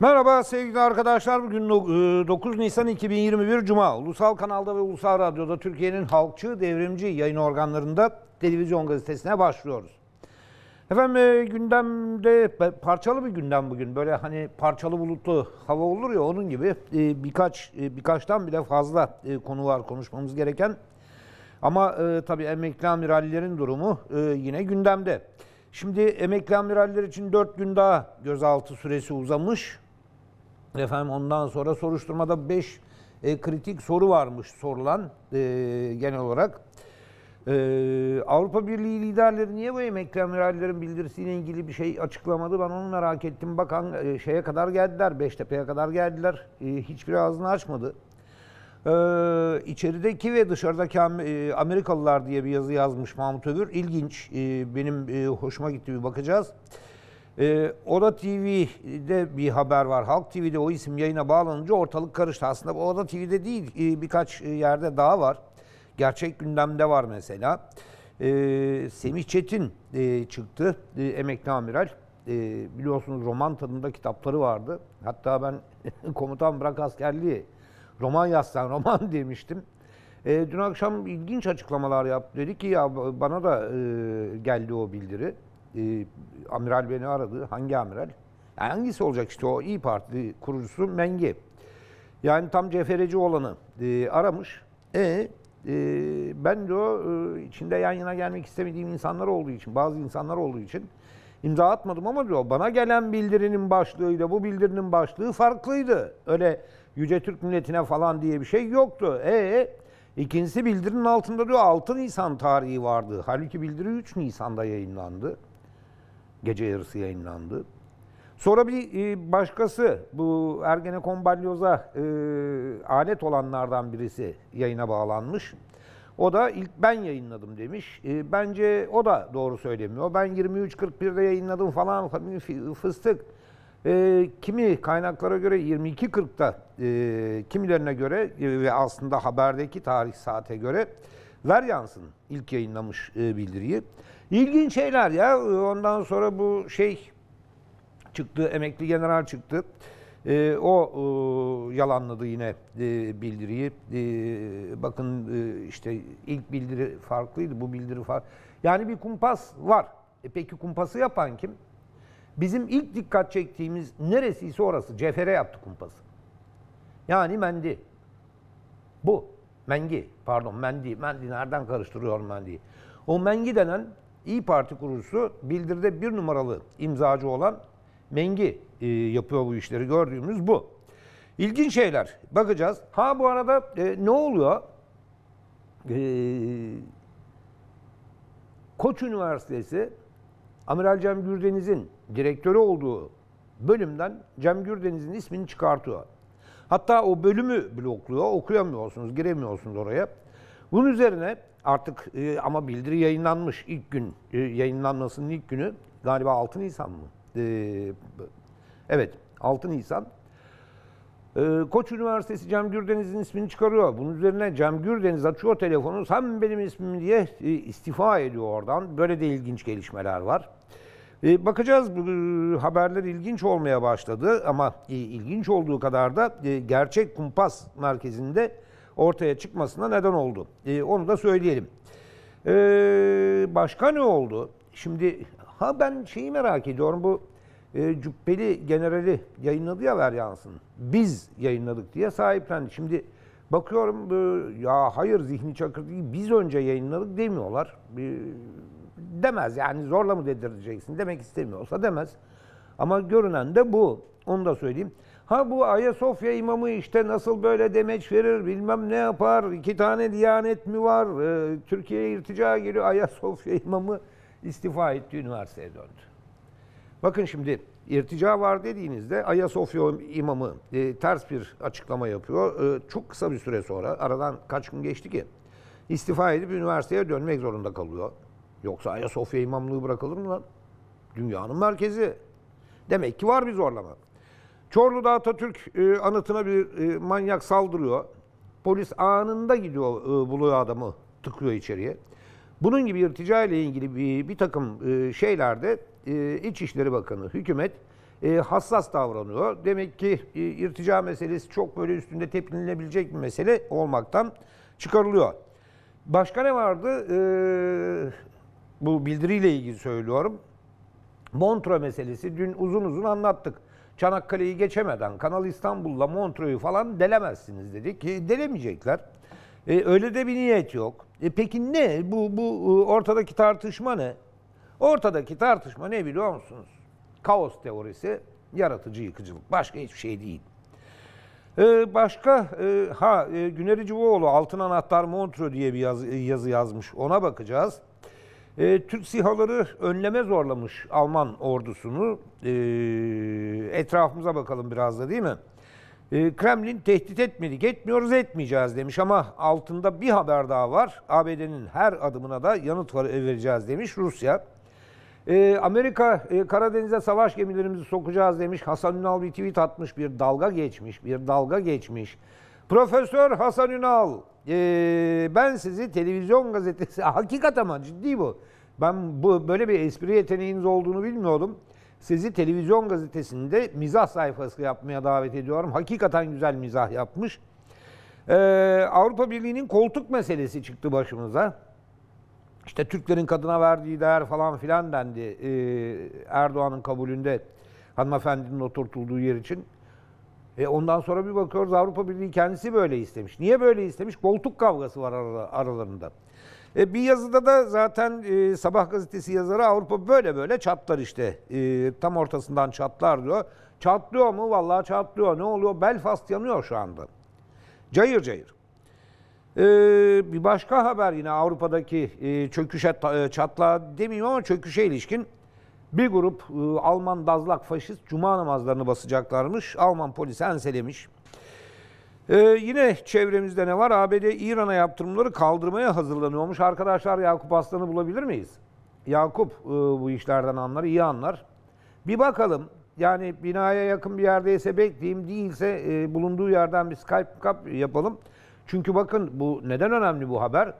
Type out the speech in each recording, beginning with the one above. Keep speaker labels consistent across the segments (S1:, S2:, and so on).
S1: Merhaba sevgili arkadaşlar. Bugün 9 e, Nisan 2021 Cuma. Ulusal kanalda ve Ulusal Radyo'da Türkiye'nin halkçı, devrimci yayın organlarında televizyon gazetesine başlıyoruz. Efendim e, gündemde parçalı bir gündem bugün. Böyle hani parçalı bulutlu hava olur ya onun gibi e, birkaç birkaçtan bile fazla konu var konuşmamız gereken. Ama tabii emekli amirallerin durumu yine gündemde. Şimdi emekli amiraller için 4 gün daha gözaltı süresi uzamış. Efendim ondan sonra soruşturmada 5 e, kritik soru varmış sorulan e, genel olarak. Ee, Avrupa Birliği liderleri niye bu emekli İmamoğlu'nun bildirisiyle ilgili bir şey açıklamadı? Ben onu merak ettim. Bakan e, şeye kadar geldiler, Beştepe'ye kadar geldiler. E, hiçbiri ağzını açmadı. Ee, içerideki ve dışarıdaki e, Amerikalılar diye bir yazı yazmış Mahmut Övür. İlginç. E, benim e, hoşuma gitti bir bakacağız. Ee, Oda TV'de bir haber var. Halk TV'de o isim yayına bağlanınca ortalık karıştı. Aslında Oda TV'de değil e, birkaç e, yerde daha var. Gerçek gündemde var mesela. Ee, Semih Çetin e, çıktı. E, emekli amiral. E, biliyorsunuz roman tadında kitapları vardı. Hatta ben komutan bırak askerliği roman yazsan roman demiştim. E, dün akşam ilginç açıklamalar yaptı. Dedi ki ya bana da e, geldi o bildiri e, amiral beni aradı. Hangi amiral? Yani hangisi olacak işte o İyi Parti kurucusu Mengi. Yani tam cefereci olanı e, aramış. E, e ben de o e, içinde yan yana gelmek istemediğim insanlar olduğu için, bazı insanlar olduğu için imza atmadım ama diyor bana gelen bildirinin başlığıyla bu bildirinin başlığı farklıydı. Öyle Yüce Türk milletine falan diye bir şey yoktu. E ikincisi bildirinin altında diyor 6 Nisan tarihi vardı. Halbuki bildiri 3 Nisan'da yayınlandı. Gece yarısı yayınlandı. Sonra bir e, başkası bu Ergenekon balyoza e, alet olanlardan birisi yayına bağlanmış. O da ilk ben yayınladım demiş. E, bence o da doğru söylemiyor. Ben 23.41'de yayınladım falan fıstık. E, kimi kaynaklara göre 22.40'da e, kimilerine göre e, ve aslında haberdeki tarih saate göre Veryans'ın ilk yayınlamış e, bildiriyi. İlginç şeyler ya. Ondan sonra bu şey çıktı, emekli general çıktı. E, o e, yalanladı yine e, bildiriyi. E, bakın e, işte ilk bildiri farklıydı, bu bildiri farklı. Yani bir kumpas var. E, peki kumpası yapan kim? Bizim ilk dikkat çektiğimiz neresi ise orası. Cefere yaptı kumpası. Yani mendi. Bu. Mengi. Pardon mendi. Mendi nereden karıştırıyor Mendi? O mengi denen İyi Parti kurucusu bildirde bir numaralı imzacı olan Mengi e, yapıyor bu işleri gördüğümüz bu. İlginç şeyler. Bakacağız. Ha bu arada e, ne oluyor? E, Koç Üniversitesi Amiral Cem Gürdeniz'in direktörü olduğu bölümden Cem Gürdeniz'in ismini çıkartıyor. Hatta o bölümü blokluyor. Okuyamıyorsunuz, giremiyorsunuz oraya. Bunun üzerine artık e, ama bildiri yayınlanmış ilk gün e, yayınlanmasının ilk günü galiba 6 Nisan mı? E, evet 6 Nisan. E, Koç Üniversitesi Cem Gürdeniz'in ismini çıkarıyor. Bunun üzerine Cem Gürdeniz açıyor telefonu. Sen benim ismim diye e, istifa ediyor oradan. Böyle de ilginç gelişmeler var. E, bakacağız e, haberler ilginç olmaya başladı ama e, ilginç olduğu kadar da e, Gerçek Kumpas merkezinde ortaya çıkmasına neden oldu. E, onu da söyleyelim. E, başka ne oldu? Şimdi ha ben şeyi merak ediyorum bu e, Cübbeli Generali yayınladı ya Veryans'ın. Biz yayınladık diye sahiplendi. Şimdi bakıyorum e, ya hayır Zihni Çakır değil biz önce yayınladık demiyorlar. E, demez yani zorla mı dedireceksin demek istemiyorsa demez. Ama görünen de bu. Onu da söyleyeyim. Ha bu Ayasofya imamı işte nasıl böyle demeç verir bilmem ne yapar. iki tane diyanet mi var? Ee, Türkiye'ye irtica geliyor. Ayasofya imamı istifa etti üniversiteye döndü. Bakın şimdi irtica var dediğinizde Ayasofya imamı e, ters bir açıklama yapıyor. E, çok kısa bir süre sonra aradan kaç gün geçti ki istifa edip üniversiteye dönmek zorunda kalıyor. Yoksa Ayasofya imamlığı bırakılır mı lan? Dünyanın merkezi. Demek ki var bir zorlama. Çorlu'da Atatürk e, anıtına bir e, manyak saldırıyor. Polis anında gidiyor e, buluyor adamı tıkıyor içeriye. Bunun gibi irtica ile ilgili bir, bir takım e, şeylerde e, İçişleri Bakanı, hükümet e, hassas davranıyor. Demek ki e, irtica meselesi çok böyle üstünde tepinilebilecek bir mesele olmaktan çıkarılıyor. Başka ne vardı? E, bu bildiriyle ilgili söylüyorum. Montra meselesi dün uzun uzun anlattık. Çanakkale'yi geçemeden Kanal İstanbul'la Montreux'u falan delemezsiniz dedik. E, delemeyecekler. E, öyle de bir niyet yok. E, peki ne? Bu, bu e, ortadaki tartışma ne? Ortadaki tartışma ne biliyor musunuz? Kaos teorisi, yaratıcı yıkıcılık. Başka hiçbir şey değil. Ee, başka, e, ha e, Güner Civoğlu Altın Anahtar Montreux diye bir yazı, e, yazı yazmış. Ona bakacağız. E, Türk sihaları önleme zorlamış Alman ordusunu. E, etrafımıza bakalım biraz da değil mi? E, Kremlin tehdit etmedik, etmiyoruz, etmeyeceğiz demiş ama altında bir haber daha var. ABD'nin her adımına da yanıt e, vereceğiz demiş Rusya. E, Amerika e, Karadeniz'e savaş gemilerimizi sokacağız demiş. Hasan Ünal bir tweet atmış, bir dalga geçmiş, bir dalga geçmiş. Profesör Hasan Ünal e, ben sizi televizyon gazetesi hakikat ama ciddi bu. Ben bu böyle bir espri yeteneğiniz olduğunu bilmiyordum. Sizi televizyon gazetesinde mizah sayfası yapmaya davet ediyorum. Hakikaten güzel mizah yapmış. Ee, Avrupa Birliği'nin koltuk meselesi çıktı başımıza. İşte Türklerin kadına verdiği değer falan filan dendi ee, Erdoğan'ın kabulünde hanımefendinin oturtulduğu yer için. E ondan sonra bir bakıyoruz Avrupa Birliği kendisi böyle istemiş. Niye böyle istemiş? Koltuk kavgası var ar- aralarında. E bir yazıda da zaten e, Sabah gazetesi yazarı Avrupa böyle böyle çatlar işte. E, tam ortasından çatlar diyor. Çatlıyor mu? Vallahi çatlıyor. Ne oluyor? Belfast yanıyor şu anda. Cayır cayır. Ee, bir başka haber yine Avrupa'daki e, çöküşe, çatla e, çatlağa demeyeyim ama çöküşe ilişkin. Bir grup e, Alman dazlak faşist cuma namazlarını basacaklarmış. Alman polisi enselemiş. Ee, yine çevremizde ne var? ABD İran'a yaptırımları kaldırmaya hazırlanıyormuş. Arkadaşlar Yakup Aslan'ı bulabilir miyiz? Yakup e, bu işlerden anlar, iyi anlar. Bir bakalım. Yani binaya yakın bir yerdeyse bekleyeyim, değilse e, bulunduğu yerden bir Skype kap yapalım. Çünkü bakın bu neden önemli bu haber?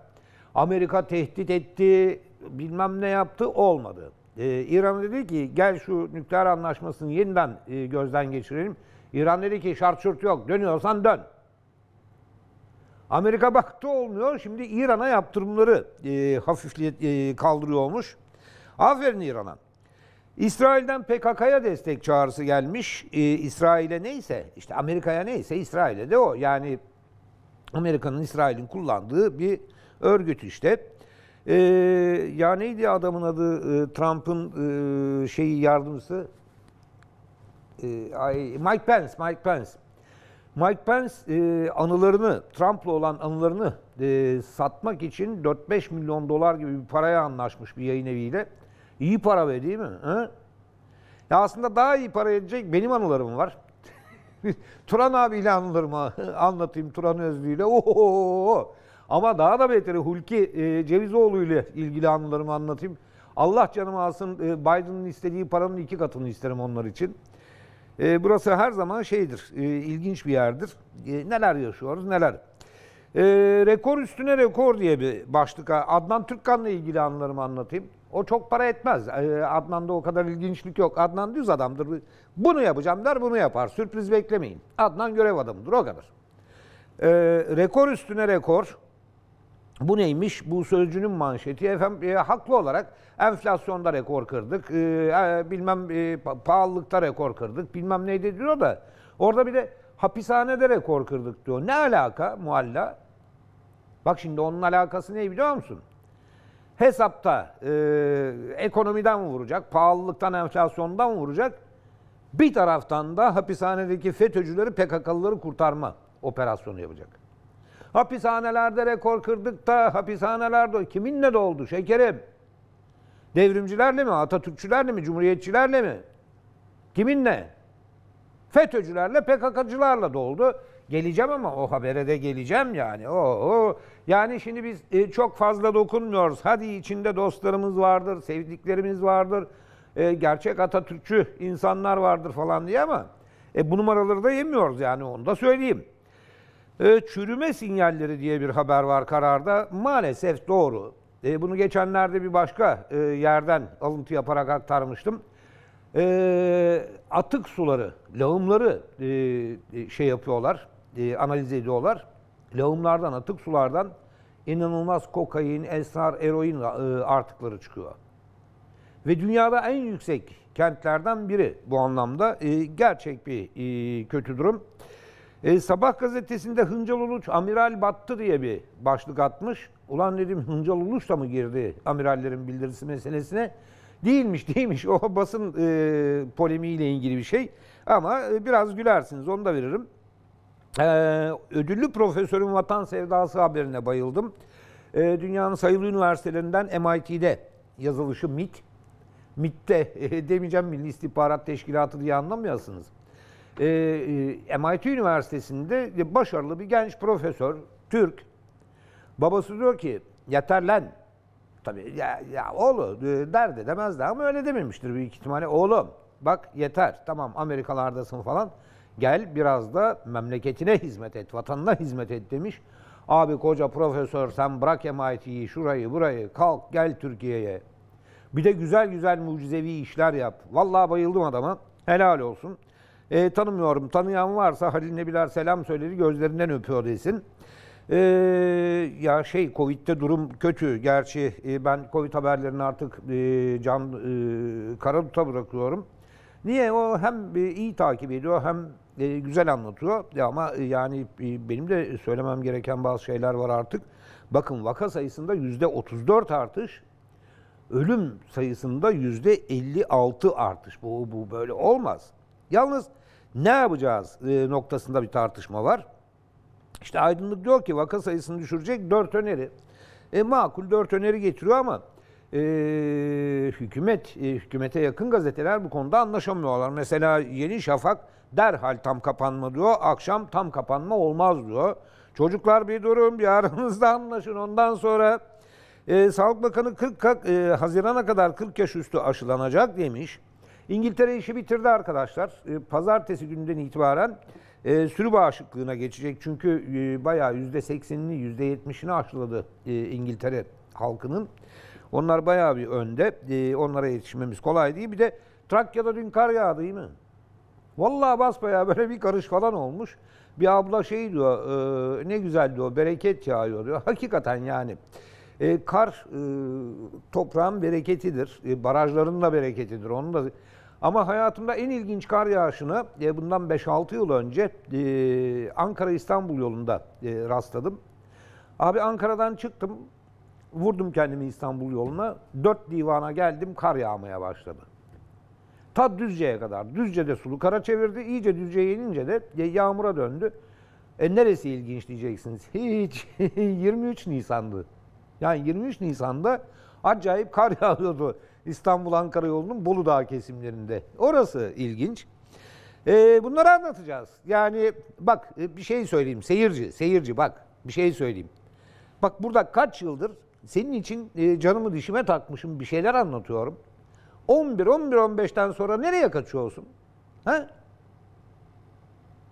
S1: Amerika tehdit etti, bilmem ne yaptı, olmadı. Ee, İran dedi ki gel şu nükleer anlaşmasını yeniden e, gözden geçirelim. İran dedi ki şart şurt yok dönüyorsan dön. Amerika baktı olmuyor şimdi İran'a yaptırımları e, hafifliğe e, kaldırıyor olmuş. Aferin İran'a. İsrail'den PKK'ya destek çağrısı gelmiş. Ee, İsrail'e neyse, işte Amerika'ya neyse İsrail'e de o. Yani Amerika'nın İsrail'in kullandığı bir örgüt işte. E, ya neydi adamın adı e, Trump'ın e, şeyi yardımcısı? E, Mike Pence, Mike Pence. Mike Pence e, anılarını, Trump'la olan anılarını e, satmak için 4-5 milyon dolar gibi bir paraya anlaşmış bir yayın eviyle. İyi para be değil mi? Ha? Ya aslında daha iyi para edecek benim anılarım var. Turan abiyle anılarımı anlatayım Turan Özlü ile. Oho! Ama daha da beteri Hulki e, Cevizoğlu ile ilgili anılarımı anlatayım. Allah canımı alsın e, Biden'ın istediği paranın iki katını isterim onlar için. E, burası her zaman şeydir, e, ilginç bir yerdir. E, neler yaşıyoruz, neler. E, rekor üstüne rekor diye bir başlık. Adnan Türkkan'la ilgili anılarımı anlatayım. O çok para etmez. E, Adnan'da o kadar ilginçlik yok. Adnan düz adamdır. Bunu yapacağım der, bunu yapar. Sürpriz beklemeyin. Adnan görev adamıdır, o kadar. E, rekor üstüne rekor. Bu neymiş? Bu sözcünün manşeti. Efendim e, haklı olarak enflasyonda rekor kırdık. E, e, bilmem e, pahalılıkta rekor kırdık. Bilmem neydi diyor da. Orada bir de hapishanede rekor kırdık diyor. Ne alaka mualla? Bak şimdi onun alakası ne biliyor musun? Hesapta e, ekonomiden vuracak, pahalılıktan, enflasyondan vuracak. Bir taraftan da hapishanedeki FETÖ'cüleri, PKK'lıları kurtarma operasyonu yapacak. Hapishanelerde rekor kırdık da hapishanelerde kiminle doldu şekerim? Devrimcilerle mi? Atatürkçülerle mi? Cumhuriyetçilerle mi? Kiminle? FETÖ'cülerle, PKK'cılarla doldu. Geleceğim ama o habere de geleceğim yani. Oo, yani şimdi biz e, çok fazla dokunmuyoruz. Hadi içinde dostlarımız vardır, sevdiklerimiz vardır. E, gerçek Atatürkçü insanlar vardır falan diye ama e, bu numaraları da yemiyoruz yani onu da söyleyeyim. E, çürüme sinyalleri diye bir haber var kararda. Maalesef doğru. E, bunu geçenlerde bir başka e, yerden alıntı yaparak aktarmıştım. E, atık suları, lağımları e, e, şey yapıyorlar, e, analiz ediyorlar. Lağımlardan, atık sulardan inanılmaz kokain, esrar, eroin e, artıkları çıkıyor. Ve dünyada en yüksek kentlerden biri bu anlamda. E, gerçek bir e, kötü durum. E, sabah gazetesinde Hıncal Uluç amiral battı diye bir başlık atmış. Ulan dedim Hıncal Uluç da mı girdi amirallerin bildirisi meselesine? Değilmiş değilmiş o basın e, polemiğiyle ilgili bir şey. Ama e, biraz gülersiniz onu da veririm. E, ödüllü profesörün vatan sevdası haberine bayıldım. E, dünyanın sayılı üniversitelerinden MIT'de yazılışı MIT. MIT'te e, demeyeceğim Milli İstihbarat Teşkilatı diye anlamıyorsunuz. Ee, e, MIT Üniversitesi'nde başarılı bir genç profesör, Türk. Babası diyor ki yeter lan. Tabii ya, ya oğlu e, derdi demezdi ama öyle dememiştir büyük ihtimalle. Oğlum bak yeter tamam Amerikalardasın falan. Gel biraz da memleketine hizmet et, vatanına hizmet et demiş. Abi koca profesör sen bırak MIT'yi şurayı burayı kalk gel Türkiye'ye. Bir de güzel güzel mucizevi işler yap. Vallahi bayıldım adama. Helal olsun. E, tanımıyorum. Tanıyan varsa Halil Nebiler selam söyledi gözlerinden öpüyor desin. E, ya şey Covid'de durum kötü. Gerçi e, ben Covid haberlerini artık e, can e, karaduta bırakıyorum. Niye? O hem e, iyi takip ediyor hem e, güzel anlatıyor. Ya e, ama yani benim de söylemem gereken bazı şeyler var artık. Bakın vaka sayısında yüzde 34 artış. Ölüm sayısında yüzde 56 artış. Bu, bu böyle olmaz. Yalnız ne yapacağız e, noktasında bir tartışma var. İşte Aydınlık diyor ki vaka sayısını düşürecek dört öneri. E, makul dört öneri getiriyor ama e, hükümet, e, hükümete yakın gazeteler bu konuda anlaşamıyorlar. Mesela Yeni Şafak derhal tam kapanma diyor, akşam tam kapanma olmaz diyor. Çocuklar bir durun, bir aranızda anlaşın. Ondan sonra e, Sağlık Bakanı 40 e, Haziran'a kadar 40 yaş üstü aşılanacak demiş. İngiltere işi bitirdi arkadaşlar. E, pazartesi günden itibaren e, sürü bağışıklığına geçecek. Çünkü e, bayağı %80'ini %70'ini aşıladı e, İngiltere halkının. Onlar bayağı bir önde. E, onlara yetişmemiz kolay değil. Bir de Trakya'da dün kar yağdı değil mi? Vallahi basbayağı böyle bir karış falan olmuş. Bir abla şey diyor, e, ne güzel diyor, bereket yağıyor diyor. Hakikaten yani. E, kar e, toprağın bereketidir. E, barajların da bereketidir. Onun da ama hayatımda en ilginç kar yağışını e, bundan 5-6 yıl önce e, Ankara-İstanbul yolunda e, rastladım. Abi Ankara'dan çıktım, vurdum kendimi İstanbul yoluna. Dört divana geldim, kar yağmaya başladı. Ta Düzce'ye kadar. düzce de sulu kara çevirdi. İyice Düzce'ye inince de e, yağmura döndü. E neresi ilginç diyeceksiniz. Hiç. 23 Nisan'dı. Yani 23 Nisan'da acayip kar yağıyordu. İstanbul-Ankara yolunun Bolu Dağı kesimlerinde. Orası ilginç. E, bunları anlatacağız. Yani bak e, bir şey söyleyeyim seyirci, seyirci bak bir şey söyleyeyim. Bak burada kaç yıldır senin için e, canımı dişime takmışım bir şeyler anlatıyorum. 11, 11, 15'ten sonra nereye kaçıyorsun? Ha?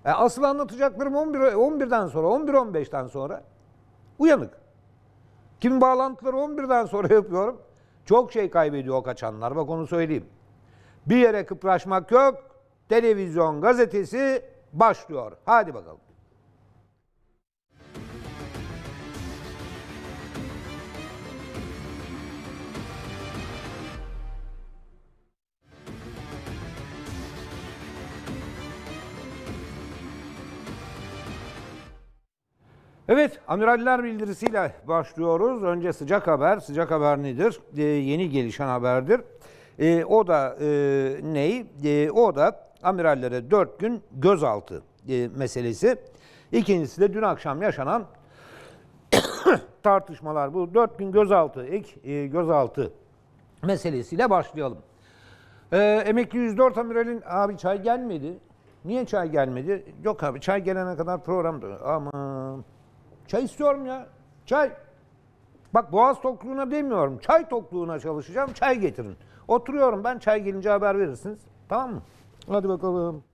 S1: E, asıl anlatacaklarım 11, 11'den sonra, 11, 15'ten sonra. Uyanık. Kim bağlantıları 11'den sonra yapıyorum. Çok şey kaybediyor o kaçanlar. Bak onu söyleyeyim. Bir yere kıpraşmak yok. Televizyon gazetesi başlıyor. Hadi bakalım. Evet, amiraller bildirisiyle başlıyoruz. Önce sıcak haber. Sıcak haber nedir? E, yeni gelişen haberdir. E, o da e, ney? E, o da amirallere 4 gün gözaltı e, meselesi. İkincisi de dün akşam yaşanan tartışmalar. Bu 4 gün gözaltı, ek e, gözaltı meselesiyle başlayalım. E, emekli 104 amiralin abi çay gelmedi. Niye çay gelmedi? Yok abi çay gelene kadar programda. Aman. Çay istiyorum ya. Çay. Bak boğaz tokluğuna demiyorum. Çay tokluğuna çalışacağım. Çay getirin. Oturuyorum ben. Çay gelince haber verirsiniz. Tamam mı? Hadi bakalım.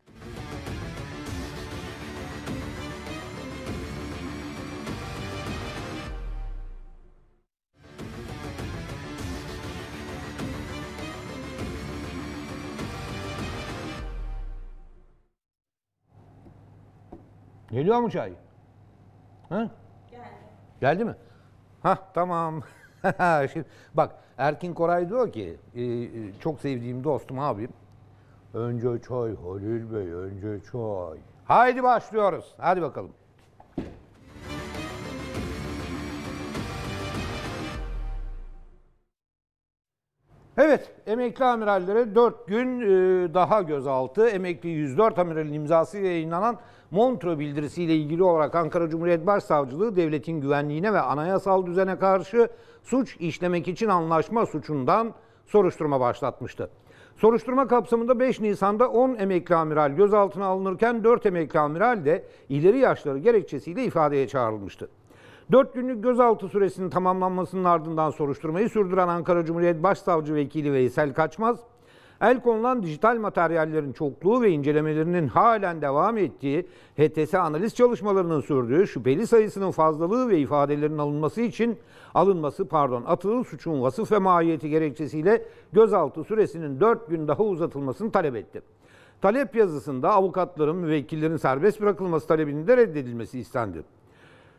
S1: Geliyor mu çay? Ha? Geldi. Geldi mi? Ha tamam. Şimdi, bak Erkin Koray diyor ki ee, e, çok sevdiğim dostum abim. Önce çay Halil Bey önce çay. Haydi başlıyoruz. Hadi bakalım. Evet, emekli amirallere 4 gün e, daha gözaltı. Emekli 104 amiralin imzasıyla yayınlanan Montreux bildirisiyle ilgili olarak Ankara Cumhuriyet Başsavcılığı devletin güvenliğine ve anayasal düzene karşı suç işlemek için anlaşma suçundan soruşturma başlatmıştı. Soruşturma kapsamında 5 Nisan'da 10 emekli amiral gözaltına alınırken 4 emekli amiral de ileri yaşları gerekçesiyle ifadeye çağrılmıştı. 4 günlük gözaltı süresinin tamamlanmasının ardından soruşturmayı sürdüren Ankara Cumhuriyet Başsavcı Vekili Veysel Kaçmaz, El konulan dijital materyallerin çokluğu ve incelemelerinin halen devam ettiği, HTS analiz çalışmalarının sürdüğü, şüpheli sayısının fazlalığı ve ifadelerin alınması için alınması pardon atılı suçun vasıf ve mahiyeti gerekçesiyle gözaltı süresinin 4 gün daha uzatılmasını talep etti. Talep yazısında avukatların, müvekkillerin serbest bırakılması talebinin de reddedilmesi istendi.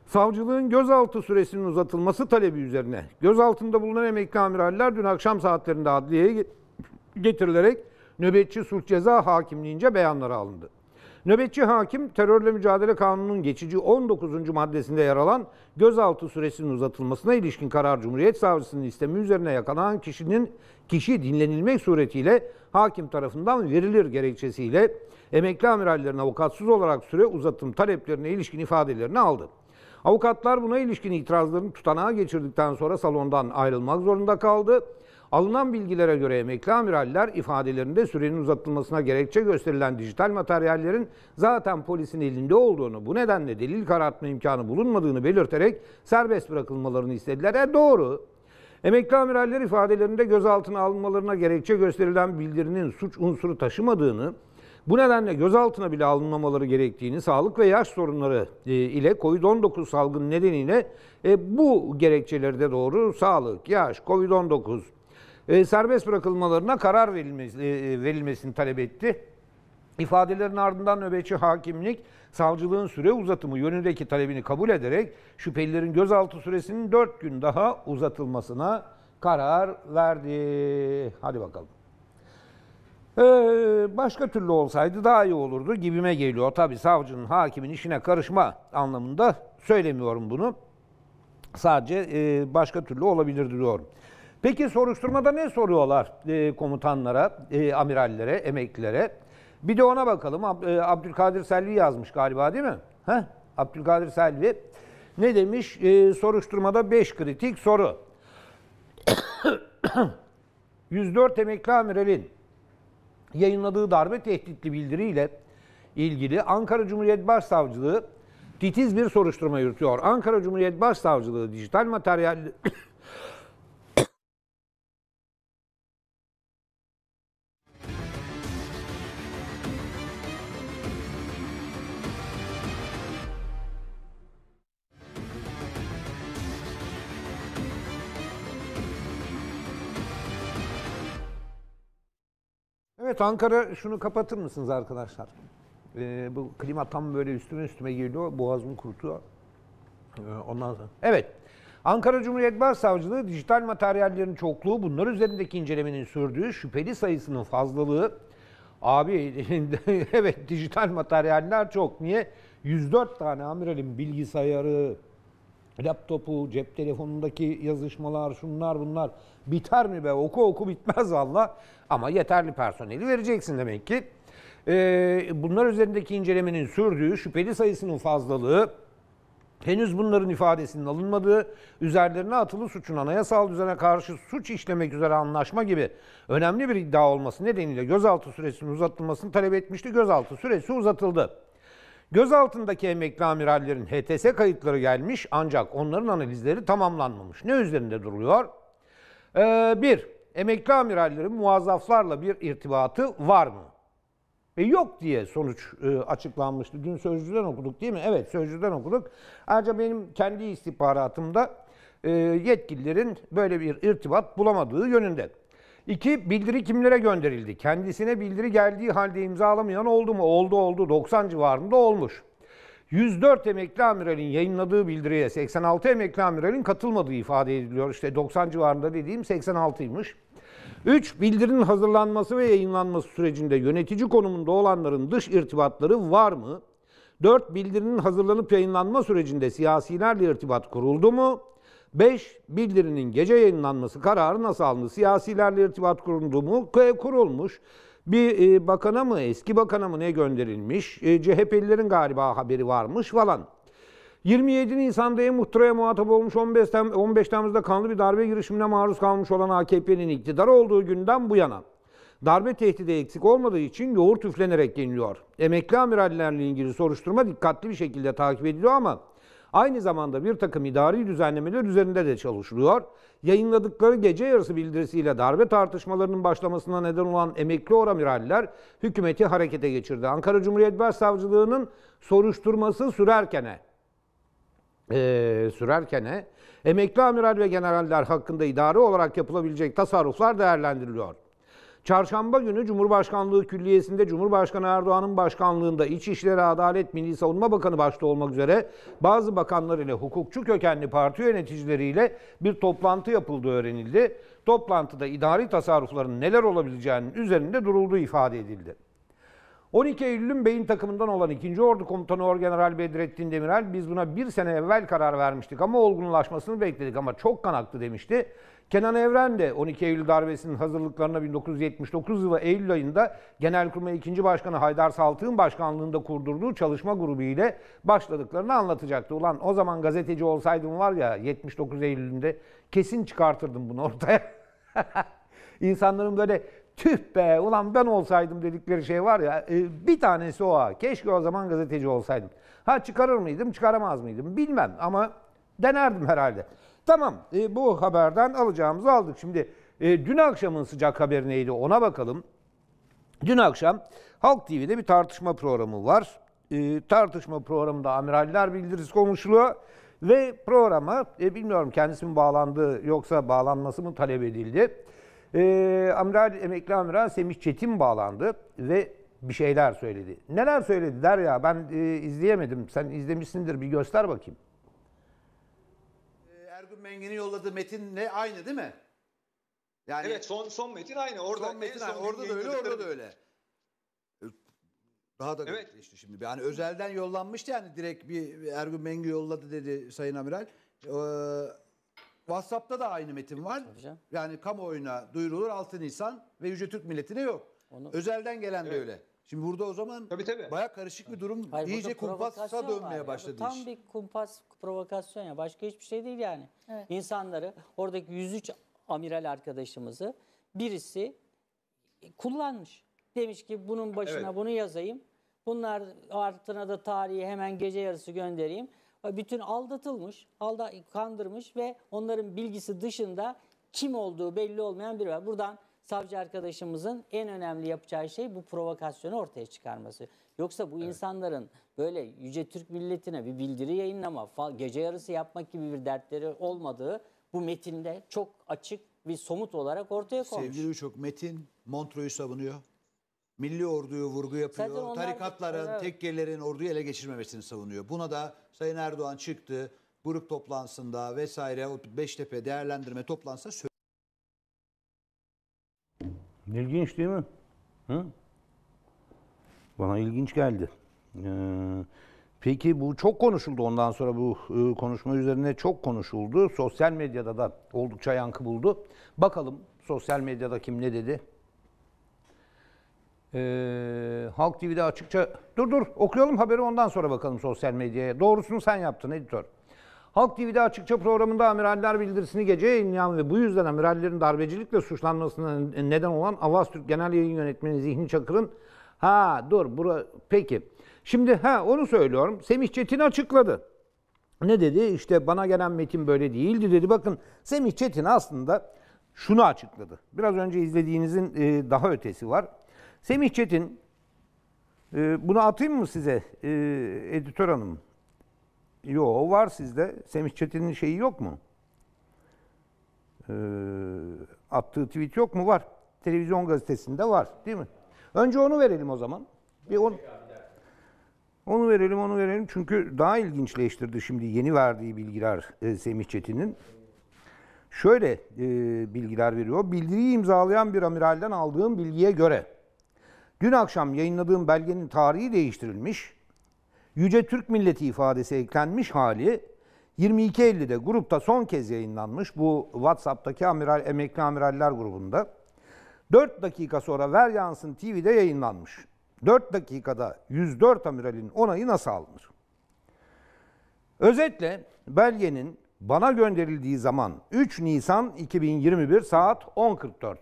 S1: Savcılığın gözaltı süresinin uzatılması talebi üzerine gözaltında bulunan emekli amiraller dün akşam saatlerinde adliyeye getirilerek nöbetçi sulh ceza hakimliğince beyanlara alındı. Nöbetçi hakim terörle mücadele kanununun geçici 19. maddesinde yer alan gözaltı süresinin uzatılmasına ilişkin karar Cumhuriyet Savcısının istemi üzerine yakalanan kişinin kişi dinlenilmek suretiyle hakim tarafından verilir gerekçesiyle emekli amirallerin avukatsız olarak süre uzatım taleplerine ilişkin ifadelerini aldı. Avukatlar buna ilişkin itirazlarını tutanağa geçirdikten sonra salondan ayrılmak zorunda kaldı. Alınan bilgilere göre emekli amiraller ifadelerinde sürenin uzatılmasına gerekçe gösterilen dijital materyallerin zaten polisin elinde olduğunu, bu nedenle delil karartma imkanı bulunmadığını belirterek serbest bırakılmalarını istediler. E doğru. Emekli amiraller ifadelerinde gözaltına alınmalarına gerekçe gösterilen bildirinin suç unsuru taşımadığını, bu nedenle gözaltına bile alınmamaları gerektiğini, sağlık ve yaş sorunları e, ile COVID-19 salgını nedeniyle e, bu gerekçeleri de doğru sağlık, yaş, COVID-19 e, serbest bırakılmalarına karar verilmesi, e, e, verilmesini talep etti. İfadelerin ardından nöbetçi hakimlik savcılığın süre uzatımı yönündeki talebini kabul ederek şüphelilerin gözaltı süresinin 4 gün daha uzatılmasına karar verdi. Hadi bakalım. Ee, başka türlü olsaydı daha iyi olurdu gibime geliyor. Tabi savcının hakimin işine karışma anlamında söylemiyorum bunu. Sadece e, başka türlü olabilirdi diyorum. Peki soruşturmada ne soruyorlar e, komutanlara, e, amirallere, emeklilere? Bir de ona bakalım. Ab, e, Abdülkadir Selvi yazmış galiba değil mi? Heh, Abdülkadir Selvi ne demiş? E, soruşturmada 5 kritik soru. 104 emekli amiralin yayınladığı darbe tehditli bildiriyle ilgili Ankara Cumhuriyet Başsavcılığı titiz bir soruşturma yürütüyor. Ankara Cumhuriyet Başsavcılığı dijital materyal Evet Ankara şunu kapatır mısınız arkadaşlar? Ee, bu klima tam böyle üstüme üstüme geliyor. Boğazımı kurutuyor. Ee, ondan sonra. Evet. Ankara Cumhuriyet Başsavcılığı dijital materyallerin çokluğu, bunlar üzerindeki incelemenin sürdüğü şüpheli sayısının fazlalığı. Abi evet dijital materyaller çok. Niye? 104 tane amiralin bilgisayarı, laptopu, cep telefonundaki yazışmalar, şunlar bunlar biter mi be? Oku oku bitmez valla. Ama yeterli personeli vereceksin demek ki. Ee, bunlar üzerindeki incelemenin sürdüğü şüpheli sayısının fazlalığı, henüz bunların ifadesinin alınmadığı, üzerlerine atılı suçun anayasal düzene karşı suç işlemek üzere anlaşma gibi önemli bir iddia olması nedeniyle gözaltı süresinin uzatılmasını talep etmişti. Gözaltı süresi uzatıldı. Gözaltındaki emekli amirallerin HTS kayıtları gelmiş ancak onların analizleri tamamlanmamış. Ne üzerinde duruluyor? Ee, bir, emekli amirallerin muazzaflarla bir irtibatı var mı? E yok diye sonuç e, açıklanmıştı. Dün Sözcü'den okuduk değil mi? Evet Sözcü'den okuduk. Ayrıca benim kendi istihbaratımda e, yetkililerin böyle bir irtibat bulamadığı yönünde. İki, bildiri kimlere gönderildi? Kendisine bildiri geldiği halde imzalamayan oldu mu? Oldu oldu. 90 civarında olmuş. 104 emekli amiralin yayınladığı bildiriye 86 emekli amiralin katılmadığı ifade ediliyor. İşte 90 civarında dediğim 86'ymış. 3. Bildirinin hazırlanması ve yayınlanması sürecinde yönetici konumunda olanların dış irtibatları var mı? 4. Bildirinin hazırlanıp yayınlanma sürecinde siyasilerle irtibat kuruldu mu? 5. Bildirinin gece yayınlanması kararı nasıl alındı? Siyasilerle irtibat kuruldu mu? Kurulmuş. Bir e, bakana mı, eski bakana mı ne gönderilmiş? E, CHP'lilerin galiba haberi varmış falan. 27 Nisan'da en muhtıraya muhatap olmuş 15, tem, 15 Temmuz'da kanlı bir darbe girişimine maruz kalmış olan AKP'nin iktidar olduğu günden bu yana darbe tehdidi eksik olmadığı için yoğurt üflenerek deniliyor. Emekli amirallerle ilgili soruşturma dikkatli bir şekilde takip ediliyor ama Aynı zamanda bir takım idari düzenlemeler üzerinde de çalışılıyor. Yayınladıkları gece yarısı bildirisiyle darbe tartışmalarının başlamasına neden olan emekli oramiraller hükümeti harekete geçirdi. Ankara Cumhuriyet Başsavcılığı'nın soruşturması sürerkene e, sürerkene emekli amiral ve generaller hakkında idari olarak yapılabilecek tasarruflar değerlendiriliyor. Çarşamba günü Cumhurbaşkanlığı Külliyesi'nde Cumhurbaşkanı Erdoğan'ın başkanlığında İçişleri Adalet Milli Savunma Bakanı başta olmak üzere bazı bakanlar ile hukukçu kökenli parti yöneticileriyle bir toplantı yapıldığı öğrenildi. Toplantıda idari tasarrufların neler olabileceğinin üzerinde durulduğu ifade edildi. 12 Eylül'ün beyin takımından olan 2. Ordu Komutanı Orgeneral Bedrettin Demirel biz buna bir sene evvel karar vermiştik ama olgunlaşmasını bekledik ama çok kan aktı demişti. Kenan Evren de 12 Eylül darbesinin hazırlıklarına 1979 yılı Eylül ayında Genelkurmay 2. Başkanı Haydar Saltık'ın başkanlığında kurdurduğu çalışma grubu ile başladıklarını anlatacaktı. Ulan o zaman gazeteci olsaydım var ya 79 Eylül'ünde kesin çıkartırdım bunu ortaya. İnsanların böyle tüh be ulan ben olsaydım dedikleri şey var ya e, bir tanesi o Keşke o zaman gazeteci olsaydım. Ha çıkarır mıydım çıkaramaz mıydım bilmem ama denerdim herhalde. Tamam e, bu haberden alacağımızı aldık. Şimdi e, dün akşamın sıcak haberi neydi ona bakalım. Dün akşam Halk TV'de bir tartışma programı var. E, tartışma programında amiraller bildirisi konuşuluyor. Ve programa e, bilmiyorum kendisi mi bağlandı yoksa bağlanması mı talep edildi. E, amiral, emekli amiral Semih Çetin bağlandı ve bir şeyler söyledi. Neler söyledi der ya ben e, izleyemedim. Sen izlemişsindir bir göster bakayım. Mengen'in yolladığı metinle aynı değil mi? Yani evet son son metin aynı. Orada son metin aynı. orada da öyle, orada da öyle. Daha da evet. işte şimdi. Yani özelden yollanmıştı yani direkt bir Ergun Mengü yolladı dedi Sayın Amiral. Ee, WhatsApp'ta da aynı metin var. Yani kamuoyuna duyurulur 6 Nisan ve Yüce Türk milletine yok. Onu... Özelden gelen evet. de öyle. Şimdi burada o zaman tabii, tabii.
S2: bayağı karışık bir durum. Hayır, İyice kumpasa dönmeye başladı ya. tam bir kumpas provokasyon ya başka hiçbir şey değil yani. Evet. İnsanları oradaki 103 amiral arkadaşımızı birisi kullanmış. Demiş ki bunun başına evet. bunu yazayım. Bunlar artına da tarihi hemen gece yarısı göndereyim. Bütün aldatılmış, alda kandırmış ve onların bilgisi dışında kim olduğu belli olmayan biri var. Buradan savcı arkadaşımızın en önemli yapacağı şey bu provokasyonu ortaya çıkarması. Yoksa bu evet. insanların böyle Yüce Türk milletine bir bildiri yayınlama, gece yarısı yapmak gibi bir dertleri olmadığı bu metinde çok açık bir somut olarak ortaya konmuş.
S1: Sevgili çok metin Montreux'u savunuyor. Milli orduyu vurgu yapıyor. Onlar, Tarikatların, evet. tekkelerin orduyu ele geçirmemesini savunuyor. Buna da Sayın Erdoğan çıktı. Grup
S2: toplantısında vesaire o Beştepe değerlendirme toplantısında söyledi.
S1: İlginç değil mi? Hı? Bana ilginç geldi. Ee, peki bu çok konuşuldu ondan sonra bu e, konuşma üzerine çok konuşuldu. Sosyal medyada da oldukça yankı buldu. Bakalım sosyal medyada kim ne dedi? Ee, Halk TV'de açıkça... Dur dur okuyalım haberi ondan sonra bakalım sosyal medyaya. Doğrusunu sen yaptın editör. Halk TV'de açıkça programında amiraller bildirisini gece yayınlayan ve bu yüzden amirallerin darbecilikle suçlanmasına neden olan Avaz Türk Genel Yayın Yönetmeni Zihni Çakır'ın Ha dur bura peki. Şimdi ha onu söylüyorum. Semih Çetin açıkladı. Ne dedi? İşte bana gelen metin böyle değildi dedi. Bakın Semih Çetin aslında şunu açıkladı. Biraz önce izlediğinizin e, daha ötesi var. Semih Çetin e, bunu atayım mı size e, editör hanım? Yo var sizde. Semih Çetin'in şeyi yok mu? attığı tweet yok mu? Var. Televizyon gazetesinde var değil mi? Önce onu verelim o zaman. Bir on... Onu verelim, onu verelim. Çünkü daha ilginçleştirdi şimdi yeni verdiği bilgiler e, Semih Çetin'in. Şöyle e, bilgiler veriyor. Bildiriyi imzalayan bir amiralden aldığım bilgiye göre dün akşam yayınladığım belgenin tarihi değiştirilmiş. Yüce Türk Milleti ifadesi eklenmiş hali 22.50'de grupta son kez yayınlanmış. Bu WhatsApp'taki amiral, emekli amiraller grubunda. 4 dakika sonra Ver Yansın TV'de yayınlanmış. 4 dakikada 104 amiralin onayı nasıl alınır? Özetle belgenin bana gönderildiği zaman 3 Nisan 2021 saat 10.44.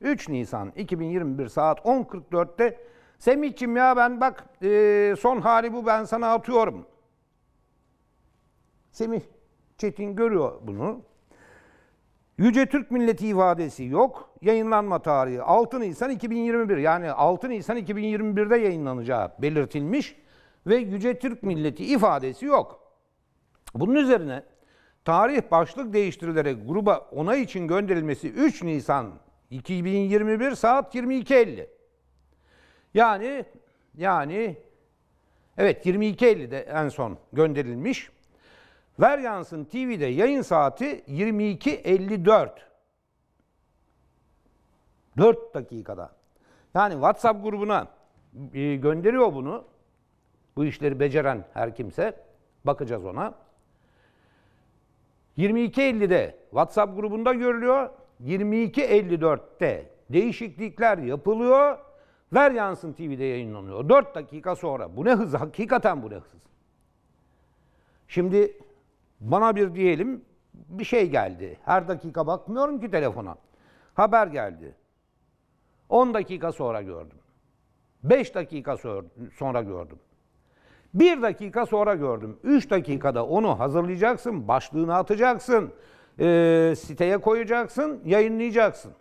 S1: 3 Nisan 2021 saat 10.44'te Semih'cim ya ben bak e, son hali bu ben sana atıyorum. Semih Çetin görüyor bunu. Yüce Türk Milleti ifadesi yok. Yayınlanma tarihi 6 Nisan 2021 yani 6 Nisan 2021'de yayınlanacağı belirtilmiş ve Yüce Türk Milleti ifadesi yok. Bunun üzerine tarih başlık değiştirilerek gruba onay için gönderilmesi 3 Nisan 2021 saat 22.50. Yani yani evet 22.50'de en son gönderilmiş. Ver Yansın TV'de yayın saati 22.54. 4 dakikada. Yani WhatsApp grubuna e, gönderiyor bunu. Bu işleri beceren her kimse. Bakacağız ona. 22.50'de WhatsApp grubunda görülüyor. 22.54'te değişiklikler yapılıyor. Ver Yansın TV'de yayınlanıyor. 4 dakika sonra. Bu ne hız? Hakikaten bu ne hız? Şimdi bana bir diyelim bir şey geldi. Her dakika bakmıyorum ki telefona. Haber geldi. 10 dakika sonra gördüm. 5 dakika sonra gördüm. 1 dakika sonra gördüm. 3 dakikada onu hazırlayacaksın, başlığını atacaksın, e, siteye koyacaksın, yayınlayacaksın.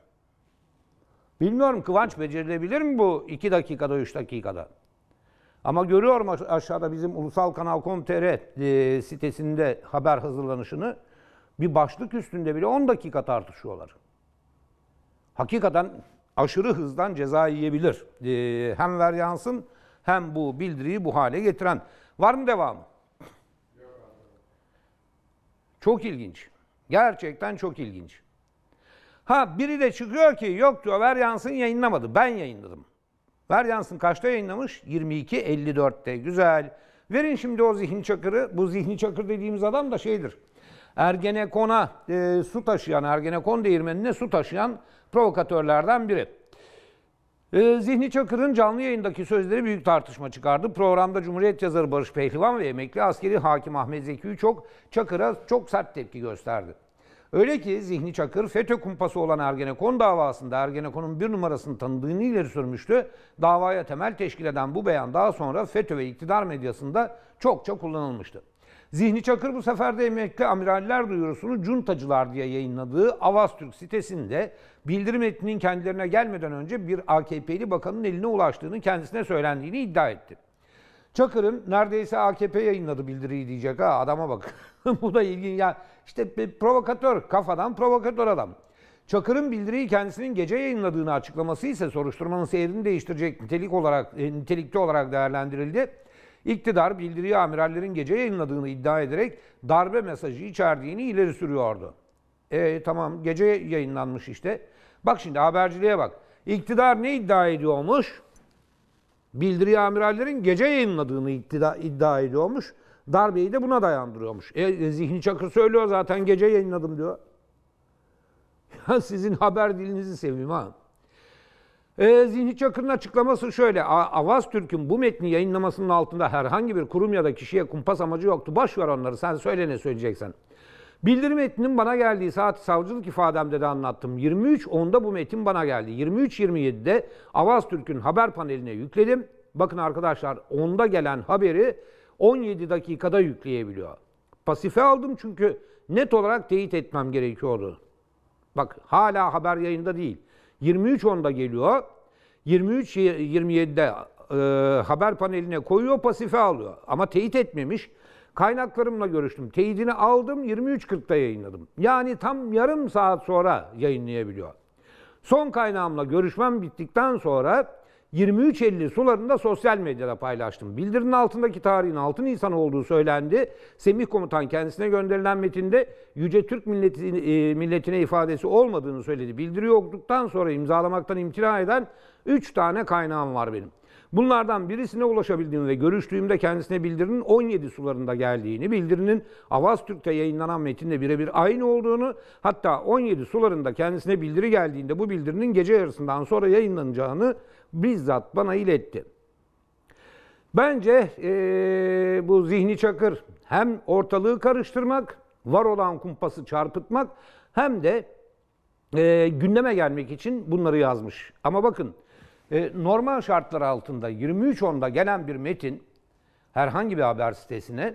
S1: Bilmiyorum Kıvanç becerilebilir mi bu 2 dakikada, 3 dakikada? Ama görüyorum aşağıda bizim ulusal kanal.com.tr e, sitesinde haber hazırlanışını bir başlık üstünde bile 10 dakika tartışıyorlar. Hakikaten aşırı hızdan ceza yiyebilir. E, hem hem varyansın hem bu bildiriyi bu hale getiren. Var mı devamı? Çok ilginç. Gerçekten çok ilginç. Ha biri de çıkıyor ki yok diyor Veryans'ın yayınlamadı. Ben yayınladım. Ver yansın kaçta yayınlamış? 22.54'te. Güzel. Verin şimdi o zihni çakırı. Bu zihni çakır dediğimiz adam da şeydir. Ergenekon'a e, su taşıyan, Ergenekon değirmenine su taşıyan provokatörlerden biri. E, Zihni Çakır'ın canlı yayındaki sözleri büyük tartışma çıkardı. Programda Cumhuriyet yazarı Barış Pehlivan ve emekli askeri hakim Ahmet Zeki çok Çakır'a çok sert tepki gösterdi. Öyle ki Zihni Çakır FETÖ kumpası olan Ergenekon davasında Ergenekon'un bir numarasını tanıdığını ileri sürmüştü. Davaya temel teşkil eden bu beyan daha sonra FETÖ ve iktidar medyasında çokça kullanılmıştı. Zihni Çakır bu sefer de emekli amiraller duyurusunu cuntacılar diye yayınladığı Avaz Türk sitesinde bildirim metninin kendilerine gelmeden önce bir AKP'li bakanın eline ulaştığını kendisine söylendiğini iddia etti. Çakır'ın neredeyse AKP yayınladı bildiriyi diyecek ha adama bak. bu da ilginç. Yani işte bir provokatör, kafadan provokatör adam. Çakır'ın bildiriyi kendisinin gece yayınladığını açıklaması ise soruşturmanın seyrini değiştirecek nitelik olarak, e, nitelikte olarak değerlendirildi. İktidar bildiriyi amirallerin gece yayınladığını iddia ederek darbe mesajı içerdiğini ileri sürüyordu. E tamam gece yayınlanmış işte. Bak şimdi haberciliğe bak. İktidar ne iddia ediyormuş? Bildiriyi amirallerin gece yayınladığını iddia, iddia ediyormuş. Darbeyi de buna dayandırıyormuş. E, e, Zihni Çakır söylüyor zaten gece yayınladım diyor. Ya sizin haber dilinizi seveyim ha. E, Zihni Çakır'ın açıklaması şöyle. Avaz Türk'ün bu metni yayınlamasının altında herhangi bir kurum ya da kişiye kumpas amacı yoktu. Baş ver onları sen söyle ne söyleyeceksen. Bildirim metninin bana geldiği saat savcılık ifademde de anlattım. 23.10'da bu metin bana geldi. 23.27'de Avaz Türk'ün haber paneline yükledim. Bakın arkadaşlar onda gelen haberi 17 dakikada yükleyebiliyor. Pasife aldım çünkü net olarak teyit etmem gerekiyordu. Bak hala haber yayında değil. 23.10'da geliyor. 23.27'de e, haber paneline koyuyor, pasife alıyor. Ama teyit etmemiş. Kaynaklarımla görüştüm. Teyidini aldım, 23.40'da yayınladım. Yani tam yarım saat sonra yayınlayabiliyor. Son kaynağımla görüşmem bittikten sonra 23.50 sularında sosyal medyada paylaştım. Bildirinin altındaki tarihin 6 Nisan olduğu söylendi. Semih Komutan kendisine gönderilen metinde Yüce Türk milleti, e, milletine ifadesi olmadığını söyledi. Bildiri okuduktan sonra imzalamaktan imtina eden 3 tane kaynağım var benim. Bunlardan birisine ulaşabildiğimi ve görüştüğümde kendisine bildirinin 17 sularında geldiğini, bildirinin Avaz Türk'te yayınlanan metinle birebir aynı olduğunu, hatta 17 sularında kendisine bildiri geldiğinde bu bildirinin gece yarısından sonra yayınlanacağını bizzat bana iletti. Bence ee, bu Zihni Çakır hem ortalığı karıştırmak, var olan kumpası çarpıtmak hem de e, gündeme gelmek için bunları yazmış. Ama bakın e, normal şartlar altında 23.10'da gelen bir metin herhangi bir haber sitesine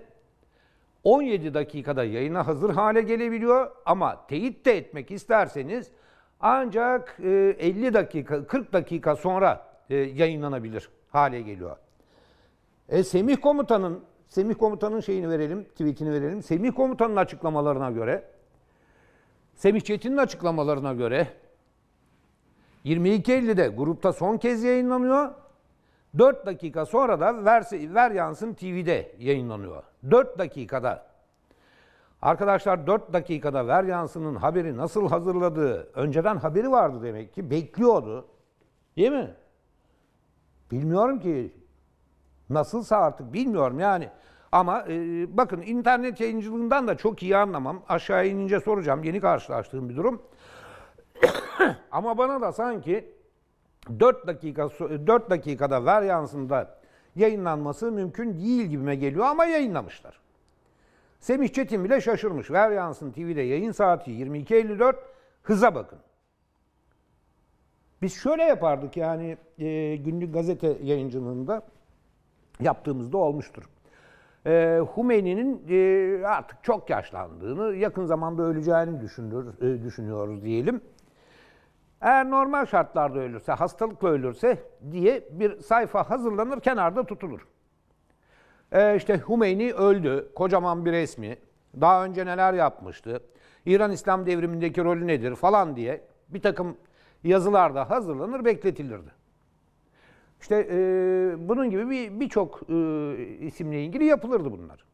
S1: 17 dakikada yayına hazır hale gelebiliyor ama teyit de etmek isterseniz ancak 50 e, dakika 40 dakika sonra e, yayınlanabilir hale geliyor. E, Semih komutanın Semih komutanın şeyini verelim, tweetini verelim. Semih komutanın açıklamalarına göre Semih Çetin'in açıklamalarına göre 22.50'de grupta son kez yayınlanıyor. 4 dakika sonra da Ver, Ver Yansın TV'de yayınlanıyor. 4 dakikada. Arkadaşlar 4 dakikada Ver Yansın'ın haberi nasıl hazırladığı, önceden haberi vardı demek ki, bekliyordu. Değil mi? Bilmiyorum ki nasılsa artık bilmiyorum yani. Ama e, bakın internet yayıncılığından da çok iyi anlamam. Aşağıya inince soracağım yeni karşılaştığım bir durum. Ama bana da sanki 4 dakika 4 dakikada ver yansında yayınlanması mümkün değil gibime geliyor ama yayınlamışlar. Semih Çetin bile şaşırmış. Ver yansın TV'de yayın saati 22.54 hıza bakın. Biz şöyle yapardık yani e, günlük gazete yayıncılığında yaptığımızda olmuştur. E, Humeyni'nin e, artık çok yaşlandığını, yakın zamanda öleceğini düşünür, e, düşünüyoruz diyelim. Eğer normal şartlarda ölürse, hastalıkla ölürse diye bir sayfa hazırlanır, kenarda tutulur. Ee, işte Hümeyni öldü, kocaman bir resmi. Daha önce neler yapmıştı? İran İslam devrimindeki rolü nedir falan diye bir takım yazılar da hazırlanır, bekletilirdi. İşte e, bunun gibi birçok bir e, isimle ilgili yapılırdı bunlar.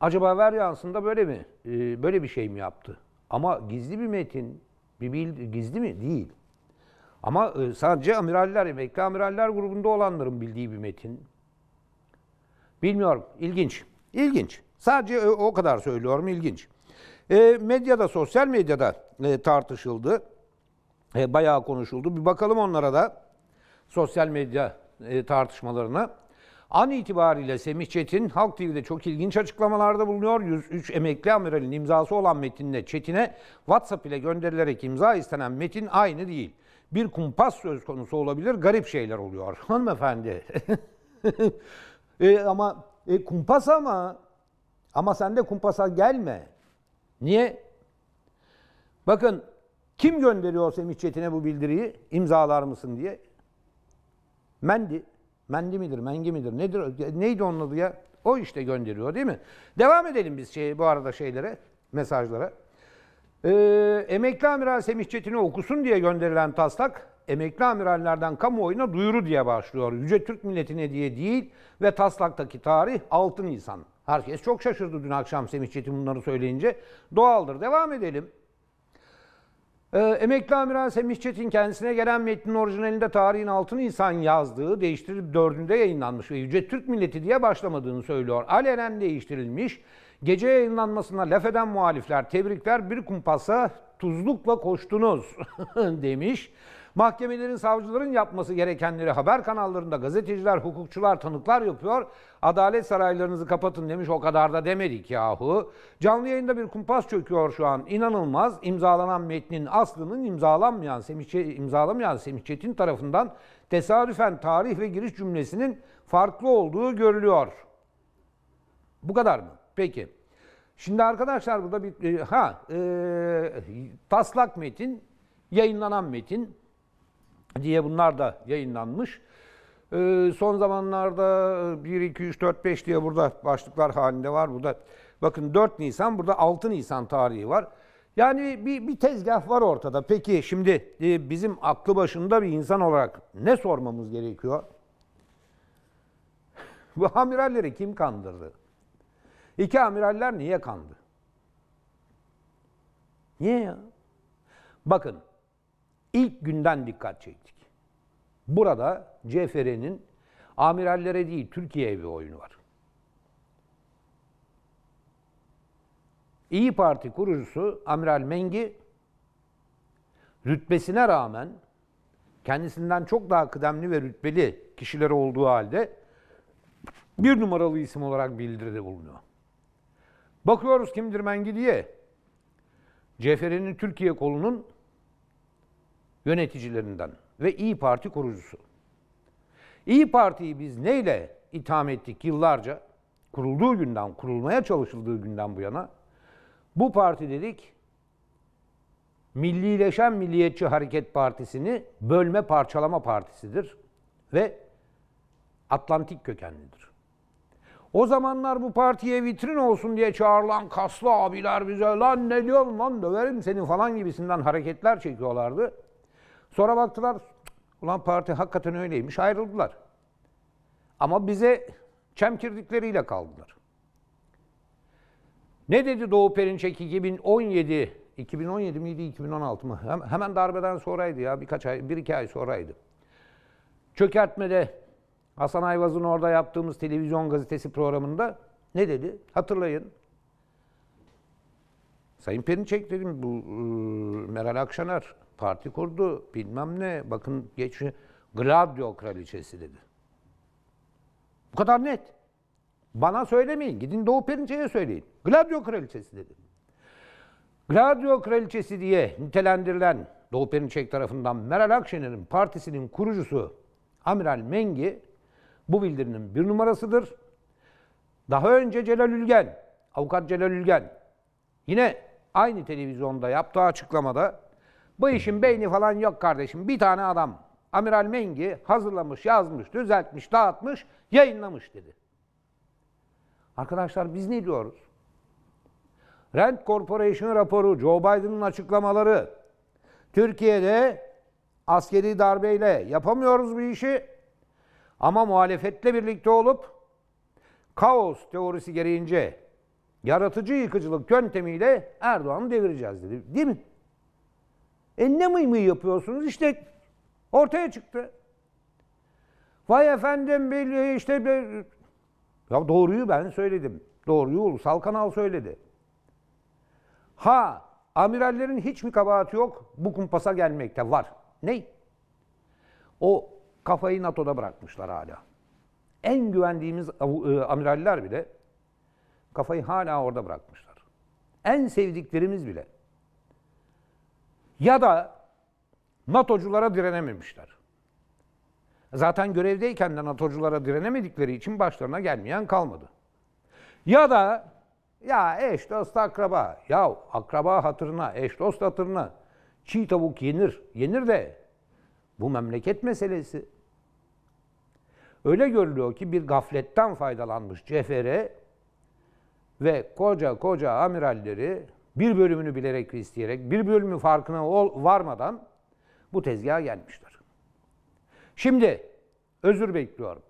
S1: Acaba Veryans'ın da böyle mi, e, böyle bir şey mi yaptı? Ama gizli bir metin, bir bil, gizli mi? Değil. Ama e, sadece amiraller, emekli amiraller grubunda olanların bildiği bir metin. Bilmiyorum. İlginç. İlginç. Sadece e, o kadar söylüyorum. İlginç. E, medyada, sosyal medyada e, tartışıldı. E, bayağı konuşuldu. Bir bakalım onlara da sosyal medya e, tartışmalarına. An itibariyle Semih Çetin Halk TV'de çok ilginç açıklamalarda bulunuyor. 103 emekli amiralin imzası olan metinde Çetin'e WhatsApp ile gönderilerek imza istenen metin aynı değil. Bir kumpas söz konusu olabilir, garip şeyler oluyor. Hanımefendi. e, ama e, kumpas ama ama sen de kumpasa gelme. Niye? Bakın kim gönderiyor Semih Çetin'e bu bildiriyi? imzalar mısın diye? Mendi. Mendi midir, mengi midir, nedir, neydi onun adı ya? O işte gönderiyor değil mi? Devam edelim biz şey, bu arada şeylere, mesajlara. Ee, emekli amiral Semih Çetin'i okusun diye gönderilen taslak, emekli amirallerden kamuoyuna duyuru diye başlıyor. Yüce Türk milletine diye değil ve taslaktaki tarih 6 Nisan. Herkes çok şaşırdı dün akşam Semih Çetin bunları söyleyince. Doğaldır. Devam edelim. Ee, emekli amiral Semih Çetin kendisine gelen metnin orijinalinde tarihin altını insan yazdığı değiştirip 4'ünde yayınlanmış ve Yüce Türk Milleti diye başlamadığını söylüyor. Alenen değiştirilmiş Gece yayınlanmasına laf eden muhalifler tebrikler bir kumpasa tuzlukla koştunuz demiş. Mahkemelerin, savcıların yapması gerekenleri haber kanallarında gazeteciler, hukukçular, tanıklar yapıyor. Adalet saraylarınızı kapatın demiş o kadar da demedik yahu. Canlı yayında bir kumpas çöküyor şu an. İnanılmaz imzalanan metnin aslının imzalanmayan Semih, imzalamayan Semih Çetin tarafından tesadüfen tarih ve giriş cümlesinin farklı olduğu görülüyor. Bu kadar mı? Peki. Şimdi arkadaşlar burada bir e, ha e, taslak metin, yayınlanan metin diye bunlar da yayınlanmış. E, son zamanlarda 1 2 3 4 5 diye burada başlıklar halinde var. Burada bakın 4 Nisan, burada 6 Nisan tarihi var. Yani bir, bir tezgah var ortada. Peki şimdi e, bizim aklı başında bir insan olarak ne sormamız gerekiyor? Bu amiralleri kim kandırdı? İki amiraller niye kandı? Niye ya? Bakın, ilk günden dikkat çektik. Burada CFR'nin amirallere değil Türkiye'ye bir oyunu var. İyi Parti kurucusu Amiral Mengi rütbesine rağmen kendisinden çok daha kıdemli ve rütbeli kişiler olduğu halde bir numaralı isim olarak bildiride bulunuyor. Bakıyoruz kimdir Mengi Diye, CFR'nin Türkiye kolunun yöneticilerinden ve İyi Parti kurucusu. İyi Parti'yi biz neyle itham ettik yıllarca? Kurulduğu günden, kurulmaya çalışıldığı günden bu yana bu parti dedik millileşen Milliyetçi Hareket Partisi'ni bölme parçalama partisidir ve Atlantik kökenlidir. O zamanlar bu partiye vitrin olsun diye çağrılan kaslı abiler bize lan ne diyorsun lan döverim seni falan gibisinden hareketler çekiyorlardı. Sonra baktılar ulan parti hakikaten öyleymiş ayrıldılar. Ama bize çemkirdikleriyle kaldılar. Ne dedi Doğu Perinçek 2017 2017 miydi 2016 mı? Hemen darbeden sonraydı ya birkaç ay bir iki ay sonraydı. Çökertmede Hasan Ayvaz'ın orada yaptığımız televizyon gazetesi programında ne dedi? Hatırlayın. Sayın Perinçek dedim bu e, Meral Akşener parti kurdu bilmem ne bakın geç Gladio kraliçesi dedi. Bu kadar net. Bana söylemeyin. Gidin Doğu Perinçek'e söyleyin. Gladio kraliçesi dedi. Gladio kraliçesi diye nitelendirilen Doğu Perinçek tarafından Meral Akşener'in partisinin kurucusu Amiral Mengi bu bildirinin bir numarasıdır. Daha önce Celal Ülgen, avukat Celal Ülgen yine aynı televizyonda yaptığı açıklamada bu işin beyni falan yok kardeşim. Bir tane adam Amiral Mengi hazırlamış, yazmış, düzeltmiş, dağıtmış, yayınlamış dedi. Arkadaşlar biz ne diyoruz? Rent Corporation raporu, Joe Biden'ın açıklamaları, Türkiye'de askeri darbeyle yapamıyoruz bu işi, ama muhalefetle birlikte olup kaos teorisi gereğince yaratıcı yıkıcılık yöntemiyle Erdoğan'ı devireceğiz dedi. Değil mi? E ne mıy mıy yapıyorsunuz? İşte ortaya çıktı. Vay efendim e, işte e, ya doğruyu ben söyledim. Doğruyu ulusal kanal söyledi. Ha amirallerin hiç mi kabahati yok? Bu kumpasa gelmekte var. Ney? O Kafayı NATO'da bırakmışlar hala. En güvendiğimiz e, amiraller bile kafayı hala orada bırakmışlar. En sevdiklerimiz bile. Ya da NATO'culara direnememişler. Zaten görevdeyken de NATO'culara direnemedikleri için başlarına gelmeyen kalmadı. Ya da ya eş dost akraba, ya akraba hatırına, eş dost hatırına çiğ tavuk yenir, yenir de bu memleket meselesi. Öyle görülüyor ki bir gafletten faydalanmış cefere ve koca koca amiralleri bir bölümünü bilerek ve isteyerek, bir bölümü farkına ol varmadan bu tezgaha gelmişler. Şimdi özür bekliyorum.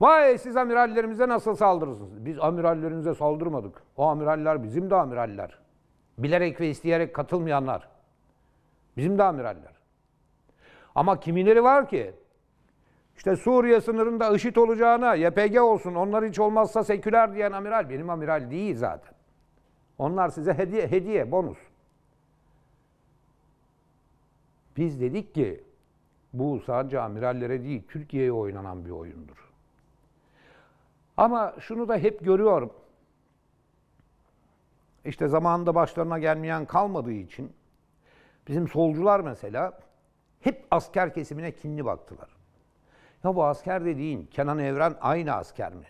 S1: Vay siz amirallerimize nasıl saldırırsınız? Biz amirallerimize saldırmadık. O amiraller bizim de amiraller. Bilerek ve isteyerek katılmayanlar. Bizim de amiraller. Ama kimileri var ki işte Suriye sınırında IŞİD olacağına YPG olsun onlar hiç olmazsa seküler diyen amiral benim amiral değil zaten. Onlar size hediye, hediye bonus. Biz dedik ki bu sadece amirallere değil Türkiye'ye oynanan bir oyundur. Ama şunu da hep görüyorum. İşte zamanında başlarına gelmeyen kalmadığı için bizim solcular mesela hep asker kesimine kinli baktılar. Ya bu asker dediğin Kenan Evren aynı asker mi?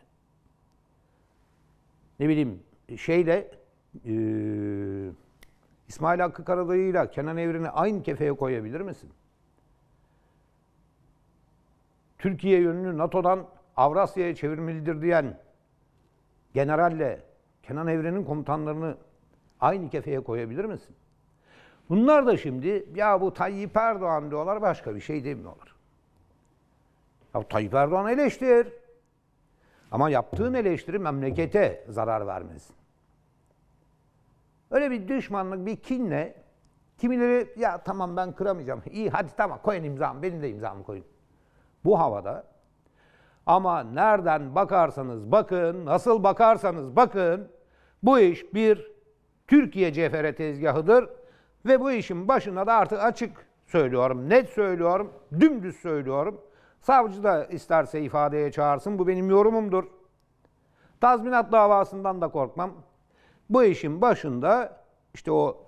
S1: Ne bileyim şeyle e, İsmail Hakkı Karadayı'yla Kenan Evren'i aynı kefeye koyabilir misin? Türkiye yönünü NATO'dan Avrasya'ya çevirmelidir diyen generalle Kenan Evren'in komutanlarını aynı kefeye koyabilir misin? Bunlar da şimdi ya bu Tayyip Erdoğan diyorlar başka bir şey demiyorlar. Ya Tayyip Erdoğan eleştir. Ama yaptığın eleştiri memlekete zarar vermez. Öyle bir düşmanlık, bir kinle kimileri ya tamam ben kıramayacağım. İyi hadi tamam koyun imzamı, benim de imzamı koyun. Bu havada ama nereden bakarsanız bakın, nasıl bakarsanız bakın bu iş bir Türkiye cevhere tezgahıdır ve bu işin başına da artık açık söylüyorum, net söylüyorum, dümdüz söylüyorum. Savcı da isterse ifadeye çağırsın. Bu benim yorumumdur. Tazminat davasından da korkmam. Bu işin başında işte o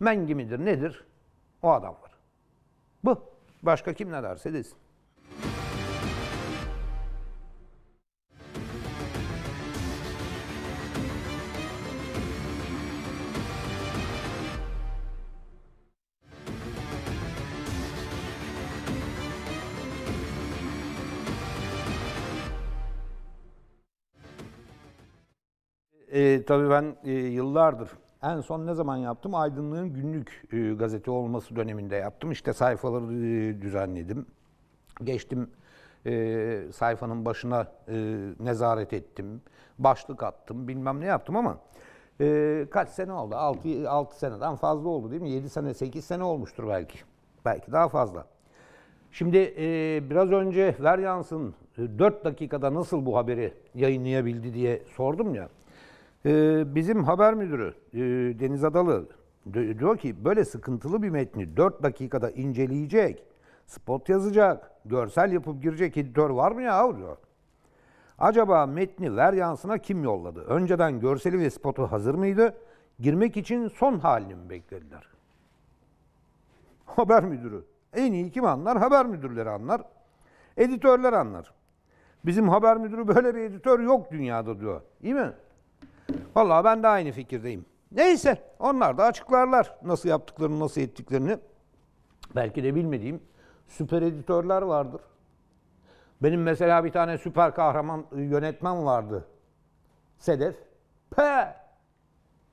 S1: mengi midir nedir o adam var. Bu. Başka kim ne derse desin. E, tabii ben e, yıllardır en son ne zaman yaptım? Aydınlığın günlük e, gazete olması döneminde yaptım. İşte sayfaları e, düzenledim. Geçtim e, sayfanın başına e, nezaret ettim. Başlık attım bilmem ne yaptım ama e, kaç sene oldu? 6, 6 seneden fazla oldu değil mi? 7 sene 8 sene olmuştur belki. Belki daha fazla. Şimdi e, biraz önce Veryans'ın 4 dakikada nasıl bu haberi yayınlayabildi diye sordum ya. Ee, bizim haber müdürü e, Deniz Adalı diyor ki böyle sıkıntılı bir metni 4 dakikada inceleyecek, spot yazacak, görsel yapıp girecek editör var mı ya diyor. Acaba metni ver yansına kim yolladı? Önceden görseli ve spotu hazır mıydı? Girmek için son halini mi beklediler? Haber müdürü. En iyi kim anlar? Haber müdürleri anlar. Editörler anlar. Bizim haber müdürü böyle bir editör yok dünyada diyor. İyi mi? Vallahi ben de aynı fikirdeyim. Neyse onlar da açıklarlar nasıl yaptıklarını, nasıl ettiklerini. Belki de bilmediğim süper editörler vardır. Benim mesela bir tane süper kahraman e, yönetmen vardı. Sedef. P.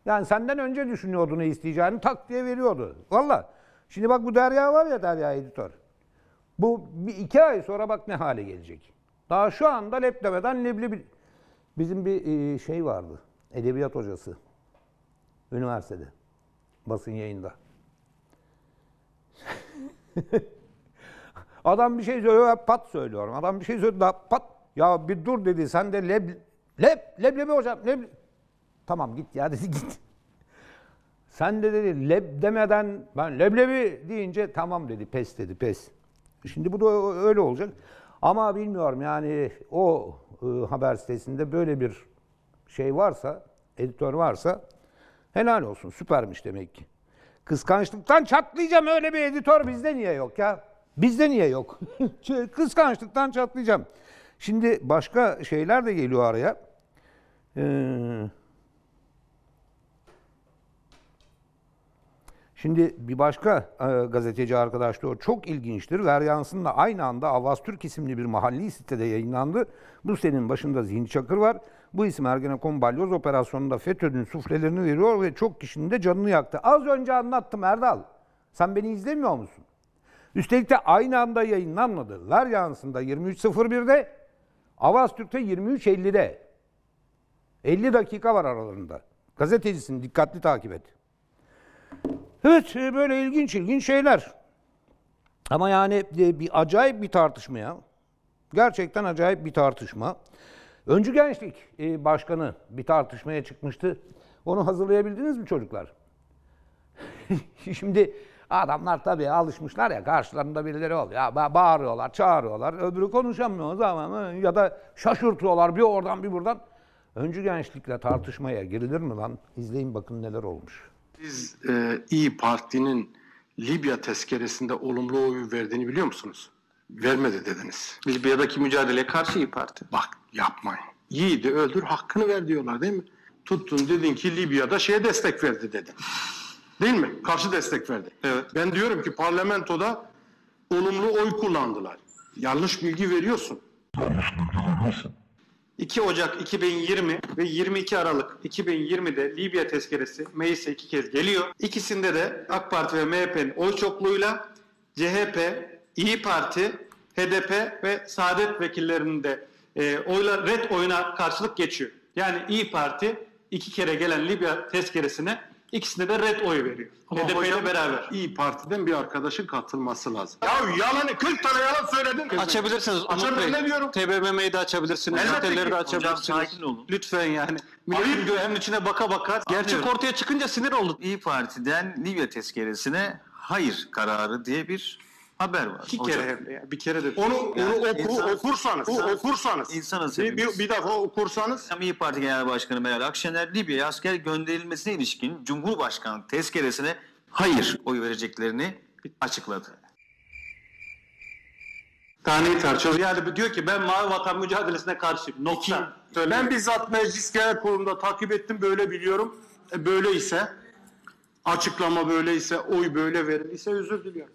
S1: Yani senden önce düşünüyordu ne isteyeceğini tak diye veriyordu. Valla. Şimdi bak bu Derya var ya Derya editör. Bu bir iki ay sonra bak ne hale gelecek. Daha şu anda lep demeden bir Bizim bir e, şey vardı edebiyat hocası. Üniversitede. Basın yayında. Adam bir şey söylüyor, pat söylüyorum. Adam bir şey söylüyor, da pat. Ya bir dur dedi, sen de leb, leb, leblebi hocam, leb. Tamam git ya dedi, git. sen de dedi, leb demeden, ben leblebi deyince tamam dedi, pes dedi, pes. Şimdi bu da öyle olacak. Ama bilmiyorum yani o e, haber sitesinde böyle bir şey varsa, editör varsa helal olsun. Süpermiş demek ki. Kıskançlıktan çatlayacağım öyle bir editör bizde niye yok ya? Bizde niye yok? Şey, kıskançlıktan çatlayacağım. Şimdi başka şeyler de geliyor araya. Ee, Şimdi bir başka e, gazeteci arkadaş da çok ilginçtir. Veryans'ınla aynı anda Avaz Türk isimli bir mahalli sitede yayınlandı. Bu senin başında Zihin Çakır var. Bu isim Ergenekon balyoz operasyonunda FETÖ'nün suflelerini veriyor ve çok kişinin de canını yaktı. Az önce anlattım Erdal. Sen beni izlemiyor musun? Üstelik de aynı anda yayınlanmadı. Ver yansında 23.01'de, Avaz Türk'te 23.50'de. 50 dakika var aralarında. Gazetecisin dikkatli takip et. Evet e, böyle ilginç ilginç şeyler. Ama yani e, bir acayip bir tartışma ya. Gerçekten acayip bir tartışma. Öncü Gençlik e, Başkanı bir tartışmaya çıkmıştı. Onu hazırlayabildiniz mi çocuklar? Şimdi adamlar tabii alışmışlar ya karşılarında birileri oluyor. Ya ba bağırıyorlar, çağırıyorlar. Öbürü konuşamıyor o zaman ya da şaşırtıyorlar bir oradan bir buradan. Öncü gençlikle tartışmaya girilir mi lan? İzleyin bakın neler olmuş.
S2: Siz e, İyi Parti'nin Libya tezkeresinde olumlu oyu verdiğini biliyor musunuz? vermedi dediniz. Libya'daki mücadele karşı İYİ Parti. Bak yapmayın. Yiğidi öldür hakkını ver diyorlar değil mi? Tuttun dedin ki Libya'da şeye destek verdi dedin. Değil mi? Karşı destek verdi. Evet. Ben diyorum ki parlamentoda olumlu oy kullandılar. Yanlış bilgi veriyorsun. Yanlış bilgi veriyorsun. 2 Ocak 2020 ve 22 Aralık 2020'de Libya tezkeresi meclise iki kez geliyor. İkisinde de AK Parti ve MHP'nin oy çokluğuyla CHP İyi Parti, HDP ve Saadet vekillerinin de e, oyla, red oyuna karşılık geçiyor. Yani İyi Parti iki kere gelen Libya tezkeresine ikisine de red oyu veriyor. HDP ile beraber. İyi Parti'den bir arkadaşın katılması lazım. Ya yalanı 40 tane yalan söyledin. Açabilirsiniz. Açabilir ne diyorum? TBMM'yi de açabilirsiniz. Gazeteleri de açabilirsiniz. Hocam sakin olun. Lütfen yani. Milletin göğemin içine baka baka. Anlıyorum. Gerçek ortaya çıkınca sinir olduk. İyi Parti'den Libya tezkeresine hayır kararı diye bir haber var. İki hocam. kere evli ya. Bir kere de. Onu, yani onu oku, insan, okursanız, insan, okursanız. İnsanız bir, bir, bir defa okursanız. İslami Parti Genel Başkanı Meral Akşener Libya'ya asker gönderilmesine ilişkin Cumhurbaşkanı tezkeresine hayır oy vereceklerini açıkladı. Taneyi tartışıyoruz. Yani diyor ki ben mavi vatan mücadelesine karşıyım. Nokta. İki, ben bizzat Meclis Genel Kurulu'nda takip ettim böyle biliyorum. E, ise açıklama böyle ise oy böyle verilirse özür diliyorum.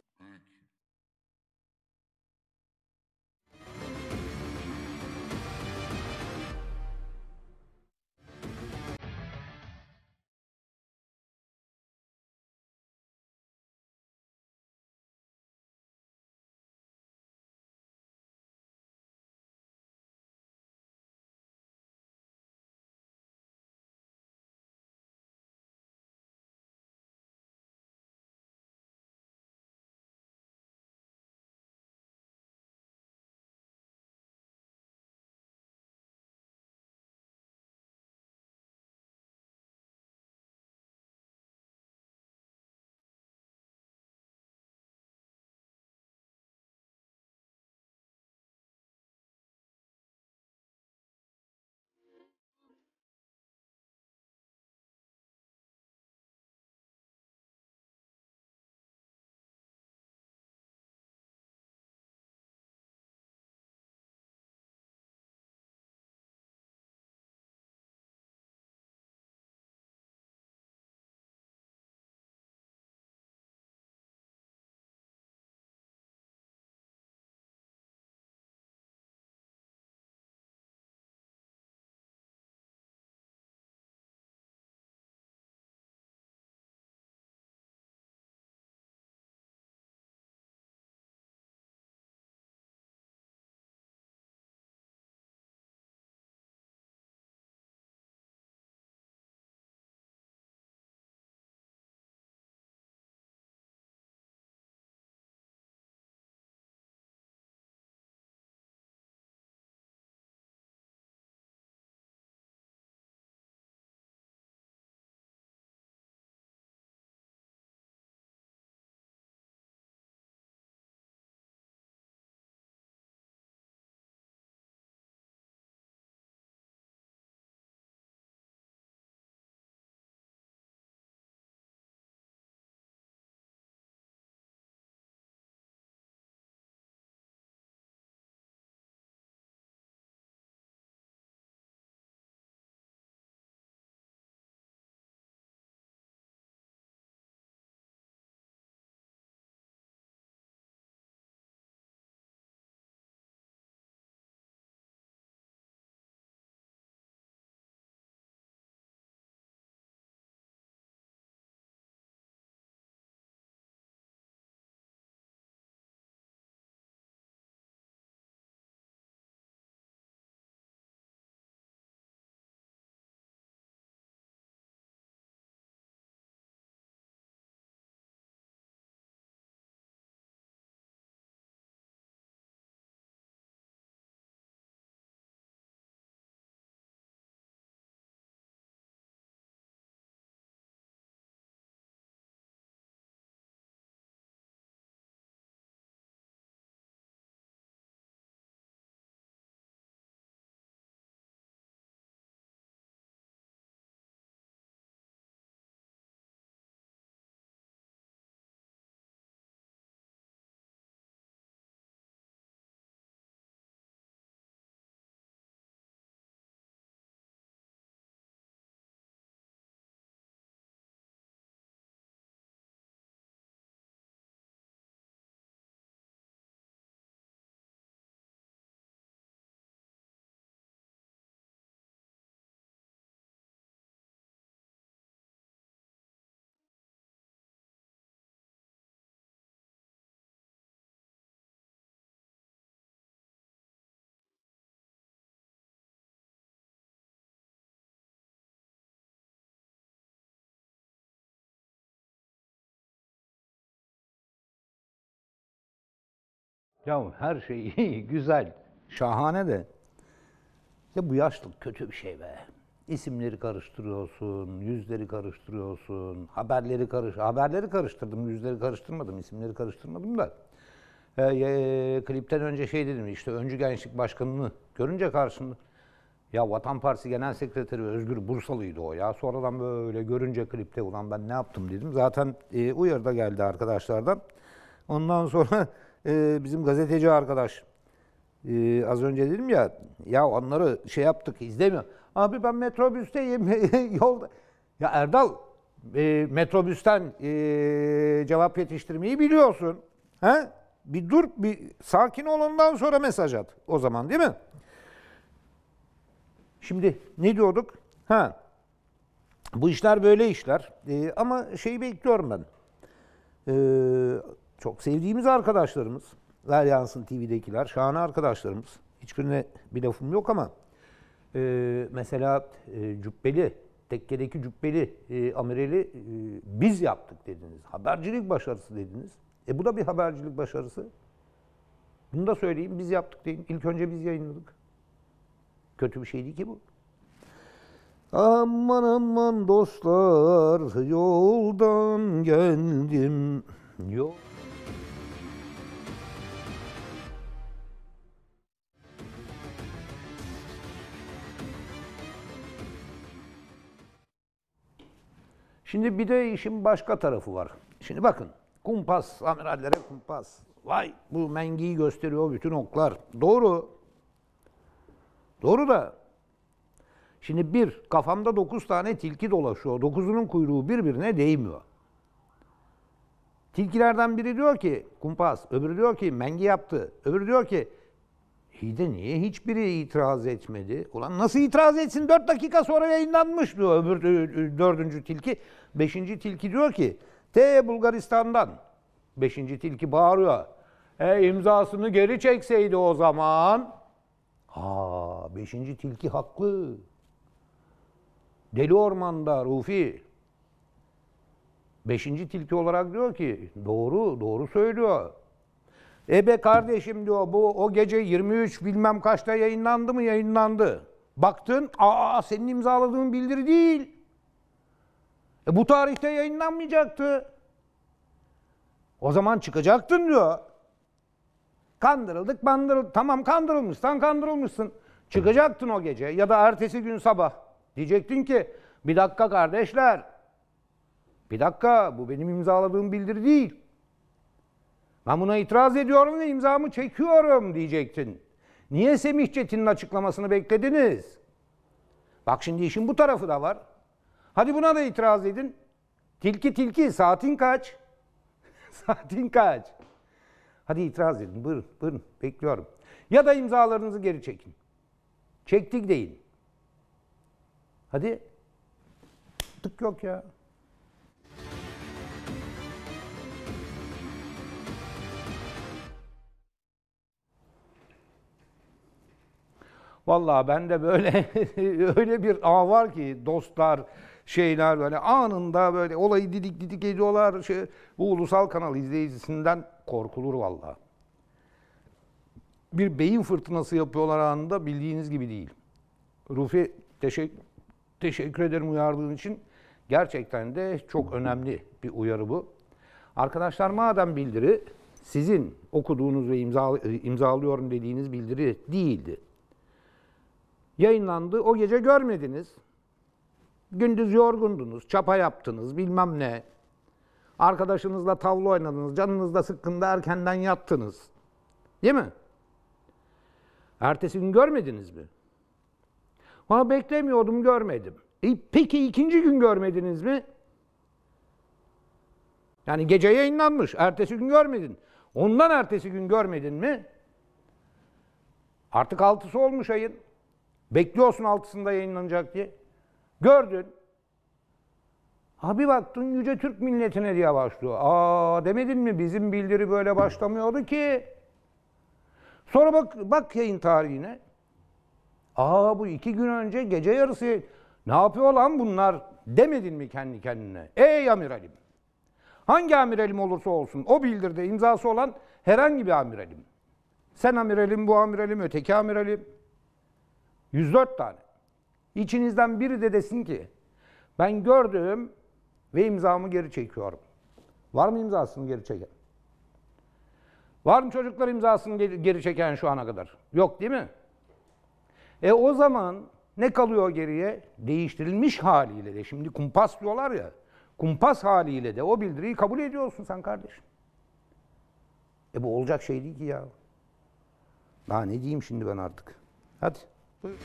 S2: Ya her şey iyi, güzel, şahane de. Ya bu yaşlılık
S1: kötü bir şey be. İsimleri karıştırıyorsun, yüzleri karıştırıyorsun, haberleri karış haberleri karıştırdım, yüzleri karıştırmadım, isimleri karıştırmadım da. E, e, klipten önce şey dedim işte öncü gençlik başkanını görünce karşımda ya Vatan Partisi Genel Sekreteri Özgür Bursalı'ydı o ya. Sonradan böyle görünce klipte ulan ben ne yaptım dedim. Zaten e, uyarı da geldi arkadaşlardan. Ondan sonra e, bizim gazeteci arkadaş e, az önce dedim ya ya onları şey yaptık izlemiyor. Abi ben metrobüsteyim yolda. Ya Erdal e, metrobüsten e, cevap yetiştirmeyi biliyorsun. He? Bir dur bir sakin ol ondan sonra mesaj at o zaman değil mi? Şimdi ne diyorduk? Ha. Bu işler böyle işler. E, ama şeyi bekliyorum ben. E, çok sevdiğimiz arkadaşlarımız. Veryansın TV'dekiler, şahane arkadaşlarımız. Hiçbirine bir lafım yok ama e, mesela e, Cübbeli, tekkedeki Cübbeli, e, Amireli e, biz yaptık dediniz. Habercilik başarısı dediniz. E bu da bir habercilik başarısı. Bunu da söyleyeyim, biz yaptık deyin. İlk önce biz yayınladık. Kötü bir şeydi ki bu. Aman aman dostlar yoldan geldim. Yok. Şimdi bir de işin başka tarafı var. Şimdi bakın kumpas, amirallere kumpas. Vay bu mengiyi gösteriyor bütün oklar. Doğru. Doğru da. Şimdi bir, kafamda dokuz tane tilki dolaşıyor. Dokuzunun kuyruğu birbirine değmiyor. Tilkilerden biri diyor ki kumpas, öbürü diyor ki mengi yaptı, öbürü diyor ki İyi de niye hiçbiri itiraz etmedi? Ulan nasıl itiraz etsin? Dört dakika sonra yayınlanmış diyor öbür dördüncü tilki. Beşinci tilki diyor ki T Bulgaristan'dan. Beşinci tilki bağırıyor. E imzasını geri çekseydi o zaman. Ha beşinci tilki haklı. Deli ormanda Rufi. Beşinci tilki olarak diyor ki doğru doğru söylüyor. E kardeşim diyor bu o gece 23 bilmem kaçta yayınlandı mı yayınlandı. Baktın aa senin imzaladığın bildiri değil. E bu tarihte yayınlanmayacaktı. O zaman çıkacaktın diyor. Kandırıldık, bandırıldık. Tamam kandırılmışsan kandırılmışsın. Çıkacaktın o gece ya da ertesi gün sabah. Diyecektin ki bir dakika kardeşler. Bir dakika bu benim imzaladığım bildiri değil. Ben buna itiraz ediyorum ve imzamı çekiyorum diyecektin. Niye Semih Çetin'in açıklamasını beklediniz? Bak şimdi işin bu tarafı da var. Hadi buna da itiraz edin. Tilki tilki saatin kaç? saatin kaç? Hadi itiraz edin. Buyurun, buyurun. Bekliyorum. Ya da imzalarınızı geri çekin. Çektik deyin. Hadi. Tık yok ya. Vallahi ben de böyle öyle bir ağ var ki dostlar, şeyler böyle anında böyle olayı didik didik ediyorlar. Şey, bu ulusal kanal izleyicisinden korkulur valla. Bir beyin fırtınası yapıyorlar anında bildiğiniz gibi değil. Rufi teşekkür, teşekkür ederim uyardığın için. Gerçekten de çok önemli bir uyarı bu. Arkadaşlar madem bildiri sizin okuduğunuz ve imzal e, imzalıyorum dediğiniz bildiri değildi. Yayınlandı. O gece görmediniz. Gündüz yorgundunuz, çapa yaptınız, bilmem ne. Arkadaşınızla tavla oynadınız, canınızda sıkkında erkenden yattınız. Değil mi? Ertesi gün görmediniz mi? Ama beklemiyordum, görmedim. E, peki ikinci gün görmediniz mi? Yani gece yayınlanmış, ertesi gün görmedin. Ondan ertesi gün görmedin mi? Artık altısı olmuş ayın. Bekliyorsun altısında yayınlanacak diye. Gördün. Ha bir baktın Yüce Türk milletine diye başlıyor. Aa demedin mi bizim bildiri böyle başlamıyordu ki. Sonra bak, bak yayın tarihine. Aa bu iki gün önce gece yarısı ne yapıyor lan bunlar demedin mi kendi kendine? Ey amiralim. Hangi amiralim olursa olsun o bildirde imzası olan herhangi bir amiralim. Sen amiralim, bu amiralim, öteki amiralim. 104 tane. İçinizden biri de desin ki ben gördüm ve imzamı geri çekiyorum. Var mı imzasını geri çeken? Var mı çocuklar imzasını geri çeken şu ana kadar? Yok değil mi? E o zaman ne kalıyor geriye? Değiştirilmiş haliyle de. Şimdi kumpas diyorlar ya. Kumpas haliyle de o bildiriyi kabul ediyorsun sen kardeşim. E bu olacak şey değil ki ya. Daha ne diyeyim şimdi ben artık. Hadi. Buyurun.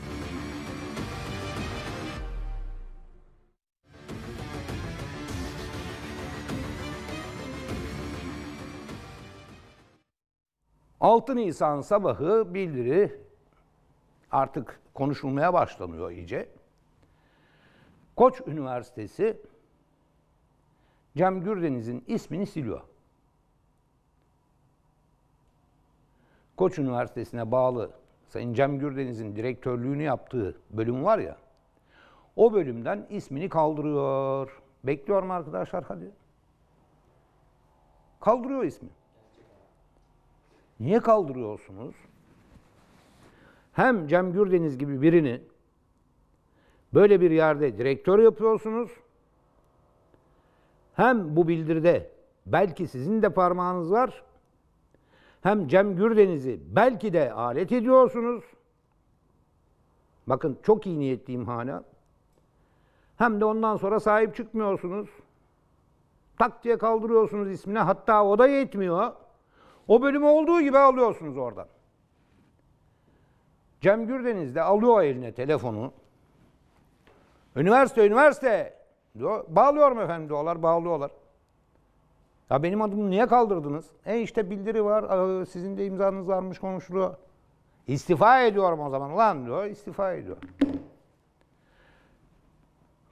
S1: 6 Nisan sabahı bildiri artık konuşulmaya başlanıyor iyice. Koç Üniversitesi Cem Gürdeniz'in ismini siliyor. Koç Üniversitesi'ne bağlı Sayın Cem Gürdeniz'in direktörlüğünü yaptığı bölüm var ya, o bölümden ismini kaldırıyor. Bekliyorum arkadaşlar hadi. Kaldırıyor ismi. Niye kaldırıyorsunuz? Hem Cem Gürdeniz gibi birini böyle bir yerde direktör yapıyorsunuz. Hem bu bildirde belki sizin de parmağınız var. Hem Cem Gürdeniz'i belki de alet ediyorsunuz. Bakın çok iyi niyetliyim hala. Hem de ondan sonra sahip çıkmıyorsunuz. Tak diye kaldırıyorsunuz ismine. Hatta o da yetmiyor. O bölümü olduğu gibi alıyorsunuz oradan. Cem Gürdeniz de alıyor eline telefonu. Üniversite, üniversite diyor. Bağlıyorum efendim diyorlar, bağlıyorlar. Ya benim adımı niye kaldırdınız? E işte bildiri var, e, sizin de imzanız varmış konuşuluyor. İstifa ediyorum o zaman lan diyor, istifa ediyor.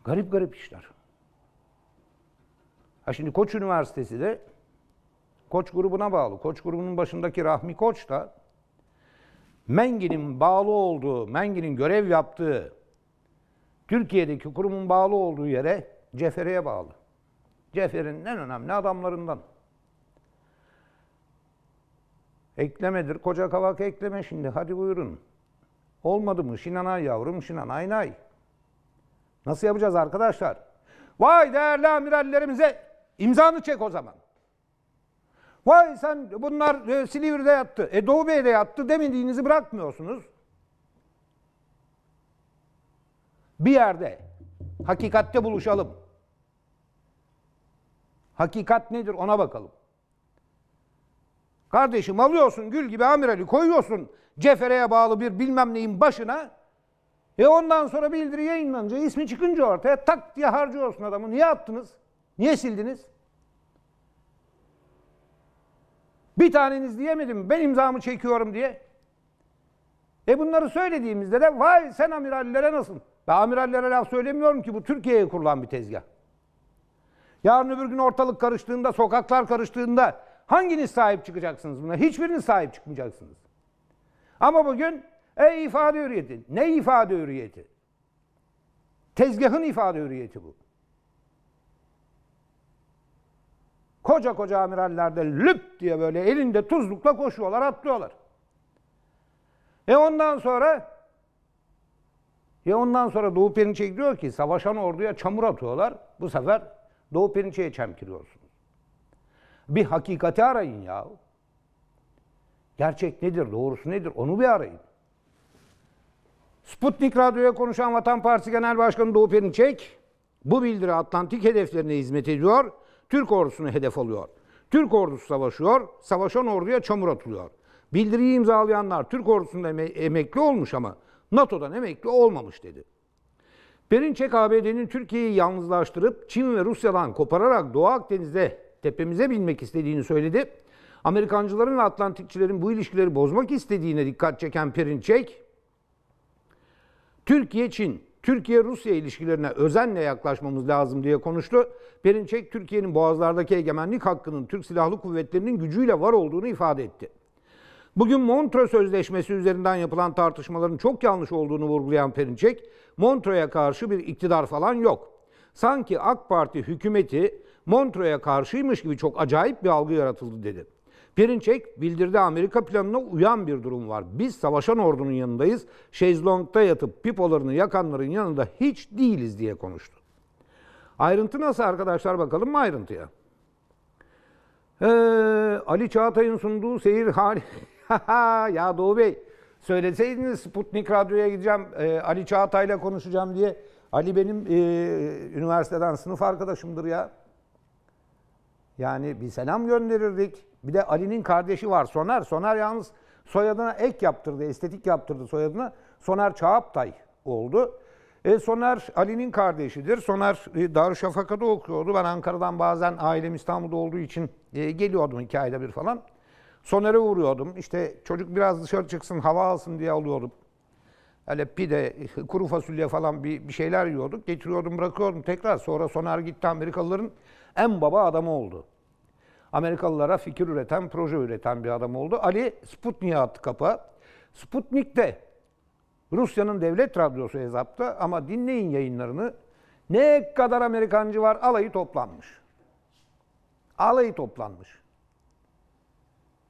S1: Garip garip işler. Ha şimdi Koç Üniversitesi de Koç grubuna bağlı. Koç grubunun başındaki Rahmi Koç da Mengi'nin bağlı olduğu, Mengi'nin görev yaptığı Türkiye'deki kurumun bağlı olduğu yere Cefere'ye bağlı. Cefer'in en önemli adamlarından. Eklemedir. Koca kavak ekleme şimdi. Hadi buyurun. Olmadı mı? Şinanay yavrum, şinanay nay. Nasıl yapacağız arkadaşlar? Vay değerli amirallerimize imzanı çek o zaman. Vay sen bunlar e, Silivri'de yattı. E Doğu Bey'de yattı demediğinizi bırakmıyorsunuz. Bir yerde hakikatte buluşalım. Hakikat nedir ona bakalım. Kardeşim alıyorsun gül gibi amirali koyuyorsun cefereye bağlı bir bilmem neyin başına. E ondan sonra bildiri yayınlanınca ismi çıkınca ortaya tak diye harcıyorsun adamı. Niye attınız? Niye sildiniz? Bir taneniz diyemedim ben imzamı çekiyorum diye. E bunları söylediğimizde de vay sen amirallere nasıl? Ben amirallere laf söylemiyorum ki bu Türkiye'ye kurulan bir tezgah. Yarın öbür gün ortalık karıştığında, sokaklar karıştığında hanginiz sahip çıkacaksınız buna? Hiçbiriniz sahip çıkmayacaksınız. Ama bugün e ifade hürriyeti. Ne ifade hürriyeti? Tezgahın ifade hürriyeti bu. Koca koca amirallerde lüp diye böyle elinde tuzlukla koşuyorlar, atlıyorlar. E ondan sonra e ondan sonra Doğu Perinçek diyor ki savaşan orduya çamur atıyorlar. Bu sefer Doğu Perinçek'e çemkiriyorsun. Bir hakikati arayın ya. Gerçek nedir, doğrusu nedir onu bir arayın. Sputnik Radyo'ya konuşan Vatan Partisi Genel Başkanı Doğu Perinçek bu bildiri Atlantik hedeflerine hizmet ediyor Türk ordusunu hedef alıyor. Türk ordusu savaşıyor, savaşan orduya çamur atılıyor. Bildiriyi imzalayanlar Türk ordusunda emekli olmuş ama NATO'dan emekli olmamış dedi. Perinçek ABD'nin Türkiye'yi yalnızlaştırıp Çin ve Rusya'dan kopararak Doğu Akdeniz'de tepemize binmek istediğini söyledi. Amerikancıların ve Atlantikçilerin bu ilişkileri bozmak istediğine dikkat çeken Perinçek, Türkiye-Çin Türkiye-Rusya ilişkilerine özenle yaklaşmamız lazım diye konuştu. Perinçek, Türkiye'nin boğazlardaki egemenlik hakkının Türk Silahlı Kuvvetleri'nin gücüyle var olduğunu ifade etti. Bugün Montreux Sözleşmesi üzerinden yapılan tartışmaların çok yanlış olduğunu vurgulayan Perinçek, Montreux'a karşı bir iktidar falan yok. Sanki AK Parti hükümeti Montreux'a karşıymış gibi çok acayip bir algı yaratıldı dedi. Pirinçek bildirdi Amerika planına uyan bir durum var. Biz savaşan ordunun yanındayız. Şezlong'da yatıp pipolarını yakanların yanında hiç değiliz diye konuştu. Ayrıntı nasıl arkadaşlar bakalım mı ayrıntıya? Ee, Ali Çağatay'ın sunduğu seyir hali. ya Doğu Bey söyleseydiniz Sputnik Radyo'ya gideceğim e, Ali Çağatay'la konuşacağım diye. Ali benim e, üniversiteden sınıf arkadaşımdır ya. Yani bir selam gönderirdik. Bir de Ali'nin kardeşi var Soner. Soner yalnız soyadına ek yaptırdı, estetik yaptırdı soyadına. Soner Çağaptay oldu. E, Soner Ali'nin kardeşidir. Soner e, Darüşşafaka'da okuyordu. Ben Ankara'dan bazen ailem İstanbul'da olduğu için e, geliyordum iki ayda bir falan. Soner'e vuruyordum. İşte çocuk biraz dışarı çıksın, hava alsın diye alıyordum. Öyle pide, kuru fasulye falan bir, bir şeyler yiyorduk. Getiriyordum, bırakıyordum tekrar. Sonra Soner gitti Amerikalıların en baba adamı oldu. Amerikalılara fikir üreten, proje üreten bir adam oldu. Ali Sputnik'e attı kapağı. Sputnik de Rusya'nın devlet radyosu hesapta ama dinleyin yayınlarını. Ne kadar Amerikancı var alayı toplanmış. Alayı toplanmış.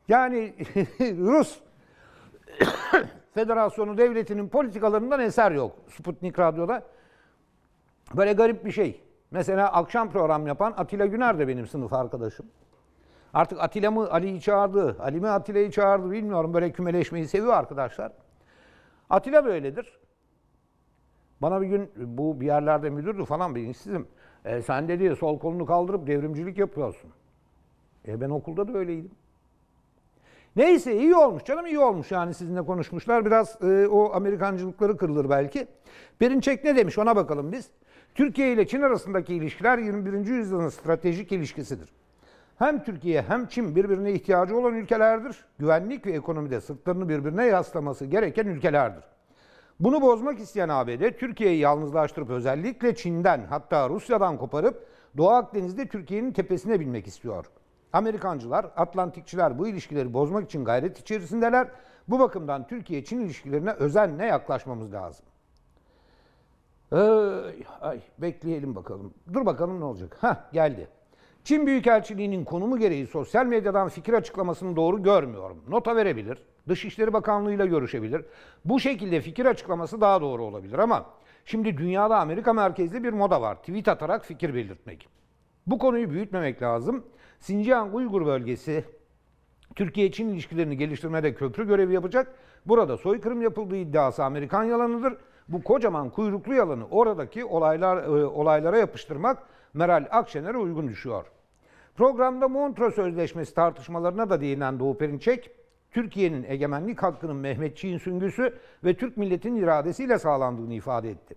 S1: Yani Rus Federasyonu Devleti'nin politikalarından eser yok Sputnik Radyo'da. Böyle garip bir şey. Mesela akşam program yapan Atilla Güner de benim sınıf arkadaşım. Artık Atilla mı Ali'yi çağırdı, Ali mi Atilla'yı çağırdı bilmiyorum. Böyle kümeleşmeyi seviyor arkadaşlar. Atilla böyledir. Bana bir gün bu bir yerlerde müdürdü falan bilinçsizim. E, sen dedi sol kolunu kaldırıp devrimcilik yapıyorsun. E ben okulda da öyleydim. Neyse iyi olmuş canım iyi olmuş yani sizinle konuşmuşlar. Biraz e, o Amerikancılıkları kırılır belki. Perinçek ne demiş ona bakalım biz. Türkiye ile Çin arasındaki ilişkiler 21. yüzyılın stratejik ilişkisidir. Hem Türkiye hem Çin birbirine ihtiyacı olan ülkelerdir. Güvenlik ve ekonomide sırtlarını birbirine yaslaması gereken ülkelerdir. Bunu bozmak isteyen ABD, Türkiye'yi yalnızlaştırıp özellikle Çin'den hatta Rusya'dan koparıp Doğu Akdeniz'de Türkiye'nin tepesine binmek istiyor. Amerikancılar, Atlantikçiler bu ilişkileri bozmak için gayret içerisindeler. Bu bakımdan Türkiye-Çin ilişkilerine özenle yaklaşmamız lazım. Ay, ay, bekleyelim bakalım. Dur bakalım ne olacak. ha geldi. Çin Büyükelçiliği'nin konumu gereği sosyal medyadan fikir açıklamasını doğru görmüyorum. Nota verebilir, Dışişleri Bakanlığı'yla görüşebilir. Bu şekilde fikir açıklaması daha doğru olabilir ama şimdi dünyada Amerika merkezli bir moda var. Tweet atarak fikir belirtmek. Bu konuyu büyütmemek lazım. Sincan Uygur bölgesi Türkiye-Çin ilişkilerini geliştirmede köprü görevi yapacak. Burada soykırım yapıldığı iddiası Amerikan yalanıdır. Bu kocaman kuyruklu yalanı oradaki olaylar e, olaylara yapıştırmak Meral Akşener'e uygun düşüyor. Programda Montreux Sözleşmesi tartışmalarına da değinen Doğu Perinçek, Türkiye'nin egemenlik hakkının Mehmetçiğin süngüsü ve Türk milletinin iradesiyle sağlandığını ifade etti.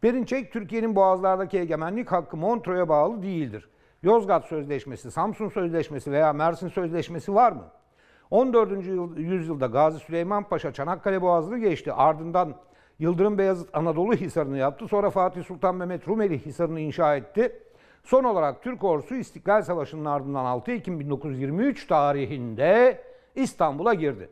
S1: Perinçek, Türkiye'nin boğazlardaki egemenlik hakkı Montreux'e bağlı değildir. Yozgat Sözleşmesi, Samsun Sözleşmesi veya Mersin Sözleşmesi var mı? 14. yüzyılda Gazi Süleyman Paşa Çanakkale Boğazı'nı geçti. Ardından Yıldırım Beyazıt Anadolu Hisarı'nı yaptı. Sonra Fatih Sultan Mehmet Rumeli Hisarı'nı inşa etti. Son olarak Türk ordusu İstiklal Savaşı'nın ardından 6 Ekim 1923 tarihinde İstanbul'a girdi.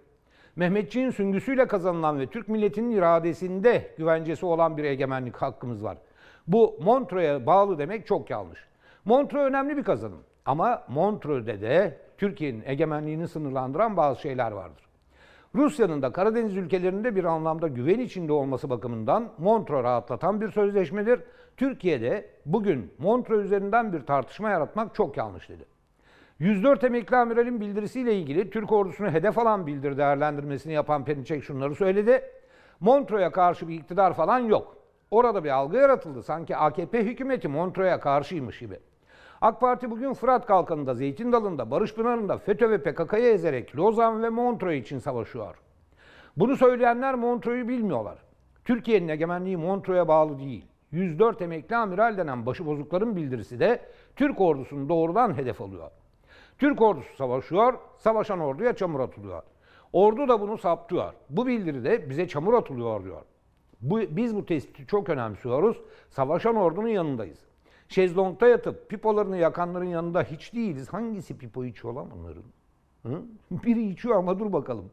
S1: Mehmetçiğin süngüsüyle kazanılan ve Türk milletinin iradesinde güvencesi olan bir egemenlik hakkımız var. Bu Montreux'e bağlı demek çok yanlış. Montreux önemli bir kazanım ama Montreux'de de Türkiye'nin egemenliğini sınırlandıran bazı şeyler vardır. Rusya'nın da Karadeniz ülkelerinde bir anlamda güven içinde olması bakımından Montrö rahatlatan bir sözleşmedir. Türkiye'de bugün Montrö üzerinden bir tartışma yaratmak çok yanlış dedi. 104 emekli amiralin bildirisiyle ilgili Türk ordusunu hedef alan bildiri değerlendirmesini yapan Perinçek şunları söyledi. Montrö'ye karşı bir iktidar falan yok. Orada bir algı yaratıldı sanki AKP hükümeti Montrö'ye karşıymış gibi. AK Parti bugün Fırat Kalkanı'nda, Zeytin Dalı'nda, Barış Pınarı'nda FETÖ ve PKK'ya ezerek Lozan ve Montreux için savaşıyor. Bunu söyleyenler Montreux'u bilmiyorlar. Türkiye'nin egemenliği Montreux'a bağlı değil. 104 emekli amiral denen başıbozukların bildirisi de Türk ordusunu doğrudan hedef alıyor. Türk ordusu savaşıyor, savaşan orduya çamur atılıyor. Ordu da bunu saptıyor. Bu bildiri de bize çamur atılıyor diyor. Bu, biz bu tespiti çok önemsiyoruz. Savaşan ordunun yanındayız. Şezlong'da yatıp pipolarını yakanların yanında hiç değiliz. Hangisi pipo içiyor lan bunların? Hı? Biri içiyor ama dur bakalım.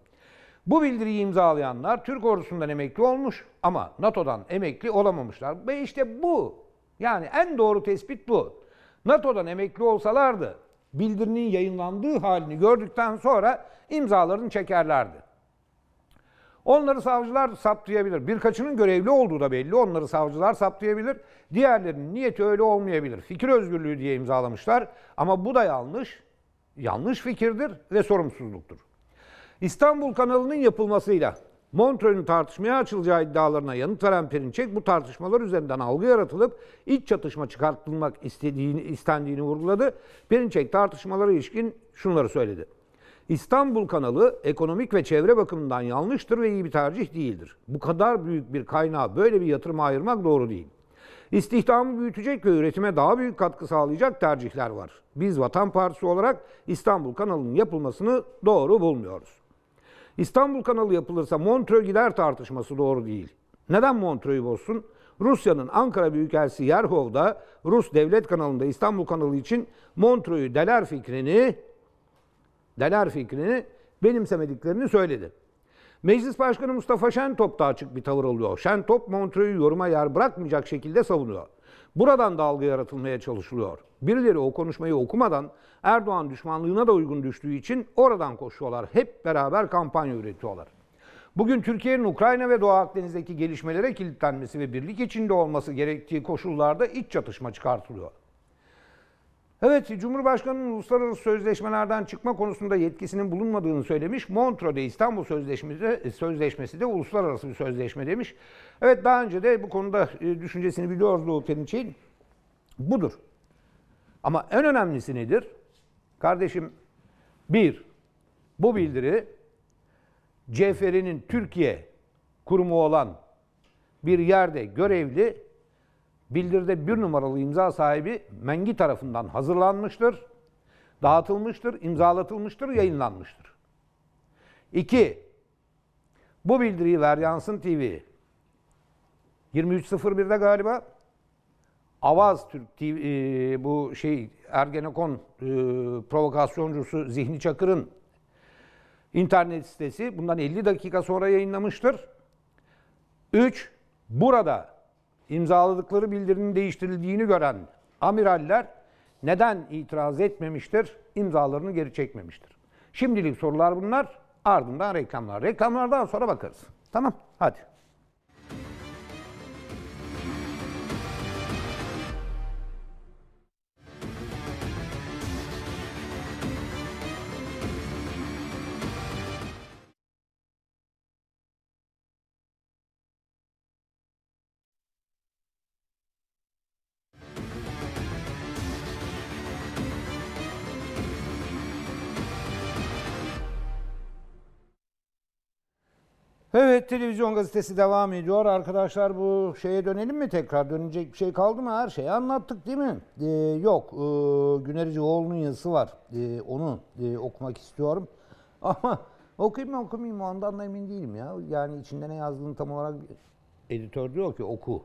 S1: Bu bildiriyi imzalayanlar Türk ordusundan emekli olmuş ama NATO'dan emekli olamamışlar. Ve işte bu. Yani en doğru tespit bu. NATO'dan emekli olsalardı bildirinin yayınlandığı halini gördükten sonra imzalarını çekerlerdi. Onları savcılar saptayabilir. Birkaçının görevli olduğu da belli. Onları savcılar saptayabilir. Diğerlerinin niyeti öyle olmayabilir. Fikir özgürlüğü diye imzalamışlar. Ama bu da yanlış. Yanlış fikirdir ve sorumsuzluktur. İstanbul kanalının yapılmasıyla Montreux'un tartışmaya açılacağı iddialarına yanıt veren Perinçek bu tartışmalar üzerinden algı yaratılıp iç çatışma çıkartılmak istediğini, istendiğini vurguladı. Perinçek tartışmalara ilişkin şunları söyledi. İstanbul kanalı ekonomik ve çevre bakımından yanlıştır ve iyi bir tercih değildir. Bu kadar büyük bir kaynağı böyle bir yatırıma ayırmak doğru değil. İstihdamı büyütecek ve üretime daha büyük katkı sağlayacak tercihler var. Biz Vatan Partisi olarak İstanbul kanalının yapılmasını doğru bulmuyoruz. İstanbul kanalı yapılırsa Montreux gider tartışması doğru değil. Neden Montreux'u bozsun? Rusya'nın Ankara Büyükelçisi Yerhov'da Rus Devlet Kanalı'nda İstanbul kanalı için Montreux'u deler fikrini Deler fikrini benimsemediklerini söyledi. Meclis Başkanı Mustafa Şentop da açık bir tavır alıyor. Şentop Montreux'u yoruma yer bırakmayacak şekilde savunuyor. Buradan da algı yaratılmaya çalışılıyor. Birileri o konuşmayı okumadan Erdoğan düşmanlığına da uygun düştüğü için oradan koşuyorlar. Hep beraber kampanya üretiyorlar. Bugün Türkiye'nin Ukrayna ve Doğu Akdeniz'deki gelişmelere kilitlenmesi ve birlik içinde olması gerektiği koşullarda iç çatışma çıkartılıyor. Evet, Cumhurbaşkanı'nın uluslararası sözleşmelerden çıkma konusunda yetkisinin bulunmadığını söylemiş. Montreux'de İstanbul Sözleşmesi, e, sözleşmesi de uluslararası bir sözleşme demiş. Evet, daha önce de bu konuda e, düşüncesini biliyoruz Doğu Budur. Ama en önemlisi nedir? Kardeşim, bir, bu bildiri CFR'nin Türkiye kurumu olan bir yerde görevli Bildiride bir numaralı imza sahibi Mengi tarafından hazırlanmıştır, dağıtılmıştır, imzalatılmıştır, yayınlanmıştır. İki, Bu bildiriyi ver yansın TV 23.01'de galiba Avaz Türk TV, e, bu şey Ergenekon e, provokasyoncusu Zihni Çakır'ın internet sitesi bundan 50 dakika sonra yayınlamıştır. 3. Burada imzaladıkları bildirinin değiştirildiğini gören amiraller neden itiraz etmemiştir? imzalarını geri çekmemiştir. Şimdilik sorular bunlar. Ardından reklamlar. Reklamlardan sonra bakarız. Tamam hadi. Evet televizyon gazetesi devam ediyor. Arkadaşlar bu şeye dönelim mi tekrar? Dönecek bir şey kaldı mı? Her şeyi anlattık değil mi? Ee, yok. Ee, Güner oğlunun yazısı var. Ee, onu e, okumak istiyorum. Ama okuyayım mı okumayayım mı ondan da emin değilim ya. Yani içinde ne yazdığını tam olarak editör diyor ki oku.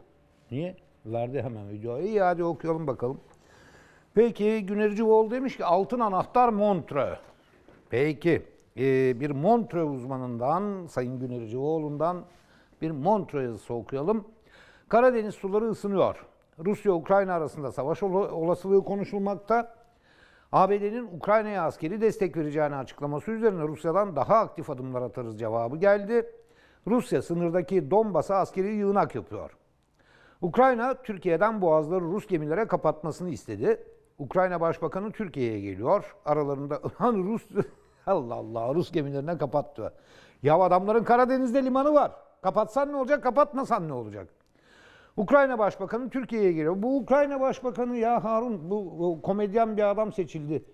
S1: Niye? Verdi hemen videoyu. İyi hadi okuyalım bakalım. Peki Güner Cıvoğlu demiş ki altın anahtar montre. Peki. Ee, bir Montre uzmanından, Sayın Günericioğlu'ndan bir Montre yazısı okuyalım. Karadeniz suları ısınıyor. Rusya-Ukrayna arasında savaş olasılığı konuşulmakta. ABD'nin Ukrayna'ya askeri destek vereceğini açıklaması üzerine Rusya'dan daha aktif adımlar atarız cevabı geldi. Rusya sınırdaki Donbas'a askeri yığınak yapıyor. Ukrayna Türkiye'den boğazları Rus gemilere kapatmasını istedi. Ukrayna Başbakanı Türkiye'ye geliyor. Aralarında Rus Allah Allah Rus gemilerine kapattı. Ya adamların Karadeniz'de limanı var. Kapatsan ne olacak, kapatmasan ne olacak? Ukrayna Başbakanı Türkiye'ye giriyor. Bu Ukrayna Başbakanı ya Harun, bu, komedyen bir adam seçildi.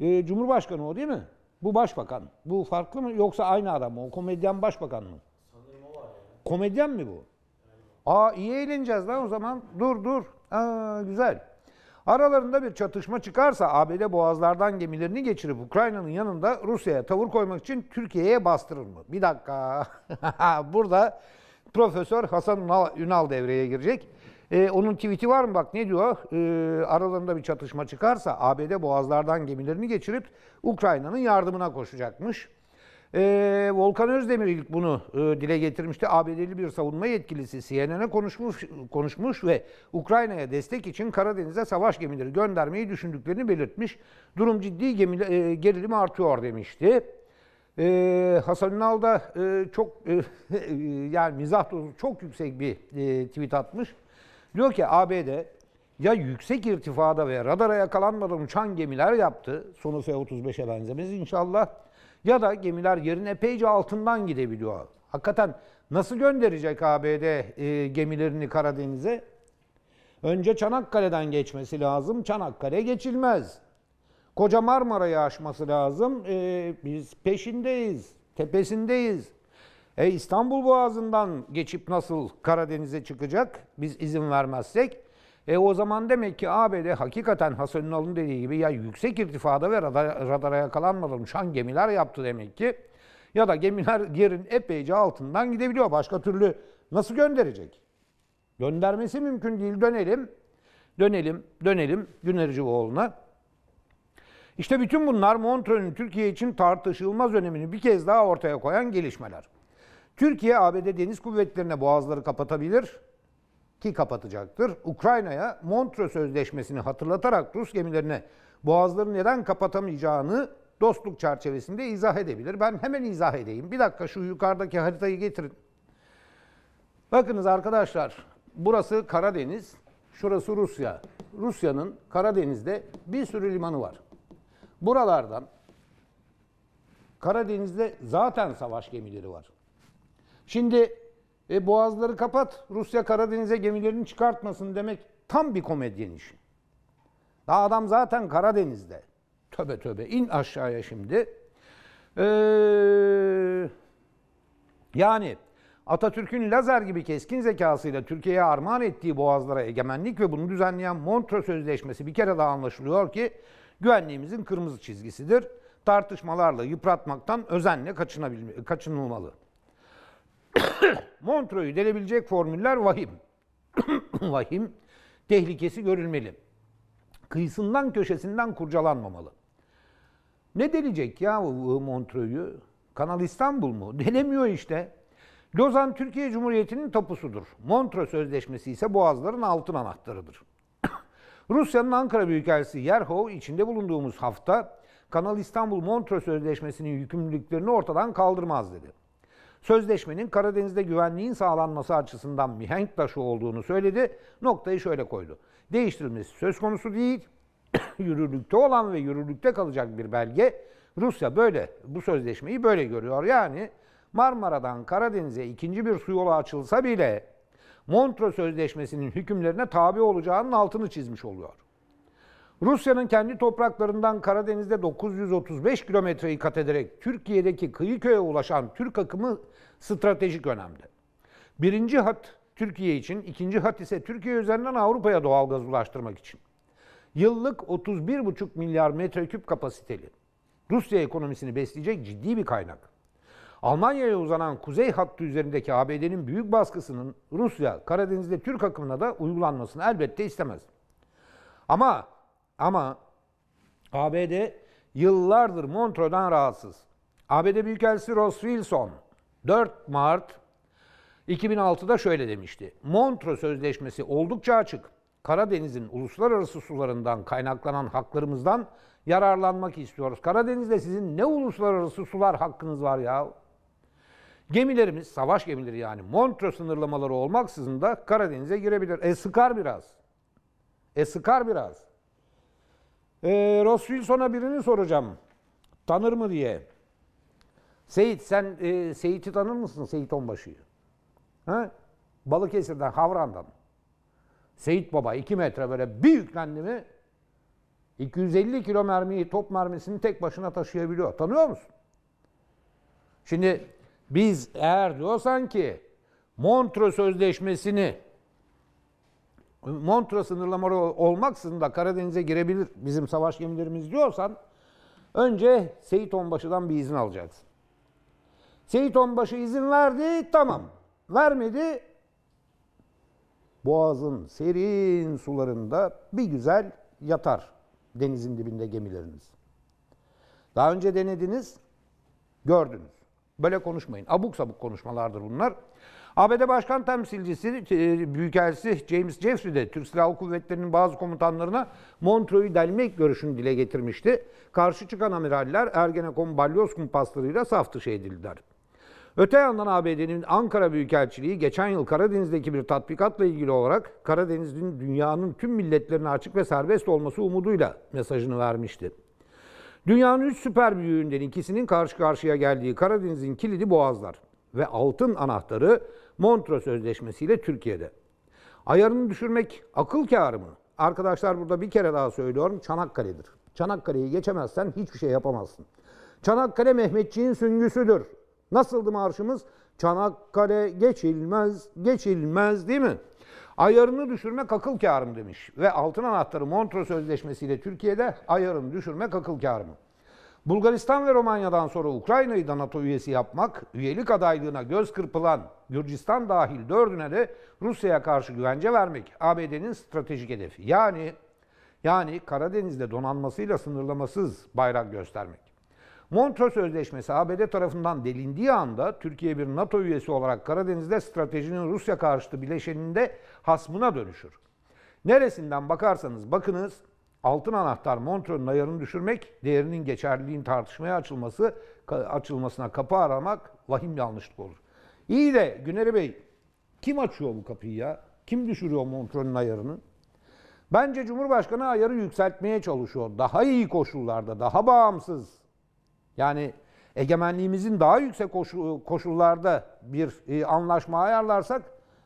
S1: Ee, Cumhurbaşkanı o değil mi? Bu başbakan. Bu farklı mı yoksa aynı adam mı? O komedyen başbakan mı? Sanırım o var ya. Komedyen mi bu? Aa iyi eğleneceğiz lan o zaman. Dur dur. Aa, güzel. Aralarında bir çatışma çıkarsa ABD boğazlardan gemilerini geçirip Ukrayna'nın yanında Rusya'ya tavır koymak için Türkiye'ye bastırır mı? Bir dakika. Burada Profesör Hasan Ünal devreye girecek. Ee, onun tweet'i var mı? Bak ne diyor? Ee, aralarında bir çatışma çıkarsa ABD boğazlardan gemilerini geçirip Ukrayna'nın yardımına koşacakmış. Ee, Volkan Özdemir ilk bunu e, dile getirmişti. ABD'li bir savunma yetkilisi CNN'e konuşmuş, konuşmuş ve Ukrayna'ya destek için Karadeniz'e savaş gemileri göndermeyi düşündüklerini belirtmiş. Durum ciddi gemi, e, gerilim artıyor demişti. Ee, Hasan Ünal da e, çok e, e, yani mizah dozu çok yüksek bir e, tweet atmış. Diyor ki ABD ya yüksek irtifada ve radara yakalanmadan uçan gemiler yaptı. Sonu F-35'e benzemez inşallah ya da gemiler yerin epeyce altından gidebiliyor. Hakikaten nasıl gönderecek ABD e, gemilerini Karadeniz'e? Önce Çanakkale'den geçmesi lazım. Çanakkale geçilmez. Koca Marmara'yı aşması lazım. E, biz peşindeyiz, tepesindeyiz. E İstanbul Boğazı'ndan geçip nasıl Karadeniz'e çıkacak? Biz izin vermezsek e o zaman demek ki ABD hakikaten Hasan Ünal'ın dediği gibi ya yüksek irtifada ve radar, radara yakalanmadan uçan gemiler yaptı demek ki. Ya da gemiler yerin epeyce altından gidebiliyor. Başka türlü nasıl gönderecek? Göndermesi mümkün değil. Dönelim, dönelim, dönelim Günercivoğlu'na. İşte bütün bunlar Montreux'un Türkiye için tartışılmaz önemini bir kez daha ortaya koyan gelişmeler. Türkiye ABD deniz kuvvetlerine boğazları kapatabilir ki kapatacaktır. Ukrayna'ya Montre Sözleşmesi'ni hatırlatarak Rus gemilerine boğazları neden kapatamayacağını dostluk çerçevesinde izah edebilir. Ben hemen izah edeyim. Bir dakika şu yukarıdaki haritayı getirin. Bakınız arkadaşlar burası Karadeniz, şurası Rusya. Rusya'nın Karadeniz'de bir sürü limanı var. Buralardan Karadeniz'de zaten savaş gemileri var. Şimdi e boğazları kapat. Rusya Karadeniz'e gemilerini çıkartmasın demek tam bir komedyen işi. Daha adam zaten Karadeniz'de. Töbe töbe in aşağıya şimdi. Ee, yani Atatürk'ün lazer gibi keskin zekasıyla Türkiye'ye armağan ettiği boğazlara egemenlik ve bunu düzenleyen Montre Sözleşmesi bir kere daha anlaşılıyor ki güvenliğimizin kırmızı çizgisidir. Tartışmalarla yıpratmaktan özenle kaçınılmalı. Montreux'u delebilecek formüller vahim. vahim. Tehlikesi görülmeli. Kıyısından köşesinden kurcalanmamalı. Ne delecek ya Montreux'u? Kanal İstanbul mu? Denemiyor işte. Lozan Türkiye Cumhuriyeti'nin tapusudur. Montreux Sözleşmesi ise boğazların altın anahtarıdır. Rusya'nın Ankara Büyükelçisi Yerhov içinde bulunduğumuz hafta Kanal İstanbul Montreux Sözleşmesi'nin yükümlülüklerini ortadan kaldırmaz dedi. Sözleşmenin Karadeniz'de güvenliğin sağlanması açısından mihenk taşı olduğunu söyledi. Noktayı şöyle koydu. Değiştirilmesi söz konusu değil. yürürlükte olan ve yürürlükte kalacak bir belge. Rusya böyle bu sözleşmeyi böyle görüyor. Yani Marmara'dan Karadeniz'e ikinci bir su yolu açılsa bile Montre Sözleşmesi'nin hükümlerine tabi olacağının altını çizmiş oluyor. Rusya'nın kendi topraklarından Karadeniz'de 935 kilometreyi kat ederek Türkiye'deki kıyı köye ulaşan Türk akımı stratejik önemde. Birinci hat Türkiye için, ikinci hat ise Türkiye üzerinden Avrupa'ya doğalgaz ulaştırmak için. Yıllık 31,5 milyar metreküp kapasiteli. Rusya ekonomisini besleyecek ciddi bir kaynak. Almanya'ya uzanan kuzey hattı üzerindeki ABD'nin büyük baskısının Rusya Karadeniz'de Türk akımına da uygulanmasını elbette istemez. Ama ama ABD yıllardır Montreux'dan rahatsız. ABD Büyükelçisi Ross Wilson 4 Mart 2006'da şöyle demişti. Montreux Sözleşmesi oldukça açık. Karadeniz'in uluslararası sularından kaynaklanan haklarımızdan yararlanmak istiyoruz. Karadeniz'de sizin ne uluslararası sular hakkınız var ya? Gemilerimiz, savaş gemileri yani Montreux sınırlamaları olmaksızın da Karadeniz'e girebilir. E sıkar biraz. E sıkar biraz. Ee, Ross Wilson'a birini soracağım. Tanır mı diye. Seyit sen e, Seyit'i tanır mısın? Seyit Onbaşı'yı. Ha? Balıkesir'den, Havran'dan. Seyit Baba 2 metre böyle bir yüklendi mi 250 kilo mermiyi, top mermisini tek başına taşıyabiliyor. Tanıyor musun? Şimdi biz eğer diyorsan ki Montre Sözleşmesi'ni Montra sınırlamaları olmaksızın da Karadeniz'e girebilir bizim savaş gemilerimiz diyorsan önce Seyit Onbaşı'dan bir izin alacaksın. Seyit Onbaşı izin verdi tamam. Vermedi Boğaz'ın serin sularında bir güzel yatar denizin dibinde gemileriniz. Daha önce denediniz, gördünüz. Böyle konuşmayın. Abuk sabuk konuşmalardır bunlar. ABD Başkan Temsilcisi, e, Büyükelçisi James Jeffrey de Türk Silahlı Kuvvetleri'nin bazı komutanlarına Montreux'u delmek görüşünü dile getirmişti. Karşı çıkan amiraller Ergenekon balyoz kumpaslarıyla saf dışı edildiler. Öte yandan ABD'nin Ankara Büyükelçiliği geçen yıl Karadeniz'deki bir tatbikatla ilgili olarak Karadeniz'in dünyanın tüm milletlerine açık ve serbest olması umuduyla mesajını vermişti. Dünyanın üç süper büyüğünden ikisinin karşı karşıya geldiği Karadeniz'in kilidi boğazlar ve altın anahtarı Montreux Sözleşmesi Türkiye'de. Ayarını düşürmek akıl kârı mı? Arkadaşlar burada bir kere daha söylüyorum Çanakkale'dir. Çanakkale'yi geçemezsen hiçbir şey yapamazsın. Çanakkale Mehmetçiğin süngüsüdür. Nasıldı marşımız? Çanakkale geçilmez, geçilmez değil mi? Ayarını düşürmek akıl kârım demiş. Ve altın anahtarı Montreux Sözleşmesi Türkiye'de ayarını düşürmek akıl kârımı. Bulgaristan ve Romanya'dan sonra Ukrayna'yı da NATO üyesi yapmak, üyelik adaylığına göz kırpılan Gürcistan dahil dördüne de Rusya'ya karşı güvence vermek ABD'nin stratejik hedefi. Yani yani Karadeniz'de donanmasıyla sınırlamasız bayrak göstermek. Montreux Sözleşmesi ABD tarafından delindiği anda Türkiye bir NATO üyesi olarak Karadeniz'de stratejinin Rusya karşıtı bileşeninde hasmına dönüşür. Neresinden bakarsanız bakınız altın anahtar Montreux'un ayarını düşürmek, değerinin geçerliliğin tartışmaya açılması, açılmasına kapı aramak vahim yanlışlık olur. İyi de Güneri Bey kim açıyor bu kapıyı ya? Kim düşürüyor Montreux'un ayarını? Bence Cumhurbaşkanı ayarı yükseltmeye çalışıyor. Daha iyi koşullarda, daha bağımsız. Yani egemenliğimizin daha yüksek koşullarda bir e, anlaşma ayarlarsak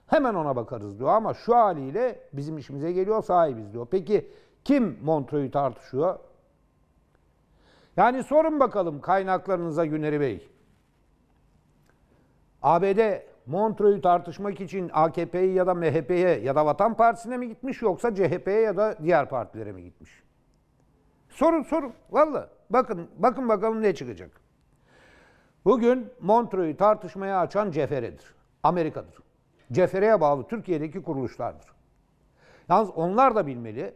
S1: hemen ona bakarız diyor. Ama şu haliyle bizim işimize geliyor sahibiz diyor. Peki kim Montreux'u tartışıyor? Yani sorun bakalım kaynaklarınıza Güneri Bey. ABD Montreux'u tartışmak için AKP'ye ya da MHP'ye ya da Vatan Partisi'ne mi gitmiş yoksa CHP'ye ya da diğer partilere mi gitmiş? Sorun sorun. Valla bakın, bakın bakalım ne çıkacak. Bugün Montreux'u tartışmaya açan Cefere'dir. Amerika'dır. Cefere'ye bağlı Türkiye'deki kuruluşlardır. Yalnız onlar da bilmeli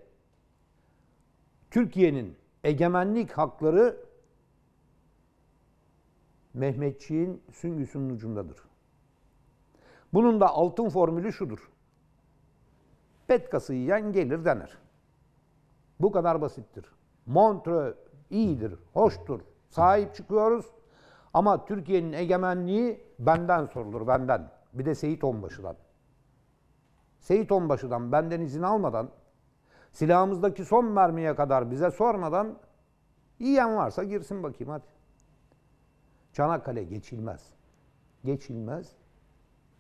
S1: Türkiye'nin egemenlik hakları Mehmetçiğin süngüsünün ucundadır. Bunun da altın formülü şudur. Petkası yiyen gelir denir. Bu kadar basittir. Montre iyidir, hoştur. Sahip çıkıyoruz. Ama Türkiye'nin egemenliği benden sorulur, benden. Bir de Seyit Onbaşı'dan. Seyit Onbaşı'dan benden izin almadan Silahımızdaki son mermiye kadar bize sormadan yiyen varsa girsin bakayım hadi. Çanakkale geçilmez. Geçilmez,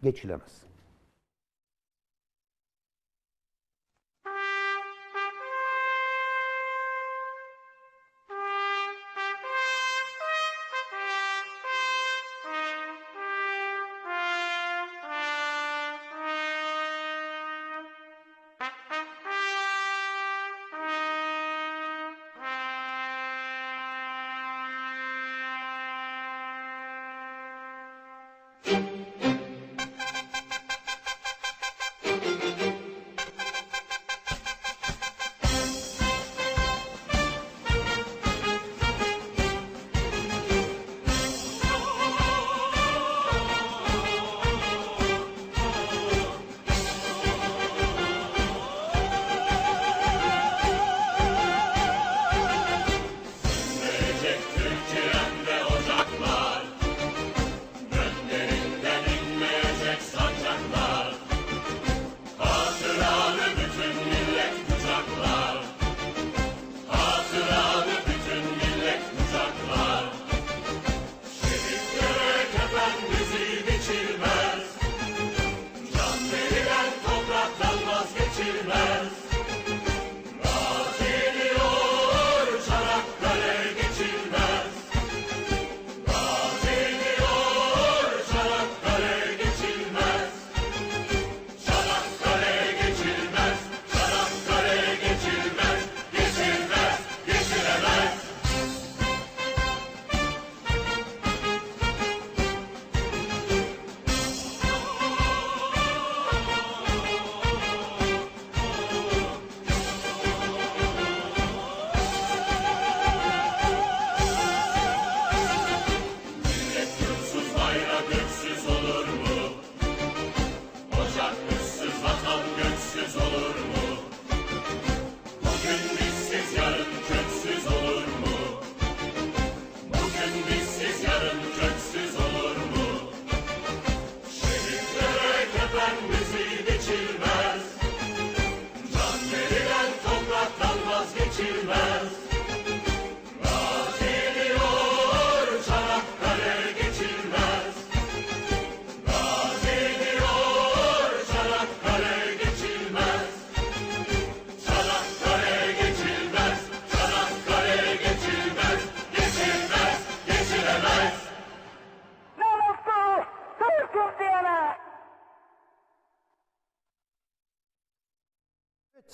S1: geçilemez.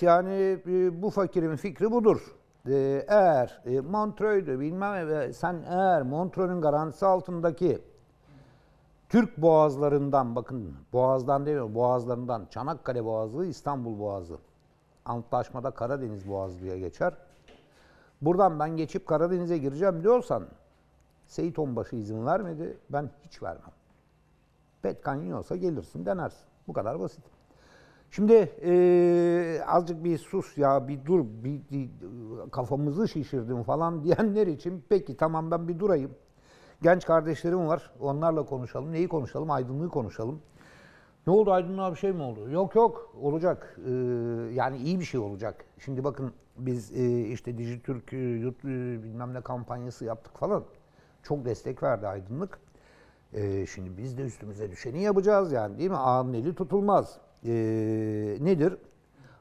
S1: Yani e, bu fakirin fikri budur. E, eğer e, Montreux'dü bilmem e, sen eğer Montreux'un garantisi altındaki Türk boğazlarından bakın boğazdan demiyorum boğazlarından Çanakkale boğazı İstanbul boğazı antlaşmada Karadeniz boğazı diye geçer. Buradan ben geçip Karadeniz'e gireceğim diyorsan Seyit Onbaşı izin vermedi ben hiç vermem. Petkan yiyorsa gelirsin denersin. Bu kadar basit. Şimdi e, azıcık bir sus ya bir dur bir, bir kafamızı şişirdim falan diyenler için peki tamam ben bir durayım. Genç kardeşlerim var onlarla konuşalım. Neyi konuşalım? Aydınlığı konuşalım. Ne oldu aydınlığa bir şey mi oldu? Yok yok olacak. Ee, yani iyi bir şey olacak. Şimdi bakın biz e, işte Dijitürk e, yurt, e, bilmem ne kampanyası yaptık falan. Çok destek verdi aydınlık. E, şimdi biz de üstümüze düşeni yapacağız yani değil mi? Ağanın eli tutulmaz e, nedir?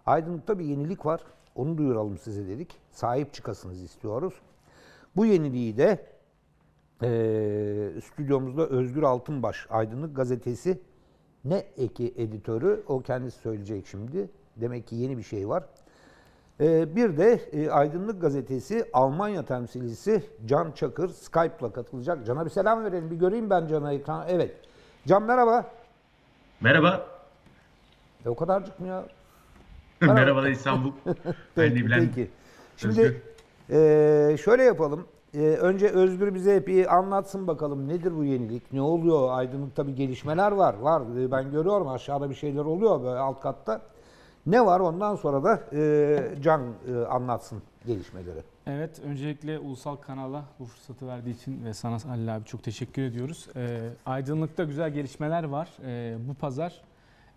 S1: Aydınlıkta bir yenilik var. Onu duyuralım size dedik. Sahip çıkasınız istiyoruz. Bu yeniliği de e, stüdyomuzda Özgür Altınbaş Aydınlık Gazetesi ne eki editörü o kendisi söyleyecek şimdi. Demek ki yeni bir şey var. E, bir de e, Aydınlık Gazetesi Almanya temsilcisi Can Çakır Skype'la katılacak. Can'a bir selam verelim. Bir göreyim ben Can'a ekran. Evet. Can merhaba. Merhaba. E o kadarcık mı ya? Merhaba İstanbul. ben İblen. Peki. Şimdi e, şöyle yapalım. E, önce Özgür bize bir anlatsın bakalım nedir bu yenilik? Ne oluyor? Aydınlık tabi gelişmeler var. Var. E, ben görüyorum aşağıda bir şeyler oluyor böyle alt katta. Ne var ondan sonra da e, Can e, anlatsın gelişmeleri.
S3: Evet, öncelikle ulusal kanala bu fırsatı verdiği için ve sana Ali abi çok teşekkür ediyoruz. E, aydınlık'ta güzel gelişmeler var. E, bu pazar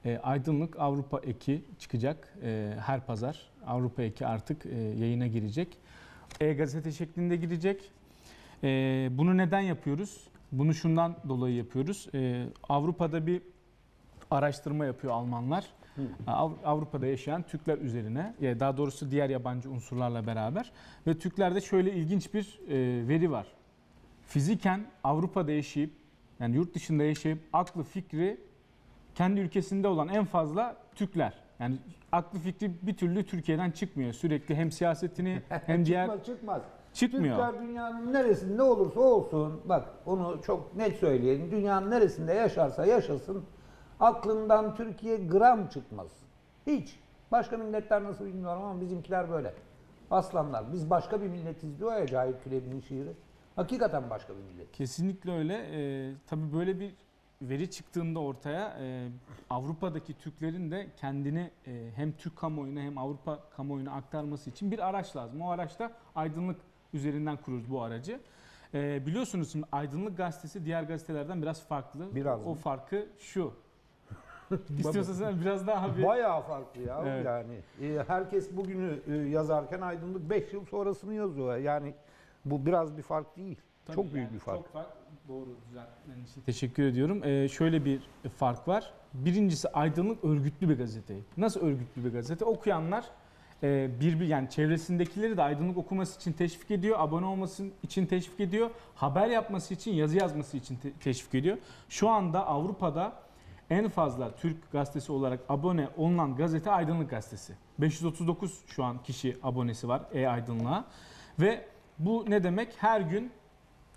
S3: e, Aydınlık Avrupa Eki çıkacak e, her pazar. Avrupa Eki artık e, yayına girecek. E-gazete şeklinde girecek. E, bunu neden yapıyoruz? Bunu şundan dolayı yapıyoruz. E, Avrupa'da bir araştırma yapıyor Almanlar. E, Avrupa'da yaşayan Türkler üzerine, e, daha doğrusu diğer yabancı unsurlarla beraber. Ve Türklerde şöyle ilginç bir e, veri var. Fiziken Avrupa'da yaşayıp, yani yurt dışında yaşayıp aklı, fikri kendi ülkesinde olan en fazla Türkler. Yani aklı fikri bir türlü Türkiye'den çıkmıyor. Sürekli hem siyasetini hem diğer... çıkmaz,
S1: çıkmaz. Çıkmıyor. Türkler dünyanın neresinde olursa olsun, bak onu çok net söyleyelim. Dünyanın neresinde yaşarsa yaşasın, aklından Türkiye gram çıkmaz. Hiç. Başka milletler nasıl bilmiyorum ama bizimkiler böyle. Aslanlar. Biz başka bir milletiz diyor ya Cahit Külebi'nin şiiri. Hakikaten başka bir millet.
S3: Kesinlikle öyle. Ee, tabii böyle bir veri çıktığında ortaya e, Avrupa'daki Türklerin de kendini e, hem Türk kamuoyuna hem Avrupa kamuoyuna aktarması için bir araç lazım. O araçta aydınlık üzerinden kururuz bu aracı. E, biliyorsunuz şimdi Aydınlık Gazetesi diğer gazetelerden biraz farklı. Biraz
S1: o mı? farkı şu. İstiyorsan sen biraz daha bir... Bayağı farklı ya evet. yani. E, herkes bugünü e, yazarken Aydınlık 5 yıl sonrasını yazıyor. Yani bu biraz bir fark değil. Tabii çok yani büyük bir fark. Çok fark. Doğru düzeltmen için
S3: teşekkür ediyorum. Ee, şöyle bir fark var. Birincisi Aydınlık örgütlü bir gazete. Nasıl örgütlü bir gazete? Okuyanlar e, bir, bir yani çevresindekileri de aydınlık okuması için teşvik ediyor, abone olması için teşvik ediyor, haber yapması için, yazı yazması için te- teşvik ediyor. Şu anda Avrupa'da en fazla Türk gazetesi olarak abone olunan gazete Aydınlık Gazetesi. 539 şu an kişi abonesi var E Aydınlığa. Ve bu ne demek? Her gün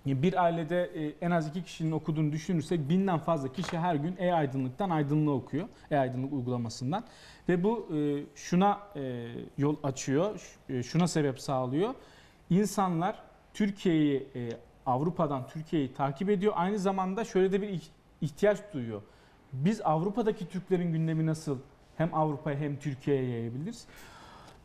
S3: bir ailede e, en az iki kişinin okuduğunu düşünürsek binden fazla kişi her gün e-aydınlıktan aydınlığı okuyor. E-aydınlık uygulamasından. Ve bu e, şuna e, yol açıyor, şuna sebep sağlıyor. İnsanlar Türkiye'yi, Avrupa'dan Türkiye'yi takip ediyor. Aynı zamanda şöyle de bir ihtiyaç duyuyor. Biz Avrupa'daki Türklerin gündemi nasıl hem Avrupa'ya hem Türkiye'ye yayabiliriz?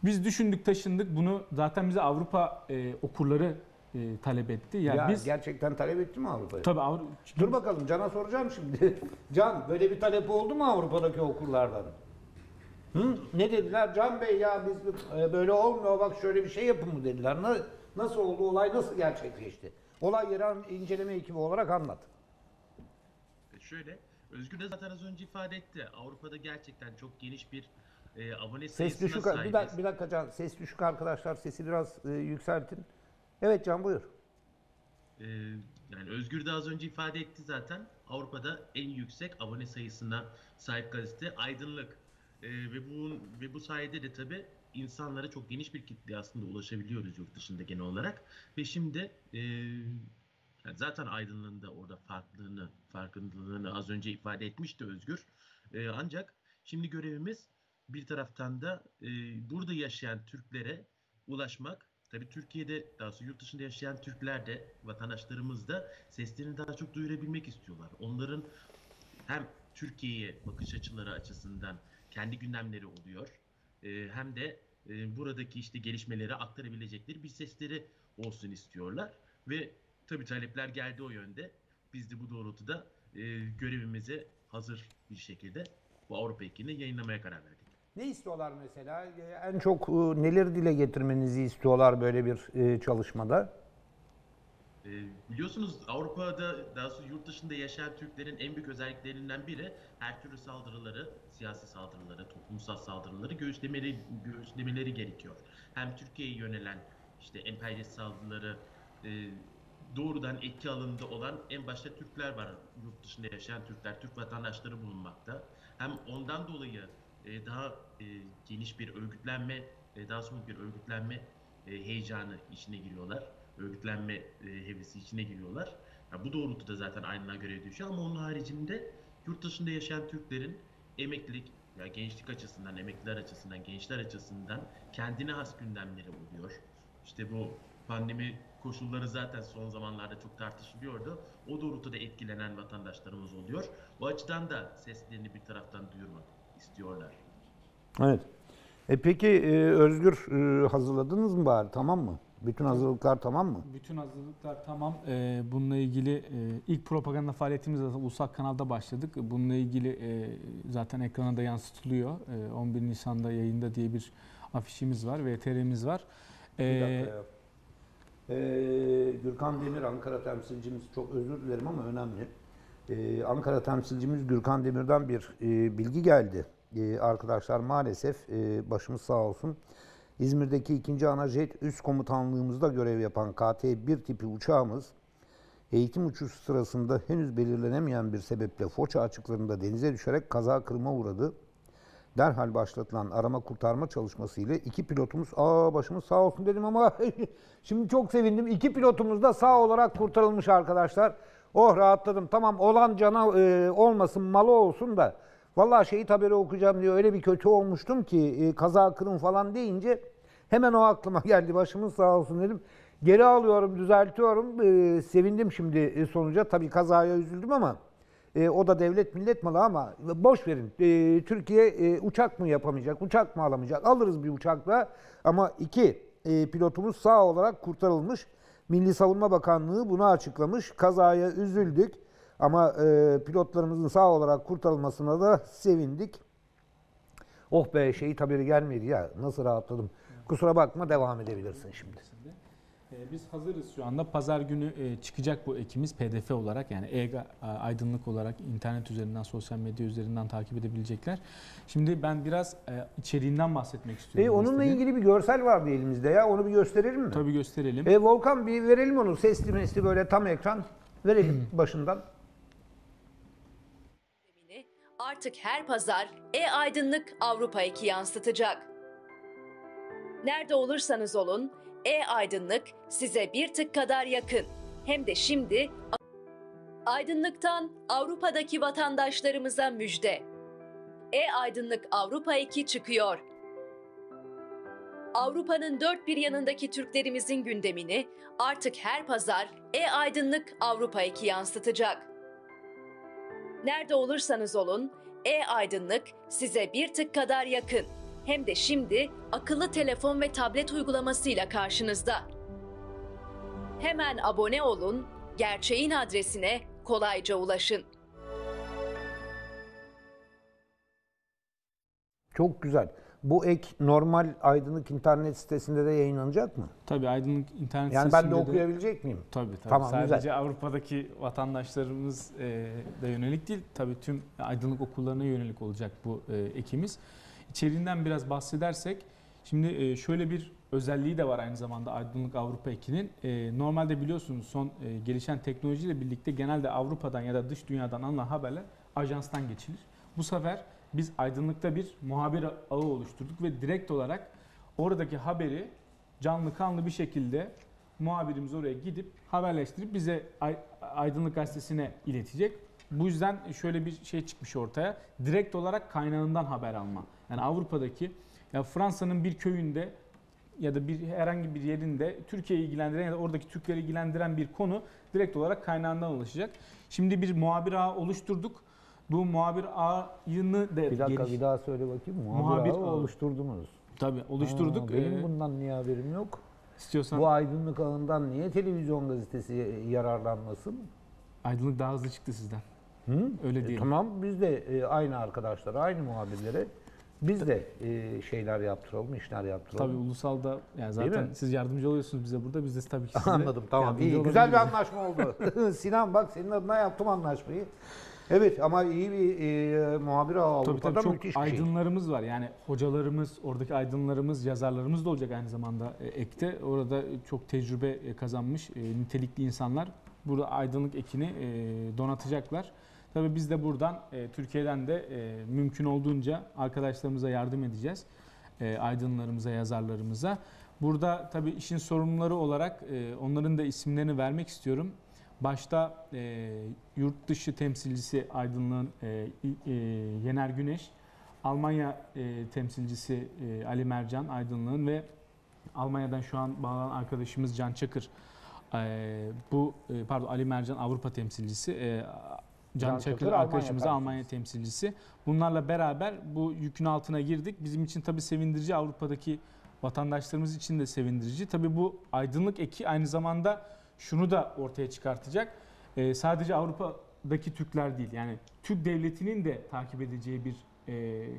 S3: Biz düşündük taşındık bunu zaten bize Avrupa e, okurları
S1: e, talep etti. Yani ya biz gerçekten talep etti mi Avrupa'ya? Tabii Avrupa. Dur bakalım Can'a soracağım şimdi. Can böyle bir talep oldu mu Avrupa'daki okullardan? Hı? Ne dediler? Can Bey ya biz e, böyle olmuyor bak şöyle bir şey yapın mı dediler. Nasıl oldu olay nasıl gerçekleşti? Olay yerel inceleme ekibi olarak anlat.
S4: E, şöyle Özgür de zaten az önce ifade etti. Avrupa'da gerçekten çok geniş bir e, abone sayısına ses düşük, sahibiz. Bir dakika,
S1: bir dakika Can ses düşük arkadaşlar sesi biraz e, yükseltin. Evet Can buyur.
S4: Ee, yani Özgür de az önce ifade etti zaten. Avrupa'da en yüksek abone sayısına sahip gazete Aydınlık. Ee, ve, bu, ve bu sayede de tabii insanlara çok geniş bir kitle aslında ulaşabiliyoruz yurt dışında genel olarak. Ve şimdi e, yani zaten aydınlığın da orada farklılığını, farkındalığını az önce ifade etmişti Özgür. E, ancak şimdi görevimiz bir taraftan da e, burada yaşayan Türklere ulaşmak Tabii Türkiye'de daha sonra yurt dışında yaşayan Türkler de vatandaşlarımız da seslerini daha çok duyurabilmek istiyorlar. Onların hem Türkiye'ye bakış açıları açısından kendi gündemleri oluyor e, hem de e, buradaki işte gelişmeleri aktarabilecekleri bir sesleri olsun istiyorlar ve tabii talepler geldi o yönde. Biz de bu doğrultuda e, görevimize hazır bir şekilde bu Avrupa ekini yayınlamaya karar verdik.
S1: Ne istiyorlar mesela? Ee, en çok e, neleri dile getirmenizi istiyorlar böyle bir e, çalışmada?
S4: Ee, biliyorsunuz Avrupa'da daha sonra yurt dışında yaşayan Türklerin en büyük özelliklerinden biri her türlü saldırıları, siyasi saldırıları, toplumsal saldırıları göğüslemeleri, göğüslemeleri gerekiyor. Hem Türkiye'ye yönelen işte emperyalist saldırıları, e, doğrudan etki alanında olan en başta Türkler var. Yurt dışında yaşayan Türkler, Türk vatandaşları bulunmakta. Hem ondan dolayı e, daha e, geniş bir örgütlenme, e, daha somut bir örgütlenme heyecanı içine giriyorlar. Örgütlenme hevesi içine giriyorlar. Yani bu doğrultuda zaten aynına göre düşüyor ama onun haricinde yurt dışında yaşayan Türklerin emeklilik, ya yani gençlik açısından, emekliler açısından, gençler açısından kendine has gündemleri oluyor. İşte bu pandemi koşulları zaten son zamanlarda çok tartışılıyordu. O doğrultuda etkilenen vatandaşlarımız oluyor. Bu açıdan da seslerini bir taraftan duyurmak istiyorlar.
S1: Evet. E peki e, Özgür e, hazırladınız mı bari tamam mı? Bütün hazırlıklar tamam mı?
S3: Bütün hazırlıklar tamam. Ee, bununla ilgili e, ilk propaganda faaliyetimiz zaten Ulusal Kanal'da başladık. Bununla ilgili e, zaten ekrana da yansıtılıyor. E, 11 Nisan'da yayında diye bir afişimiz var, VTR'miz var. Bir e, dakika
S2: ya.
S1: Ee, Gürkan Demir Ankara temsilcimiz çok özür dilerim ama önemli. Ee, Ankara temsilcimiz Gürkan Demir'den bir e, bilgi geldi. Ee, arkadaşlar maalesef e, başımız sağ olsun. İzmir'deki 2. Ana Jet Üst Komutanlığımızda görev yapan KT-1 tipi uçağımız eğitim uçuş sırasında henüz belirlenemeyen bir sebeple Foça açıklarında denize düşerek kaza kırma uğradı. Derhal başlatılan arama kurtarma çalışması ile iki pilotumuz aa başımız sağ olsun dedim ama şimdi çok sevindim. İki pilotumuz da sağ olarak kurtarılmış arkadaşlar. Oh rahatladım. Tamam olan cana e, olmasın malı olsun da. Vallahi şehit haberi okuyacağım diye öyle bir kötü olmuştum ki e, kaza kırın falan deyince hemen o aklıma geldi. Başımız sağ olsun dedim. Geri alıyorum, düzeltiyorum. E, sevindim şimdi e, sonuca. Tabii kazaya üzüldüm ama e, o da devlet millet malı ama boş verin. E, Türkiye e, uçak mı yapamayacak, uçak mı alamayacak? Alırız bir uçakla ama iki e, pilotumuz sağ olarak kurtarılmış. Milli Savunma Bakanlığı bunu açıklamış. Kazaya üzüldük ama e, pilotlarımızın sağ olarak kurtarılmasına da sevindik. Oh be şehit haberi gelmedi ya nasıl rahatladım. Kusura bakma devam edebilirsin şimdi.
S3: Ee, biz hazırız şu anda. Pazar günü e, çıkacak bu ekimiz PDF olarak yani e, e aydınlık olarak internet üzerinden, sosyal medya üzerinden takip edebilecekler. Şimdi ben biraz e, içeriğinden bahsetmek istiyorum. E, onunla istedim.
S1: ilgili bir görsel vardı elimizde ya. Onu bir gösterelim mi? Tabii gösterelim. E, Volkan bir verelim onu. Sesli mesli böyle tam ekran verelim başından.
S2: Artık her pazar E-Aydınlık Avrupa 2 yansıtacak. Nerede olursanız olun, e-Aydınlık size bir tık kadar yakın. Hem de şimdi Aydınlık'tan Avrupa'daki vatandaşlarımıza müjde. E-Aydınlık Avrupa 2 çıkıyor. Avrupa'nın dört bir yanındaki Türklerimizin gündemini artık her pazar E-Aydınlık Avrupa 2 yansıtacak. Nerede olursanız olun, E-Aydınlık size bir tık kadar yakın hem de şimdi akıllı telefon ve tablet uygulamasıyla karşınızda. Hemen abone olun, gerçeğin adresine kolayca ulaşın.
S1: Çok güzel. Bu ek normal aydınlık internet sitesinde de yayınlanacak mı? Tabii aydınlık internet yani sitesinde Yani ben de okuyabilecek miyim? Tabii tabii. Tamam, Sadece
S3: güzel. Avrupa'daki vatandaşlarımız e, da yönelik değil. Tabii tüm aydınlık okullarına yönelik olacak bu e, ekimiz içeriğinden biraz bahsedersek şimdi e, şöyle bir özelliği de var aynı zamanda Aydınlık Avrupa 2'nin. E, normalde biliyorsunuz son e, gelişen teknolojiyle birlikte genelde Avrupa'dan ya da dış dünyadan alınan haberler ajanstan geçilir. Bu sefer biz Aydınlık'ta bir muhabir ağı oluşturduk ve direkt olarak oradaki haberi canlı kanlı bir şekilde muhabirimiz oraya gidip haberleştirip bize Aydınlık Gazetesi'ne iletecek. Bu yüzden şöyle bir şey çıkmış ortaya. Direkt olarak kaynağından haber alma. Yani Avrupa'daki ya Fransa'nın bir köyünde ya da bir herhangi bir yerinde Türkiye'yi ilgilendiren ya da oradaki Türkleri ilgilendiren bir konu direkt olarak kaynağından ulaşacak. Şimdi bir muhabir ağı oluşturduk. Bu muhabir ağını da Bir dakika geliş... bir daha söyle bakayım. Muhabir, muhabir ağı
S1: oluşturdunuz. Tabii oluşturduk. Ha, benim ee, bundan
S3: niye haberim yok?
S1: İstiyorsan... Bu aydınlık ağından niye televizyon gazetesi yararlanmasın?
S3: Aydınlık daha hızlı çıktı sizden. Hı?
S1: Öyle değil. E, tamam biz de e, aynı arkadaşlar, aynı muhabirlere biz de e, şeyler yaptıralım, işler yaptıralım. Tabii ulusalda yani zaten
S3: siz yardımcı oluyorsunuz bize burada. Biz de tabii ki size Anladım tamam. İyi Güzel bir
S1: anlaşma oldu. Sinan bak senin adına yaptım anlaşmayı. Evet ama iyi bir e, muhabir Avrupa'da tabii, tabii, çok müthiş bir şey.
S3: aydınlarımız var. Yani hocalarımız, oradaki aydınlarımız, yazarlarımız da olacak aynı zamanda e, ekte. Orada çok tecrübe e, kazanmış e, nitelikli insanlar burada aydınlık ekini e, donatacaklar. Tabii biz de buradan e, Türkiye'den de e, mümkün olduğunca arkadaşlarımıza yardım edeceğiz. E, aydınlarımıza, yazarlarımıza. Burada tabii işin sorumluları olarak e, onların da isimlerini vermek istiyorum. Başta e, yurt dışı temsilcisi aydınlığın e, e, Yener Güneş, Almanya e, temsilcisi e, Ali Mercan Aydınlığın ve Almanya'dan şu an bağlanan arkadaşımız Can Çakır. E, bu e, pardon Ali Mercan Avrupa temsilcisi e, Can, Can Çakır, Çakır arkadaşımız Almanya, Almanya temsilcisi. Bunlarla beraber bu yükün altına girdik. Bizim için tabii sevindirici Avrupa'daki vatandaşlarımız için de sevindirici. Tabii bu aydınlık eki aynı zamanda şunu da ortaya çıkartacak. Ee, sadece Avrupa'daki Türkler değil yani Türk devletinin de takip edeceği bir e,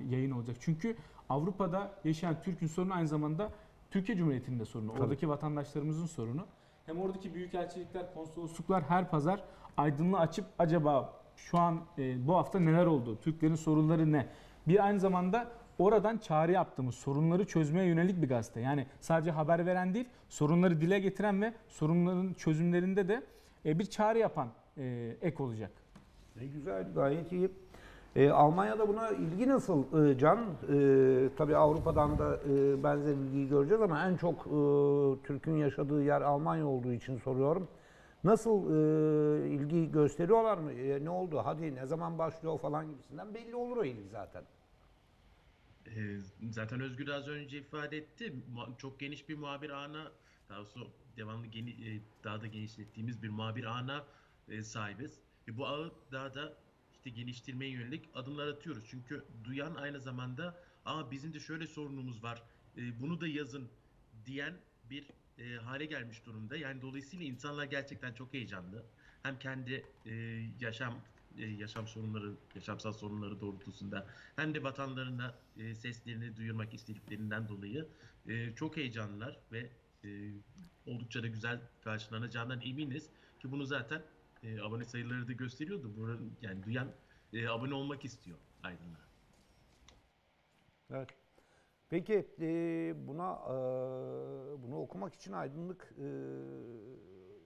S3: yayın olacak. Çünkü Avrupa'da yaşayan Türk'ün sorunu aynı zamanda Türkiye Cumhuriyeti'nin de sorunu. Tabii. Oradaki vatandaşlarımızın sorunu. Hem oradaki büyükelçilikler, konsolosluklar her pazar aydınlığı açıp acaba şu an e, bu hafta neler oldu, Türklerin sorunları ne? Bir aynı zamanda oradan çağrı yaptığımız sorunları çözmeye yönelik bir gazete. Yani sadece haber veren değil, sorunları dile getiren ve sorunların
S1: çözümlerinde de e, bir
S3: çağrı yapan e, ek olacak.
S1: Ne güzel, gayet iyi. E, Almanya'da buna ilgi nasıl e, Can? E, tabii Avrupa'dan da e, benzer ilgiyi göreceğiz ama en çok e, Türk'ün yaşadığı yer Almanya olduğu için soruyorum. Nasıl e, ilgi gösteriyorlar mı? E, ne oldu? Hadi ne zaman başlıyor falan gibisinden belli olur o ilgi zaten.
S4: E, zaten Özgür az önce ifade etti. Çok geniş bir muhabir ağına daha sonra devamlı geni, e, daha da genişlettiğimiz bir muhabir ağına e, sahibiz. E, bu ağı daha da işte geliştirmeye yönelik adımlar atıyoruz. Çünkü duyan aynı zamanda aa bizim de şöyle sorunumuz var. E, bunu da yazın diyen bir e, hale gelmiş durumda. Yani dolayısıyla insanlar gerçekten çok heyecanlı. Hem kendi e, yaşam e, yaşam sorunları, yaşamsal sorunları doğrultusunda hem de vatanlarına e, seslerini duyurmak istediklerinden dolayı e, çok heyecanlılar ve e, oldukça da güzel karşılanacağından eminiz ki bunu zaten e, abone sayıları da gösteriyordu. Buranın, yani duyan e, abone olmak istiyor Aydın'a.
S1: Evet. Peki e, buna e, bunu okumak için aydınlık e,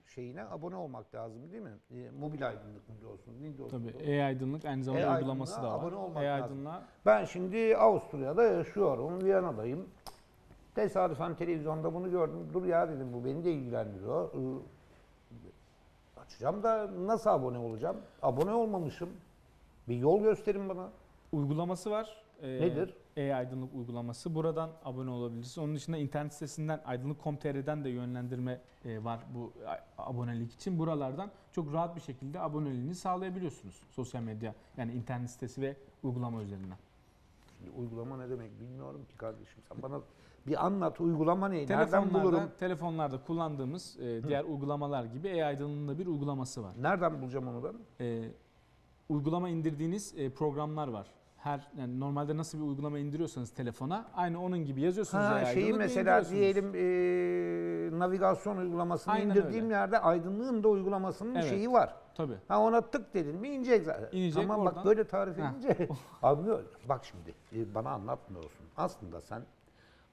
S1: şeyine abone olmak lazım değil mi? E, mobil aydınlık mı diyorsunuz? Ne diyorsunuz? Tabii e-aydınlık aynı zamanda e uygulaması da var. Abone olmak e lazım. Ben şimdi Avusturya'da yaşıyorum, Viyana'dayım. Tesadüfen televizyonda bunu gördüm. Dur ya dedim bu beni de ilgilendiriyor. E, açacağım da nasıl abone olacağım? Abone olmamışım. Bir yol gösterin bana. Uygulaması var. Ee, Nedir?
S3: e-aydınlık uygulaması. Buradan abone olabilirsiniz. Onun dışında internet sitesinden aydınlık.com.tr'den de yönlendirme e, var bu abonelik için. Buralardan çok rahat bir şekilde aboneliğini sağlayabiliyorsunuz. Sosyal medya yani internet sitesi ve uygulama üzerinden.
S1: Şimdi uygulama ne demek bilmiyorum ki kardeşim. Sen bana bir anlat uygulama ne? Nereden bulurum? Telefonlarda kullandığımız e, diğer Hı. uygulamalar
S3: gibi e-aydınlığın da bir uygulaması var. Nereden bulacağım onu ben? E, uygulama indirdiğiniz e, programlar var her yani normalde nasıl bir uygulama indiriyorsanız telefona aynı onun gibi yazıyorsunuz. Ha, şeyi mesela
S1: diyelim e, navigasyon uygulamasını Aynen indirdiğim öyle. yerde aydınlığın da uygulamasının evet. şeyi var. Tabi. Ha ona tık dedin mi inecek zaten. İnecek Ama bak böyle tarif edince anlıyor. Bak şimdi e, bana anlatmıyorsun. Aslında sen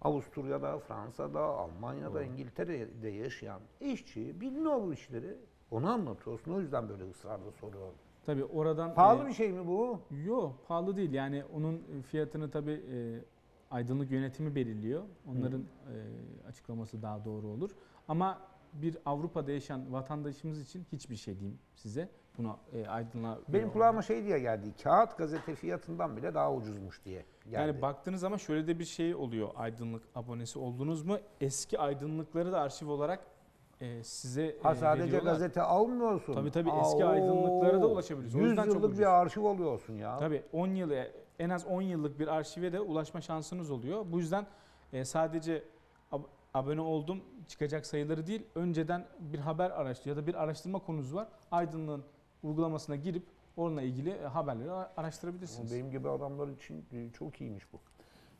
S1: Avusturya'da, Fransa'da, Almanya'da, Doğru. İngiltere'de yaşayan işçi bilmiyor bu işleri. Onu anlatıyorsun. O yüzden böyle ısrarla soruyorum. Tabi oradan... Pahalı e, bir şey mi
S3: bu? Yok pahalı değil. Yani onun fiyatını tabi e, aydınlık yönetimi belirliyor. Onların e, açıklaması daha doğru olur. Ama bir Avrupa'da yaşayan vatandaşımız için hiçbir şey diyeyim size. Buna e, aydınlığa... Benim
S1: kulağıma şey diye geldi. Kağıt gazete fiyatından bile daha ucuzmuş diye geldi. Yani baktığınız zaman şöyle de bir şey oluyor.
S3: Aydınlık abonesi oldunuz mu? Eski aydınlıkları da arşiv olarak e, size e, Ha e, sadece veriyorlar. gazete
S1: olsun. Tabii tabii eski Aa, oo, aydınlıklara da ulaşabiliriz. 100 yüzden çok yıllık bir arşiv alıyorsun ya.
S3: Tabii 10 yılı en az 10 yıllık bir arşive de ulaşma şansınız oluyor. Bu yüzden e, sadece ab- abone oldum çıkacak sayıları değil, önceden bir haber araştır ya da bir araştırma konunuz var. Aydınlığın uygulamasına girip onunla ilgili e, haberleri
S1: araştırabilirsiniz. Benim gibi adamlar için e, çok iyiymiş bu.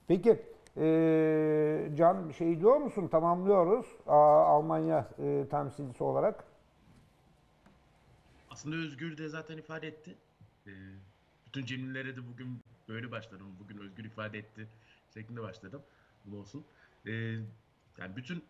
S1: Peki e, Can şey diyor musun tamamlıyoruz A, Almanya e, temsilcisi olarak.
S4: Aslında Özgür de zaten ifade etti. E, bütün cümlelere de bugün böyle başladım. Bugün Özgür ifade etti şeklinde başladım. Bu olsun. E, yani bütün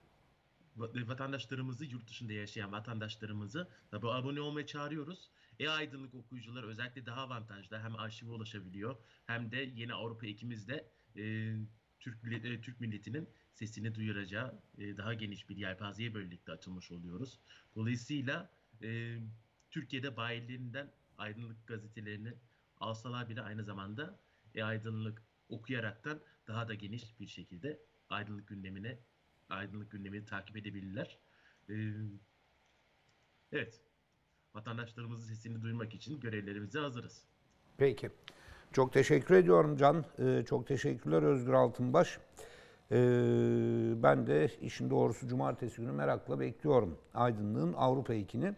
S4: vatandaşlarımızı, yurt dışında yaşayan vatandaşlarımızı tabi abone olmaya çağırıyoruz. E-aydınlık okuyucular özellikle daha avantajlı. Hem arşive ulaşabiliyor hem de yeni Avrupa ekimizde e, Türk, millet, e, Türk milletinin sesini duyuracağı e, daha geniş bir yelpazeye böylelikle açılmış oluyoruz. Dolayısıyla e, Türkiye'de bayilerinden aydınlık gazetelerini alsalar bile aynı zamanda e, aydınlık okuyaraktan daha da geniş bir şekilde aydınlık gündemine aydınlık gündemini takip edebilirler. Ee, evet. Vatandaşlarımızın sesini duymak için görevlerimize hazırız.
S1: Peki. Çok teşekkür ediyorum Can. Ee, çok teşekkürler Özgür Altınbaş. Ee, ben de işin doğrusu cumartesi günü merakla bekliyorum Aydınlığın Avrupa 2'ni.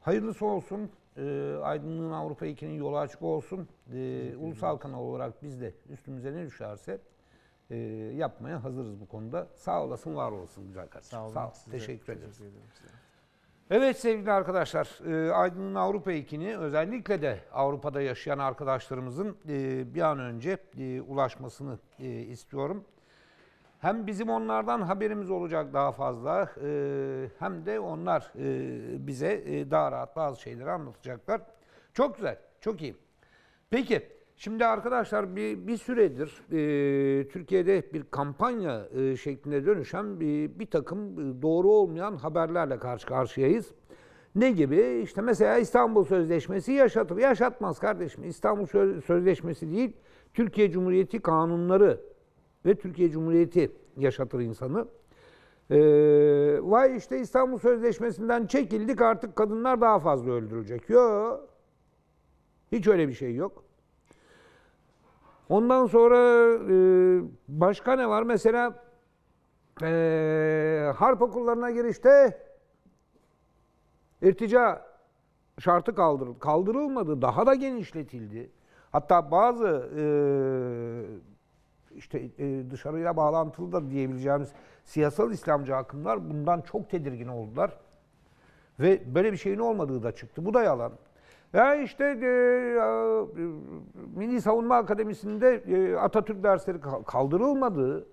S1: Hayırlısı olsun. E, Aydınlığın Avrupa 2'nin yolu açık olsun. E, ulusal kanal olarak biz de üstümüze ne düşerse e, yapmaya hazırız bu konuda. Sağ olasın, var olasın güzel kardeşim. Sağ olun. Sağ ol. Teşekkür, teşekkür ederim. Teşekkür ederim size. Evet sevgili arkadaşlar, e, Aydın'ın Avrupa ekini özellikle de Avrupa'da yaşayan arkadaşlarımızın e, bir an önce e, ulaşmasını e, istiyorum. Hem bizim onlardan haberimiz olacak daha fazla e, hem de onlar e, bize e, daha rahat bazı şeyleri anlatacaklar. Çok güzel, çok iyi. Peki Şimdi arkadaşlar bir, bir süredir e, Türkiye'de bir kampanya e, şeklinde dönüşen bir, bir takım e, doğru olmayan haberlerle karşı karşıyayız. Ne gibi? İşte mesela İstanbul Sözleşmesi yaşatır. Yaşatmaz kardeşim. İstanbul Sözleşmesi değil, Türkiye Cumhuriyeti kanunları ve Türkiye Cumhuriyeti yaşatır insanı. Ee, vay işte İstanbul Sözleşmesi'nden çekildik artık kadınlar daha fazla öldürecek. Yok. Hiç öyle bir şey yok. Ondan sonra e, başka ne var? Mesela e, harp okullarına girişte irtica şartı kaldırıldı. Kaldırılmadı. Daha da genişletildi. Hatta bazı e, işte e, dışarıyla bağlantılı da diyebileceğimiz siyasal İslamcı akımlar bundan çok tedirgin oldular. Ve böyle bir şeyin olmadığı da çıktı. Bu da yalan. Ya işte e, e, Milli Savunma Akademisi'nde e, Atatürk dersleri kaldırılmadı.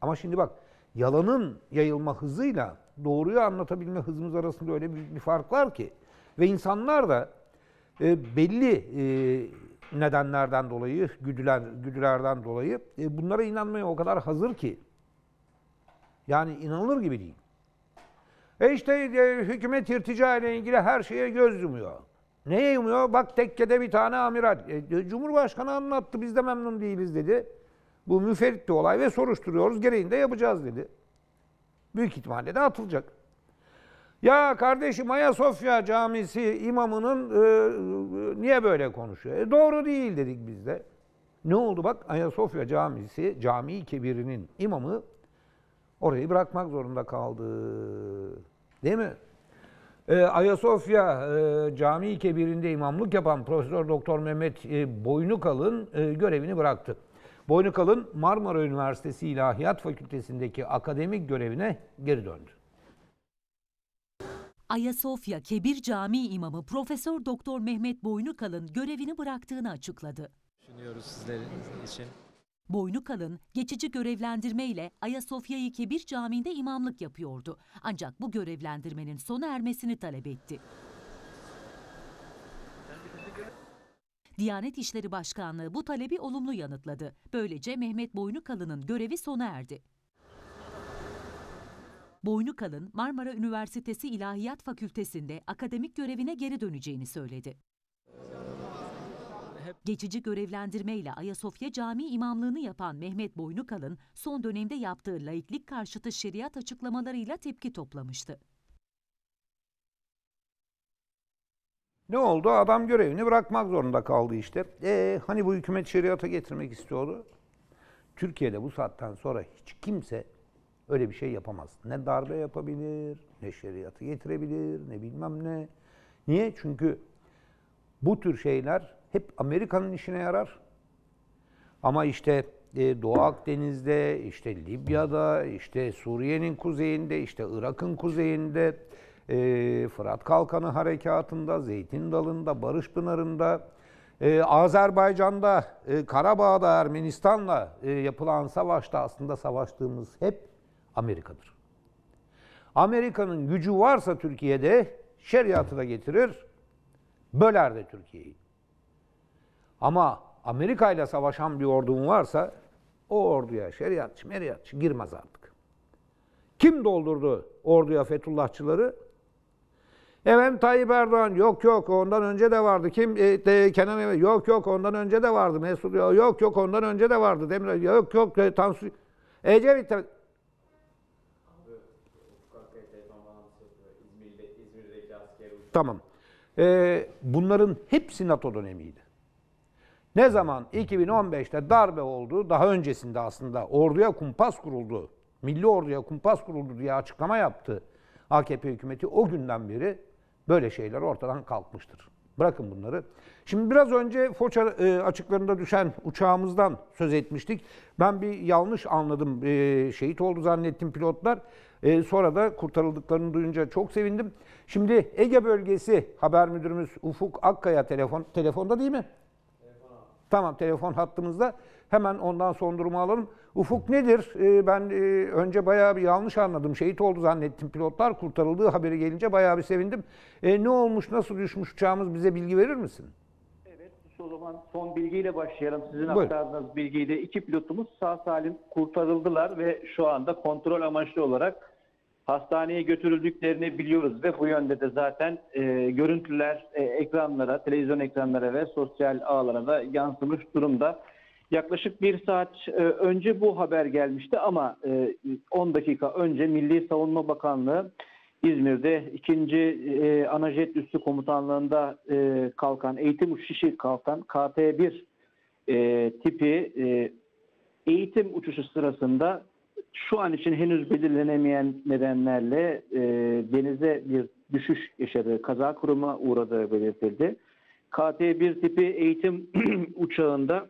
S1: Ama şimdi bak yalanın yayılma hızıyla doğruyu anlatabilme hızımız arasında öyle bir, bir fark var ki. Ve insanlar da e, belli e, nedenlerden dolayı, güdüler, güdülerden dolayı e, bunlara inanmaya o kadar hazır ki. Yani inanılır gibi değil. E işte e, hükümet irtica ile ilgili her şeye göz yumuyor. Ne yayımlıyor? Bak tekkede bir tane amiral. E, e, Cumhurbaşkanı anlattı biz de memnun değiliz dedi. Bu müferit bir olay ve soruşturuyoruz. Gereğinde yapacağız dedi. Büyük ihtimalle de atılacak. Ya kardeşim Ayasofya Camisi imamının e, e, niye böyle konuşuyor? E, doğru değil dedik biz de. Ne oldu bak Ayasofya Camisi, cami Kebir'inin imamı orayı bırakmak zorunda kaldı. Değil mi? Ee, Ayasofya e, Camii Kebir'inde imamlık yapan Profesör Doktor Mehmet e, Boynukal'ın e, görevini bıraktı. Boynukal'ın Marmara Üniversitesi İlahiyat Fakültesindeki akademik görevine geri döndü.
S2: Ayasofya Kebir Camii imamı Profesör Doktor Mehmet Boynukal'ın görevini bıraktığını açıkladı. Düşünüyoruz sizlerin için. Boynu kalın, geçici görevlendirme ile Ayasofya'yı Kebir Camii'nde imamlık yapıyordu. Ancak bu görevlendirmenin sona ermesini talep etti. Diyanet İşleri Başkanlığı bu talebi olumlu yanıtladı. Böylece Mehmet Boynu Kalın'ın görevi sona erdi. Boynu Kalın, Marmara Üniversitesi İlahiyat Fakültesi'nde akademik görevine geri döneceğini söyledi. Geçici görevlendirmeyle Ayasofya Cami imamlığını yapan Mehmet Boynukal'ın son dönemde yaptığı laiklik karşıtı şeriat açıklamalarıyla tepki toplamıştı.
S1: Ne oldu? Adam görevini bırakmak zorunda kaldı işte. Ee hani bu hükümet şeriata getirmek istiyordu? Türkiye'de bu saatten sonra hiç kimse öyle bir şey yapamaz. Ne darbe yapabilir, ne şeriatı getirebilir, ne bilmem ne. Niye? Çünkü bu tür şeyler hep Amerika'nın işine yarar. Ama işte e, Doğu Akdeniz'de, işte Libya'da, işte Suriye'nin kuzeyinde, işte Irak'ın kuzeyinde, e, Fırat Kalkanı Harekatı'nda, Zeytin Dalı'nda, Barış Pınarı'nda, e, Azerbaycan'da, Karabağ'da, Ermenistan'la yapılan savaşta aslında savaştığımız hep Amerika'dır. Amerika'nın gücü varsa Türkiye'de şeriatı da getirir, böler de Türkiye'yi. Ama Amerika ile savaşan bir ordun varsa o orduya şeriatçı meriatçı girmez artık. Kim doldurdu orduya Fethullahçıları? Evet Tayyip Erdoğan yok yok ondan önce de vardı. Kim e, de, Kenan Evren yok yok ondan önce de vardı. Mesut yok yok ondan önce de vardı. Demir yok yok e, Tansu Ecevit Tamam. Ee, bunların hepsi NATO dönemiydi. Ne zaman 2015'te darbe oldu, daha öncesinde aslında orduya kumpas kuruldu, milli orduya kumpas kuruldu diye açıklama yaptı AKP hükümeti. O günden beri böyle şeyler ortadan kalkmıştır. Bırakın bunları. Şimdi biraz önce Foça e, açıklarında düşen uçağımızdan söz etmiştik. Ben bir yanlış anladım. E, şehit oldu zannettim pilotlar. E, sonra da kurtarıldıklarını duyunca çok sevindim. Şimdi Ege Bölgesi Haber Müdürümüz Ufuk Akkaya telefon telefonda değil mi? Tamam telefon hattımızda. Hemen ondan son durumu alalım. Ufuk nedir? Ee, ben e, önce bayağı bir yanlış anladım. Şehit oldu zannettim pilotlar. Kurtarıldığı haberi gelince bayağı bir sevindim. E, ne olmuş, nasıl düşmüş uçağımız bize bilgi verir misin?
S2: Evet, o zaman son bilgiyle başlayalım. Sizin Buyurun. aktardığınız bilgiyle iki pilotumuz sağ salim kurtarıldılar ve şu anda kontrol amaçlı olarak hastaneye götürüldüklerini biliyoruz ve bu yönde de zaten e, görüntüler e, ekranlara, televizyon ekranlara ve sosyal ağlara da yansımış durumda. Yaklaşık bir saat e, önce bu haber gelmişti ama e, 10 dakika önce Milli Savunma Bakanlığı İzmir'de 2. E, Anajet Üssü Komutanlığı'nda e, kalkan, eğitim uçuşu kalkan KT-1 e, tipi e, eğitim uçuşu sırasında şu an için henüz belirlenemeyen nedenlerle e, denize bir düşüş yaşadığı, kaza kuruma uğradığı belirtildi. KT-1 tipi eğitim uçağında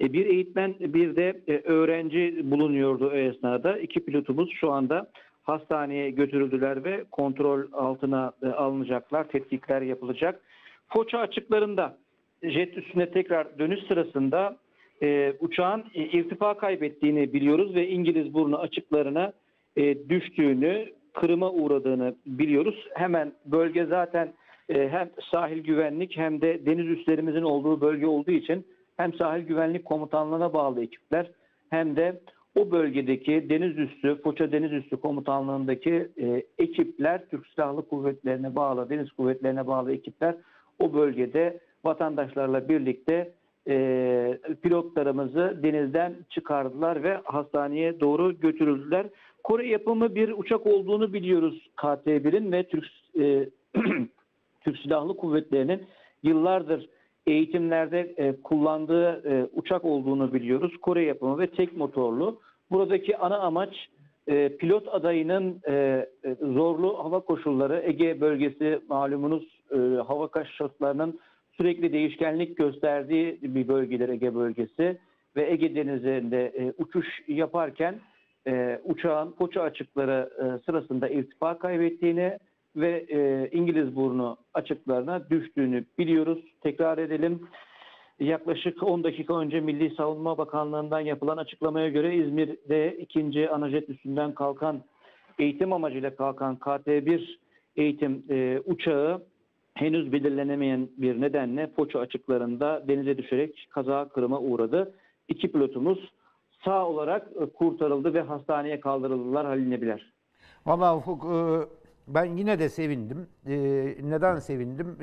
S2: e, bir eğitmen bir de e, öğrenci bulunuyordu o esnada. İki pilotumuz şu anda hastaneye götürüldüler ve kontrol altına e, alınacaklar, tetkikler yapılacak. Foça açıklarında jet üstüne tekrar dönüş sırasında e, uçağın e, irtifa kaybettiğini biliyoruz ve İngiliz burnu açıklarına e, düştüğünü, kırıma uğradığını biliyoruz. Hemen bölge zaten e, hem sahil güvenlik hem de deniz üslerimizin olduğu bölge olduğu için hem sahil güvenlik komutanlığına bağlı ekipler hem de o bölgedeki deniz üssü, Foça Deniz Üssü Komutanlığındaki e, ekipler, Türk Silahlı Kuvvetlerine bağlı, Deniz Kuvvetlerine bağlı ekipler o bölgede vatandaşlarla birlikte e, pilotlarımızı denizden çıkardılar ve hastaneye doğru götürüldüler. Kore yapımı bir uçak olduğunu biliyoruz KT-1'in ve Türk, e, Türk Silahlı Kuvvetleri'nin yıllardır eğitimlerde e, kullandığı e, uçak olduğunu biliyoruz. Kore yapımı ve tek motorlu. Buradaki ana amaç e, pilot adayının e, e zorlu hava koşulları, Ege bölgesi malumunuz e, hava kaşıklarının sürekli değişkenlik gösterdiği bir bölgeler Ege bölgesi ve Ege Denizi'nde e, uçuş yaparken e, uçağın Foça açıkları e, sırasında irtifa kaybettiğini ve e, İngiliz burnu açıklarına düştüğünü biliyoruz. Tekrar edelim. Yaklaşık 10 dakika önce Milli Savunma Bakanlığı'ndan yapılan açıklamaya göre İzmir'de ikinci Anajet üstünden kalkan eğitim amacıyla kalkan KT-1 eğitim e, uçağı henüz belirlenemeyen bir nedenle Foça açıklarında denize düşerek kaza kırıma uğradı. İki pilotumuz sağ olarak e, kurtarıldı ve hastaneye kaldırıldılar Halil Biler.
S1: Valla Ufuk e, ben yine de sevindim. E, neden sevindim?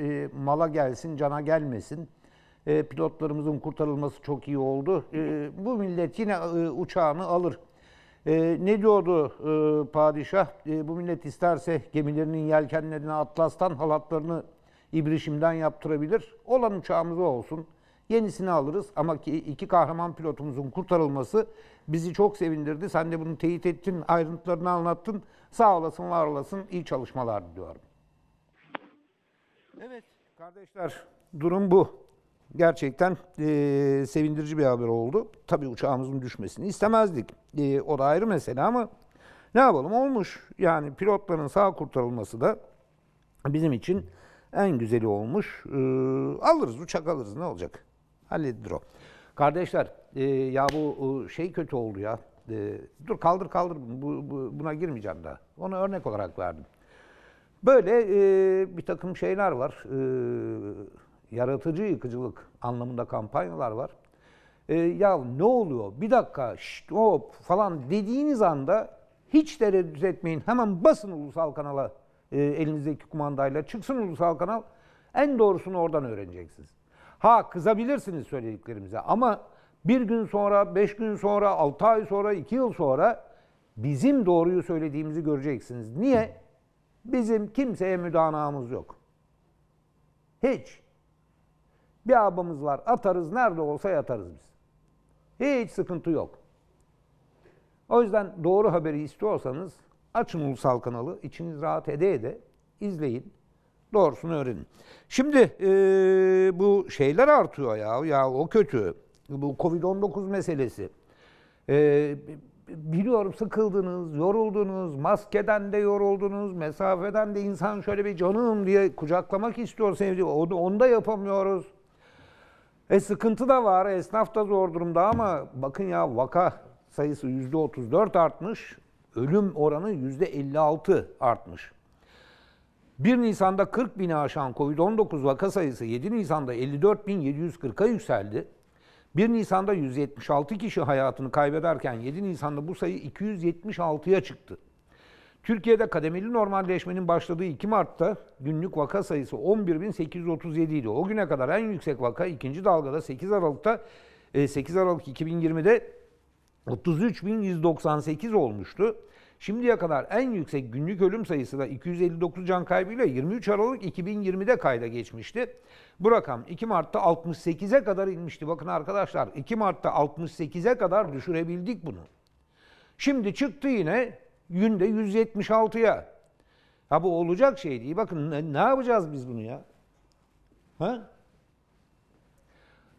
S1: Mala gelsin, cana gelmesin. Pilotlarımızın kurtarılması çok iyi oldu. Bu millet yine uçağını alır. Ne diyordu padişah? Bu millet isterse gemilerinin yelkenlerine atlastan halatlarını İbrişim'den yaptırabilir. Olan uçağımız olsun. Yenisini alırız ama ki iki kahraman pilotumuzun kurtarılması bizi çok sevindirdi. Sen de bunu teyit ettin, ayrıntılarını anlattın. Sağ olasın, var olasın. İyi çalışmalar diliyorum. Evet kardeşler durum bu. Gerçekten e, sevindirici bir haber oldu. Tabii uçağımızın düşmesini istemezdik. E, o da ayrı mesele ama ne yapalım olmuş. Yani pilotların sağ kurtarılması da bizim için en güzeli olmuş. E, alırız uçak alırız ne olacak? Halledir o. Kardeşler e, ya bu e, şey kötü oldu ya. E, dur kaldır kaldır bu, bu, buna girmeyeceğim daha. onu örnek olarak verdim. Böyle e, bir takım şeyler var. E, yaratıcı yıkıcılık anlamında kampanyalar var. E, ya ne oluyor bir dakika şşt, hop falan dediğiniz anda hiç tereddüt etmeyin. Hemen basın ulusal kanala e, elinizdeki kumandayla. Çıksın ulusal kanal. En doğrusunu oradan öğreneceksiniz. Ha kızabilirsiniz söylediklerimize ama bir gün sonra, beş gün sonra, altı ay sonra, iki yıl sonra bizim doğruyu söylediğimizi göreceksiniz. Niye? Bizim kimseye müdanağımız yok. Hiç. Bir abamız var. Atarız. Nerede olsa yatarız biz. Hiç sıkıntı yok. O yüzden doğru haberi istiyorsanız Açın ulusal kanalı. içiniz rahat ede ede izleyin. Doğrusunu öğrenin. Şimdi e, bu şeyler artıyor ya. Ya o kötü. Bu Covid-19 meselesi. E, biliyorum sıkıldınız, yoruldunuz, maskeden de yoruldunuz, mesafeden de insan şöyle bir canım diye kucaklamak istiyor sevdiği. Onu, onu da yapamıyoruz. E sıkıntı da var, esnaf da zor durumda ama bakın ya vaka sayısı %34 artmış ölüm oranı %56 artmış. 1 Nisan'da 40 bini aşan Covid-19 vaka sayısı 7 Nisan'da 54.740'a yükseldi. 1 Nisan'da 176 kişi hayatını kaybederken 7 Nisan'da bu sayı 276'ya çıktı. Türkiye'de kademeli normalleşmenin başladığı 2 Mart'ta günlük vaka sayısı 11.837 idi. O güne kadar en yüksek vaka ikinci dalgada 8 Aralık'ta 8 e, Aralık 2020'de 33.198 olmuştu. Şimdiye kadar en yüksek günlük ölüm sayısı da 259 can kaybıyla 23 Aralık 2020'de kayda geçmişti. Bu rakam 2 Mart'ta 68'e kadar inmişti. Bakın arkadaşlar 2 Mart'ta 68'e kadar düşürebildik bunu. Şimdi çıktı yine günde 176'ya. Ha bu olacak şey değil. Bakın ne, yapacağız biz bunu ya? Ha?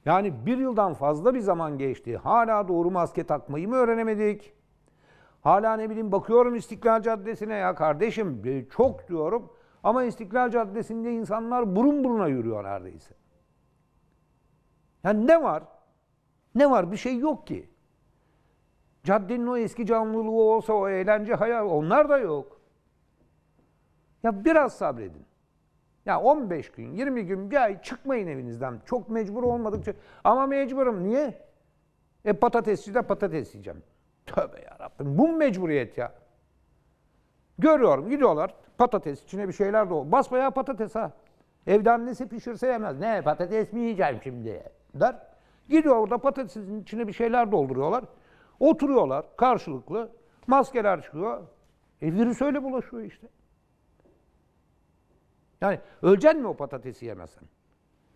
S1: Yani bir yıldan fazla bir zaman geçti. Hala doğru maske takmayı mı öğrenemedik? Hala ne bileyim bakıyorum İstiklal Caddesi'ne ya kardeşim e, çok diyorum. Ama İstiklal Caddesi'nde insanlar burun buruna yürüyor neredeyse. Yani ne var? Ne var? Bir şey yok ki. Caddenin o eski canlılığı olsa o eğlence hayal onlar da yok. Ya biraz sabredin. Ya 15 gün, 20 gün, bir ay çıkmayın evinizden. Çok mecbur olmadıkça. Ama mecburum. Niye? E patatesçi de patates yiyeceğim. Tövbe yarabbim. Bu mecburiyet ya. Görüyorum gidiyorlar. Patates içine bir şeyler de Basbayağı patates ha. Evden nesi pişirse yemez. Ne patates mi yiyeceğim şimdi der. Gidiyor orada patatesin içine bir şeyler dolduruyorlar. Oturuyorlar karşılıklı. Maskeler çıkıyor. E virüs öyle bulaşıyor işte. Yani öleceksin mi o patatesi yemesen?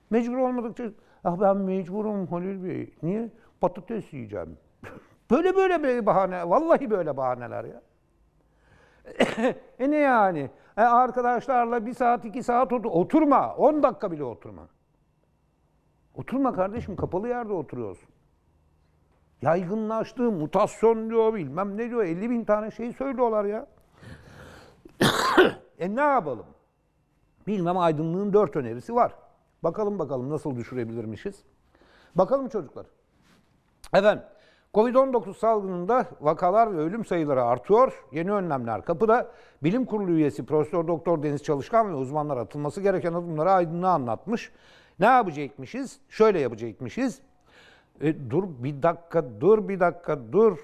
S1: Mecbur olmadıkça ah ben mecburum Halil Bey. Niye? Patates yiyeceğim. böyle böyle bir bahane. Vallahi böyle bahaneler ya. e ne yani? E arkadaşlarla bir saat iki saat otur. Oturma. On dakika bile oturma. Oturma kardeşim. Kapalı yerde oturuyorsun. Yaygınlaştı, mutasyon diyor, bilmem ne diyor. 50 bin tane şey söylüyorlar ya. e ne yapalım? Bilmem aydınlığın dört önerisi var. Bakalım bakalım nasıl düşürebilirmişiz. Bakalım çocuklar. Efendim, Covid-19 salgınında vakalar ve ölüm sayıları artıyor. Yeni önlemler kapıda. Bilim Kurulu üyesi Profesör Doktor Deniz Çalışkan ve uzmanlar atılması gereken adımları aydınlığa anlatmış. Ne yapacakmışız? Şöyle yapacakmışız. E, dur bir dakika, dur bir dakika, dur.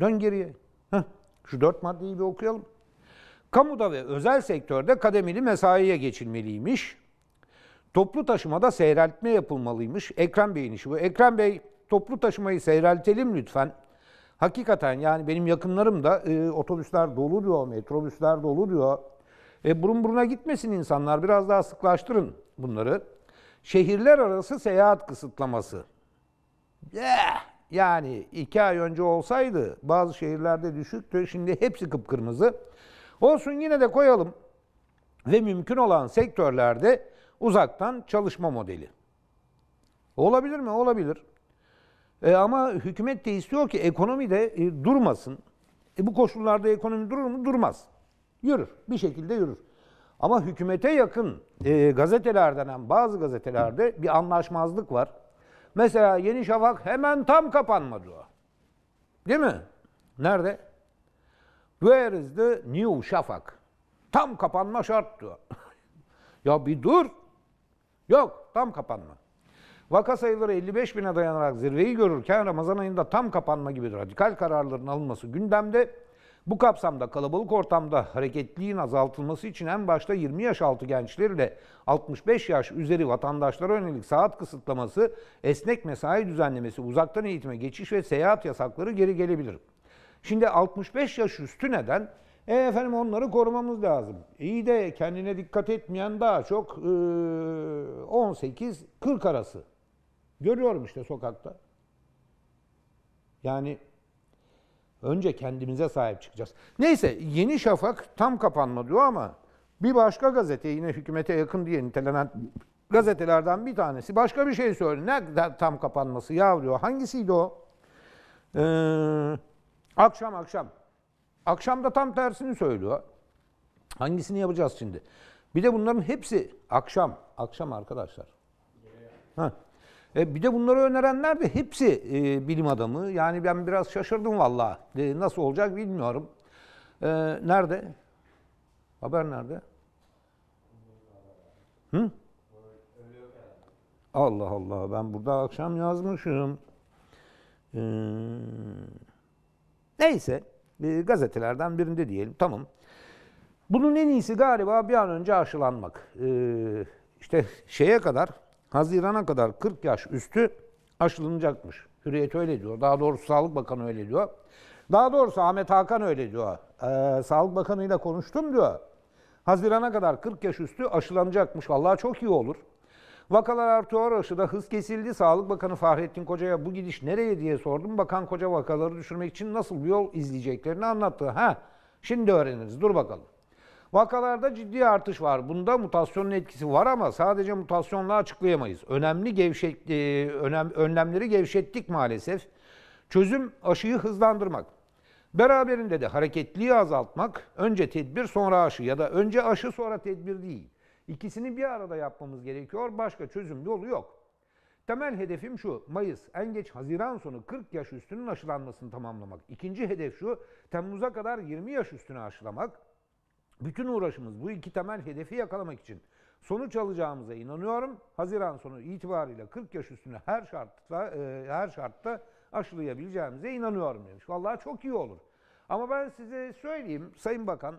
S1: Dön geriye. Heh, şu dört maddeyi bir okuyalım. Kamuda ve özel sektörde kademeli mesaiye geçilmeliymiş. Toplu taşımada seyreltme yapılmalıymış. Ekrem Bey'in işi bu. Ekrem Bey toplu taşımayı seyreltelim lütfen. Hakikaten yani benim yakınlarım da e, otobüsler dolu diyor, metrobüsler dolu diyor. E, burun buruna gitmesin insanlar. Biraz daha sıklaştırın bunları. Şehirler arası seyahat kısıtlaması. Yeah. Yani iki ay önce olsaydı bazı şehirlerde düşüktü. Şimdi hepsi kıpkırmızı. Olsun yine de koyalım ve mümkün olan sektörlerde uzaktan çalışma modeli. Olabilir mi? Olabilir. E ama hükümet de istiyor ki ekonomi de e, durmasın. E bu koşullarda ekonomi durur mu? Durmaz. Yürür. Bir şekilde yürür. Ama hükümete yakın e, gazetelerden bazı gazetelerde bir anlaşmazlık var. Mesela Yeni Şafak hemen tam kapanmadı o. Değil mi? Nerede? Where is the new Şafak? Tam kapanma şart ya bir dur. Yok tam kapanma. Vaka sayıları 55 bine dayanarak zirveyi görürken Ramazan ayında tam kapanma gibi radikal kararların alınması gündemde. Bu kapsamda kalabalık ortamda hareketliğin azaltılması için en başta 20 yaş altı gençlerle 65 yaş üzeri vatandaşlara yönelik saat kısıtlaması, esnek mesai düzenlemesi, uzaktan eğitime geçiş ve seyahat yasakları geri gelebilir. Şimdi 65 yaş üstü neden? E efendim onları korumamız lazım. İyi de kendine dikkat etmeyen daha çok e, 18-40 arası. Görüyorum işte sokakta. Yani önce kendimize sahip çıkacağız. Neyse Yeni Şafak tam kapanma diyor ama bir başka gazete yine hükümete yakın diye nitelenen gazetelerden bir tanesi başka bir şey söylüyor. Ne tam kapanması ya diyor. Hangisiydi o? Eee Akşam akşam. Akşam da tam tersini söylüyor. Hangisini yapacağız şimdi? Bir de bunların hepsi akşam. Akşam arkadaşlar. Ha. E, bir de bunları önerenler de hepsi e, bilim adamı. Yani ben biraz şaşırdım valla. E, nasıl olacak bilmiyorum. E, nerede? Haber nerede? Hı? Allah Allah ben burada akşam yazmışım. Ee, Neyse e, gazetelerden birinde diyelim tamam. Bunun en iyisi galiba bir an önce aşılanmak. E, işte şeye kadar Haziran'a kadar 40 yaş üstü aşılanacakmış. Hürriyet öyle diyor. Daha doğrusu Sağlık Bakanı öyle diyor. Daha doğrusu Ahmet Hakan öyle diyor. Ee, Sağlık Bakanı'yla konuştum diyor. Haziran'a kadar 40 yaş üstü aşılanacakmış. Vallahi çok iyi olur. Vakalar artıyor, aşıda hız kesildi. Sağlık Bakanı Fahrettin Koca'ya bu gidiş nereye diye sordum. Bakan Koca vakaları düşürmek için nasıl bir yol izleyeceklerini anlattı. Ha, şimdi öğreniriz. Dur bakalım. Vakalarda ciddi artış var. Bunda mutasyonun etkisi var ama sadece mutasyonla açıklayamayız. Önemli gevşek, e, önem, önlemleri gevşettik maalesef. Çözüm aşıyı hızlandırmak. Beraberinde de hareketliği azaltmak, önce tedbir sonra aşı ya da önce aşı sonra tedbir değil. İkisini bir arada yapmamız gerekiyor. Başka çözüm yolu yok. Temel hedefim şu, Mayıs, en geç Haziran sonu 40 yaş üstünün aşılanmasını tamamlamak. İkinci hedef şu, Temmuz'a kadar 20 yaş üstüne aşılamak. Bütün uğraşımız bu iki temel hedefi yakalamak için. Sonuç alacağımıza inanıyorum. Haziran sonu itibariyle 40 yaş üstünü her şartta, e, her şartta aşılayabileceğimize inanıyorum demiş. Vallahi çok iyi olur. Ama ben size söyleyeyim Sayın Bakan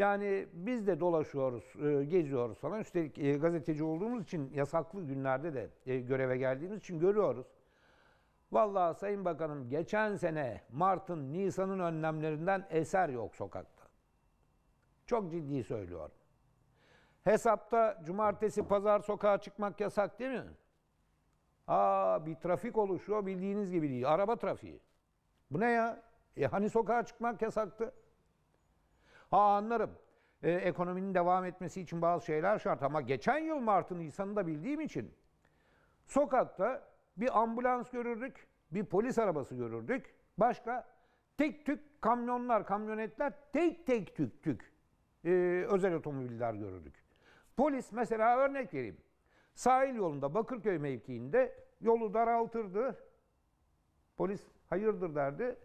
S1: yani biz de dolaşıyoruz, e, geziyoruz falan. Üstelik e, gazeteci olduğumuz için yasaklı günlerde de e, göreve geldiğimiz için görüyoruz. Vallahi Sayın Bakanım geçen sene Mart'ın, Nisan'ın önlemlerinden eser yok sokakta. Çok ciddi söylüyorum. Hesapta cumartesi, pazar sokağa çıkmak yasak değil mi? Aa bir trafik oluşuyor bildiğiniz gibi değil. Araba trafiği. Bu ne ya? E hani sokağa çıkmak yasaktı? Ha anlarım. E, ekonominin devam etmesi için bazı şeyler şart ama geçen yıl Mart'ın Nisan'ı da bildiğim için sokakta bir ambulans görürdük, bir polis arabası görürdük. Başka tek tük kamyonlar, kamyonetler tek tek tük tük e, özel otomobiller görürdük. Polis mesela örnek vereyim. Sahil yolunda Bakırköy mevkiinde yolu daraltırdı. Polis hayırdır derdi.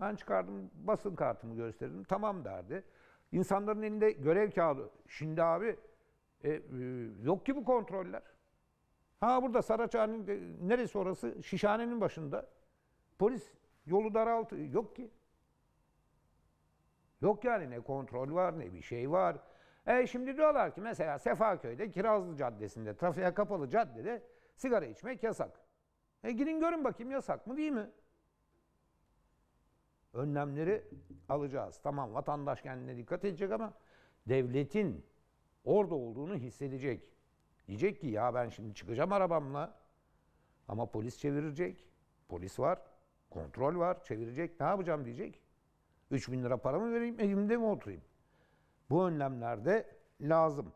S1: Ben çıkardım basın kartımı gösterdim. Tamam derdi. İnsanların elinde görev kağıdı. Şimdi abi e, e, yok ki bu kontroller. Ha burada Saraçhane'nin e, neresi orası? Şişhane'nin başında. Polis yolu daraltı. Yok ki. Yok yani ne kontrol var ne bir şey var. E şimdi diyorlar ki mesela Sefaköy'de Kirazlı Caddesi'nde trafiğe kapalı caddede sigara içmek yasak. E gidin görün bakayım yasak mı değil mi? önlemleri alacağız. Tamam vatandaş kendine dikkat edecek ama devletin orada olduğunu hissedecek. Diyecek ki ya ben şimdi çıkacağım arabamla ama polis çevirecek. Polis var, kontrol var, çevirecek. Ne yapacağım diyecek. 3 bin lira para mı vereyim, evimde mi oturayım? Bu önlemler de lazım.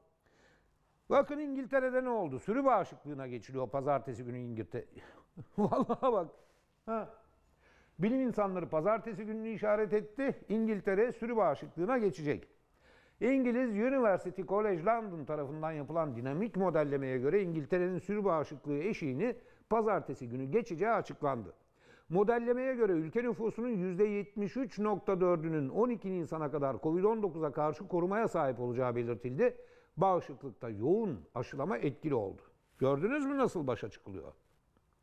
S1: Bakın İngiltere'de ne oldu? Sürü bağışıklığına geçiliyor pazartesi günü İngiltere. Vallahi bak. Ha, Bilim insanları pazartesi gününü işaret etti. İngiltere sürü bağışıklığına geçecek. İngiliz University College London tarafından yapılan dinamik modellemeye göre İngiltere'nin sürü bağışıklığı eşiğini pazartesi günü geçeceği açıklandı. Modellemeye göre ülke nüfusunun %73.4'ünün 12 Nisan'a kadar Covid-19'a karşı korumaya sahip olacağı belirtildi. Bağışıklıkta yoğun aşılama etkili oldu. Gördünüz mü nasıl başa çıkılıyor?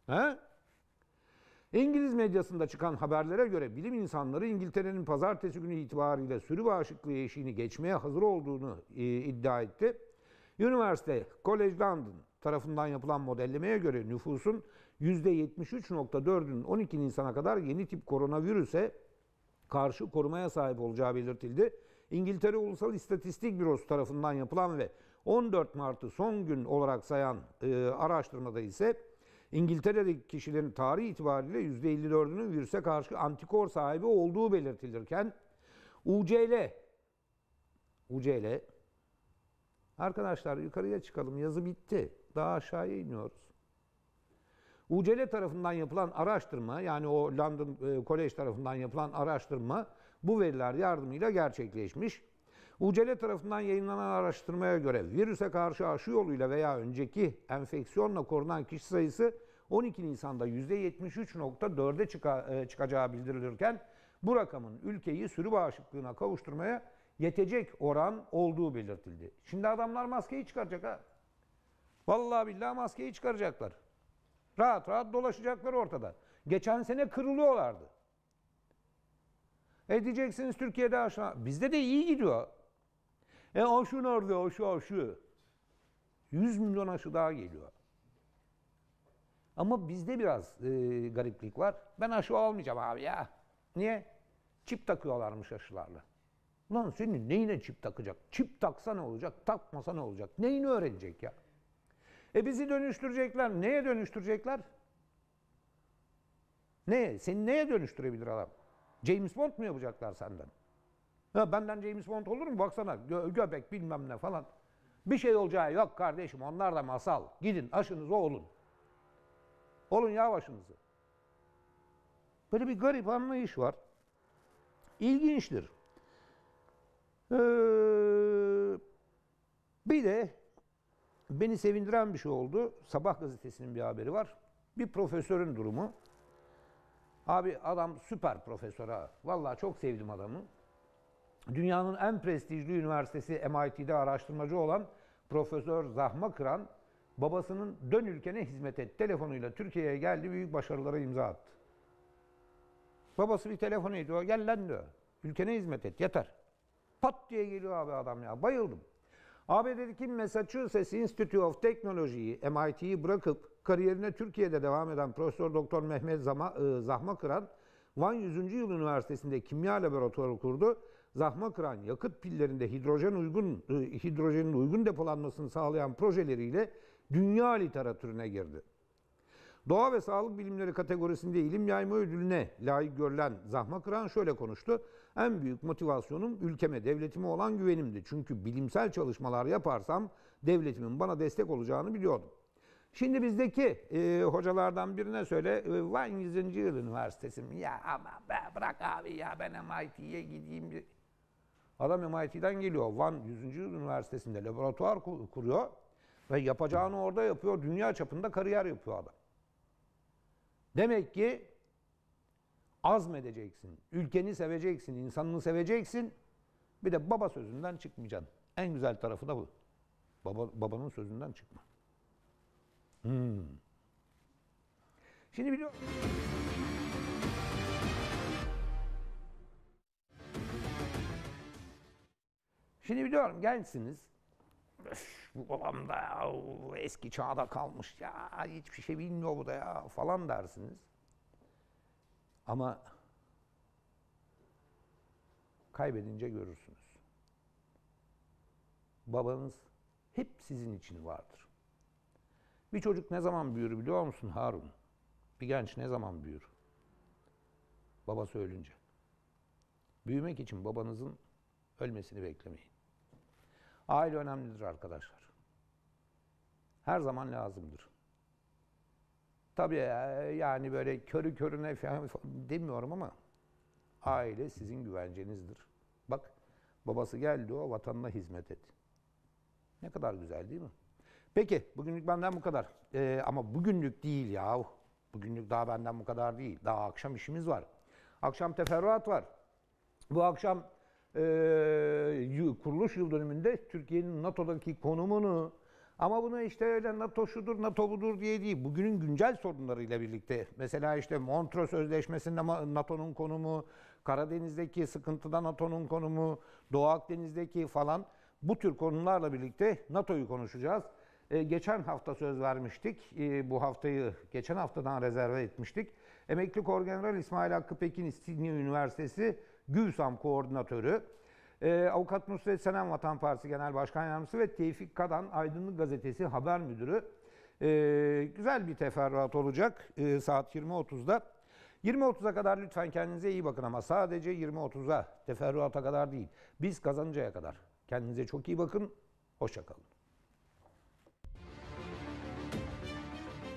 S1: He? İngiliz medyasında çıkan haberlere göre bilim insanları İngiltere'nin pazartesi günü itibariyle sürü bağışıklığı eşiğini geçmeye hazır olduğunu e, iddia etti. Üniversite College London tarafından yapılan modellemeye göre nüfusun %73.4'ünün 12 Nisan'a kadar yeni tip koronavirüse karşı korumaya sahip olacağı belirtildi. İngiltere Ulusal İstatistik Bürosu tarafından yapılan ve 14 Mart'ı son gün olarak sayan e, araştırmada ise İngiltere'deki kişilerin tarih itibariyle %54'ünün virüse karşı antikor sahibi olduğu belirtilirken UCL UCL Arkadaşlar yukarıya çıkalım yazı bitti. Daha aşağıya iniyoruz. UCL tarafından yapılan araştırma yani o London e, College tarafından yapılan araştırma bu veriler yardımıyla gerçekleşmiş. UCL tarafından yayınlanan araştırmaya göre virüse karşı aşı yoluyla veya önceki enfeksiyonla korunan kişi sayısı 12 Nisan'da %73.4'e e, çıkacağı bildirilirken bu rakamın ülkeyi sürü bağışıklığına kavuşturmaya yetecek oran olduğu belirtildi. Şimdi adamlar maskeyi çıkaracak ha. Vallahi billahi maskeyi çıkaracaklar. Rahat rahat dolaşacaklar ortada. Geçen sene kırılıyorlardı. E diyeceksiniz Türkiye'de aşağı. Bizde de iyi gidiyor. E o şu nerede, o şu, o şu. 100 milyon aşı daha geliyor. Ama bizde biraz e, gariplik var. Ben aşı almayacağım abi ya. Niye? Çip takıyorlarmış aşılarla. Lan senin neyine çip takacak? Çip taksa ne olacak? Takmasa ne olacak? Neyini öğrenecek ya? E bizi dönüştürecekler. Neye dönüştürecekler? Ne? Seni neye dönüştürebilir adam? James Bond mu yapacaklar senden? Ha, benden James Bond olur mu? Baksana gö göbek bilmem ne falan. Bir şey olacağı yok kardeşim. Onlar da masal. Gidin aşınızı olun. Olun ya başınızı. Böyle bir garip anlayış var. İlginçtir. Ee, bir de beni sevindiren bir şey oldu. Sabah gazetesinin bir haberi var. Bir profesörün durumu. Abi adam süper profesör ha. Vallahi çok sevdim adamı dünyanın en prestijli üniversitesi MIT'de araştırmacı olan Profesör Zahma Kıran, babasının dön ülkene hizmet et telefonuyla Türkiye'ye geldi, büyük başarılara imza attı. Babası bir telefon ediyor, gel lan diyor. Ülkene hizmet et, yeter. Pat diye geliyor abi adam ya, bayıldım. abi dedi ABD'deki Massachusetts Institute of Technology'yi, MIT'yi bırakıp kariyerine Türkiye'de devam eden Profesör Doktor Mehmet Zama, e, Zahma Kıran, Van 100. Yıl Üniversitesi'nde kimya laboratuvarı kurdu zahma kıran yakıt pillerinde hidrojen uygun e, hidrojenin uygun depolanmasını sağlayan projeleriyle dünya literatürüne girdi. Doğa ve sağlık bilimleri kategorisinde ilim yayma ödülüne layık görülen Zahma Kıran şöyle konuştu. En büyük motivasyonum ülkeme, devletime olan güvenimdi. Çünkü bilimsel çalışmalar yaparsam devletimin bana destek olacağını biliyordum. Şimdi bizdeki e, hocalardan birine söyle, e, Van 100. Yıl Üniversitesi'm. Ya ama be, bırak abi ya ben MIT'ye gideyim. Adam MIT'den geliyor. Van 100. Üniversitesi'nde laboratuvar kuruyor ve yapacağını orada yapıyor. Dünya çapında kariyer yapıyor adam. Demek ki azmedeceksin. Ülkeni seveceksin, insanını seveceksin. Bir de baba sözünden çıkmayacaksın. En güzel tarafı da bu. Baba, babanın sözünden çıkma. Hmm. Şimdi biliyor musun? Şimdi biliyorum gençsiniz. bu babam da ya, eski çağda kalmış ya hiçbir şey bilmiyor bu da ya falan dersiniz. Ama kaybedince görürsünüz. Babanız hep sizin için vardır. Bir çocuk ne zaman büyür biliyor musun Harun? Bir genç ne zaman büyür? Babası ölünce. Büyümek için babanızın ölmesini beklemeyin. Aile önemlidir arkadaşlar. Her zaman lazımdır. Tabii e, yani böyle körü körüne falan demiyorum ama aile sizin güvencenizdir. Bak babası geldi o vatanına hizmet et. Ne kadar güzel değil mi? Peki bugünlük benden bu kadar. Ee, ama bugünlük değil yahu. Bugünlük daha benden bu kadar değil. Daha akşam işimiz var. Akşam teferruat var. Bu akşam e, kuruluş yıl dönümünde Türkiye'nin NATO'daki konumunu ama bunu işte öyle NATO şudur, NATO budur diye değil. Bugünün güncel sorunlarıyla birlikte. Mesela işte Montreux Sözleşmesi'nde NATO'nun konumu, Karadeniz'deki sıkıntıda NATO'nun konumu, Doğu Akdeniz'deki falan bu tür konularla birlikte NATO'yu konuşacağız. Ee, geçen hafta söz vermiştik. Ee, bu haftayı geçen haftadan rezerve etmiştik. Emekli Korgeneral İsmail Hakkı Pekin İstinye Üniversitesi Gülsam koordinatörü, e, Avukat Nusret Senem Vatan Partisi Genel Başkan Yardımcısı ve Tevfik Kadan Aydınlık Gazetesi Haber Müdürü. E, güzel bir teferruat olacak e, saat 20.30'da. 20.30'a kadar lütfen kendinize iyi bakın ama sadece 20.30'a, teferruata kadar değil. Biz kazanıncaya kadar. Kendinize çok iyi bakın. Hoşçakalın.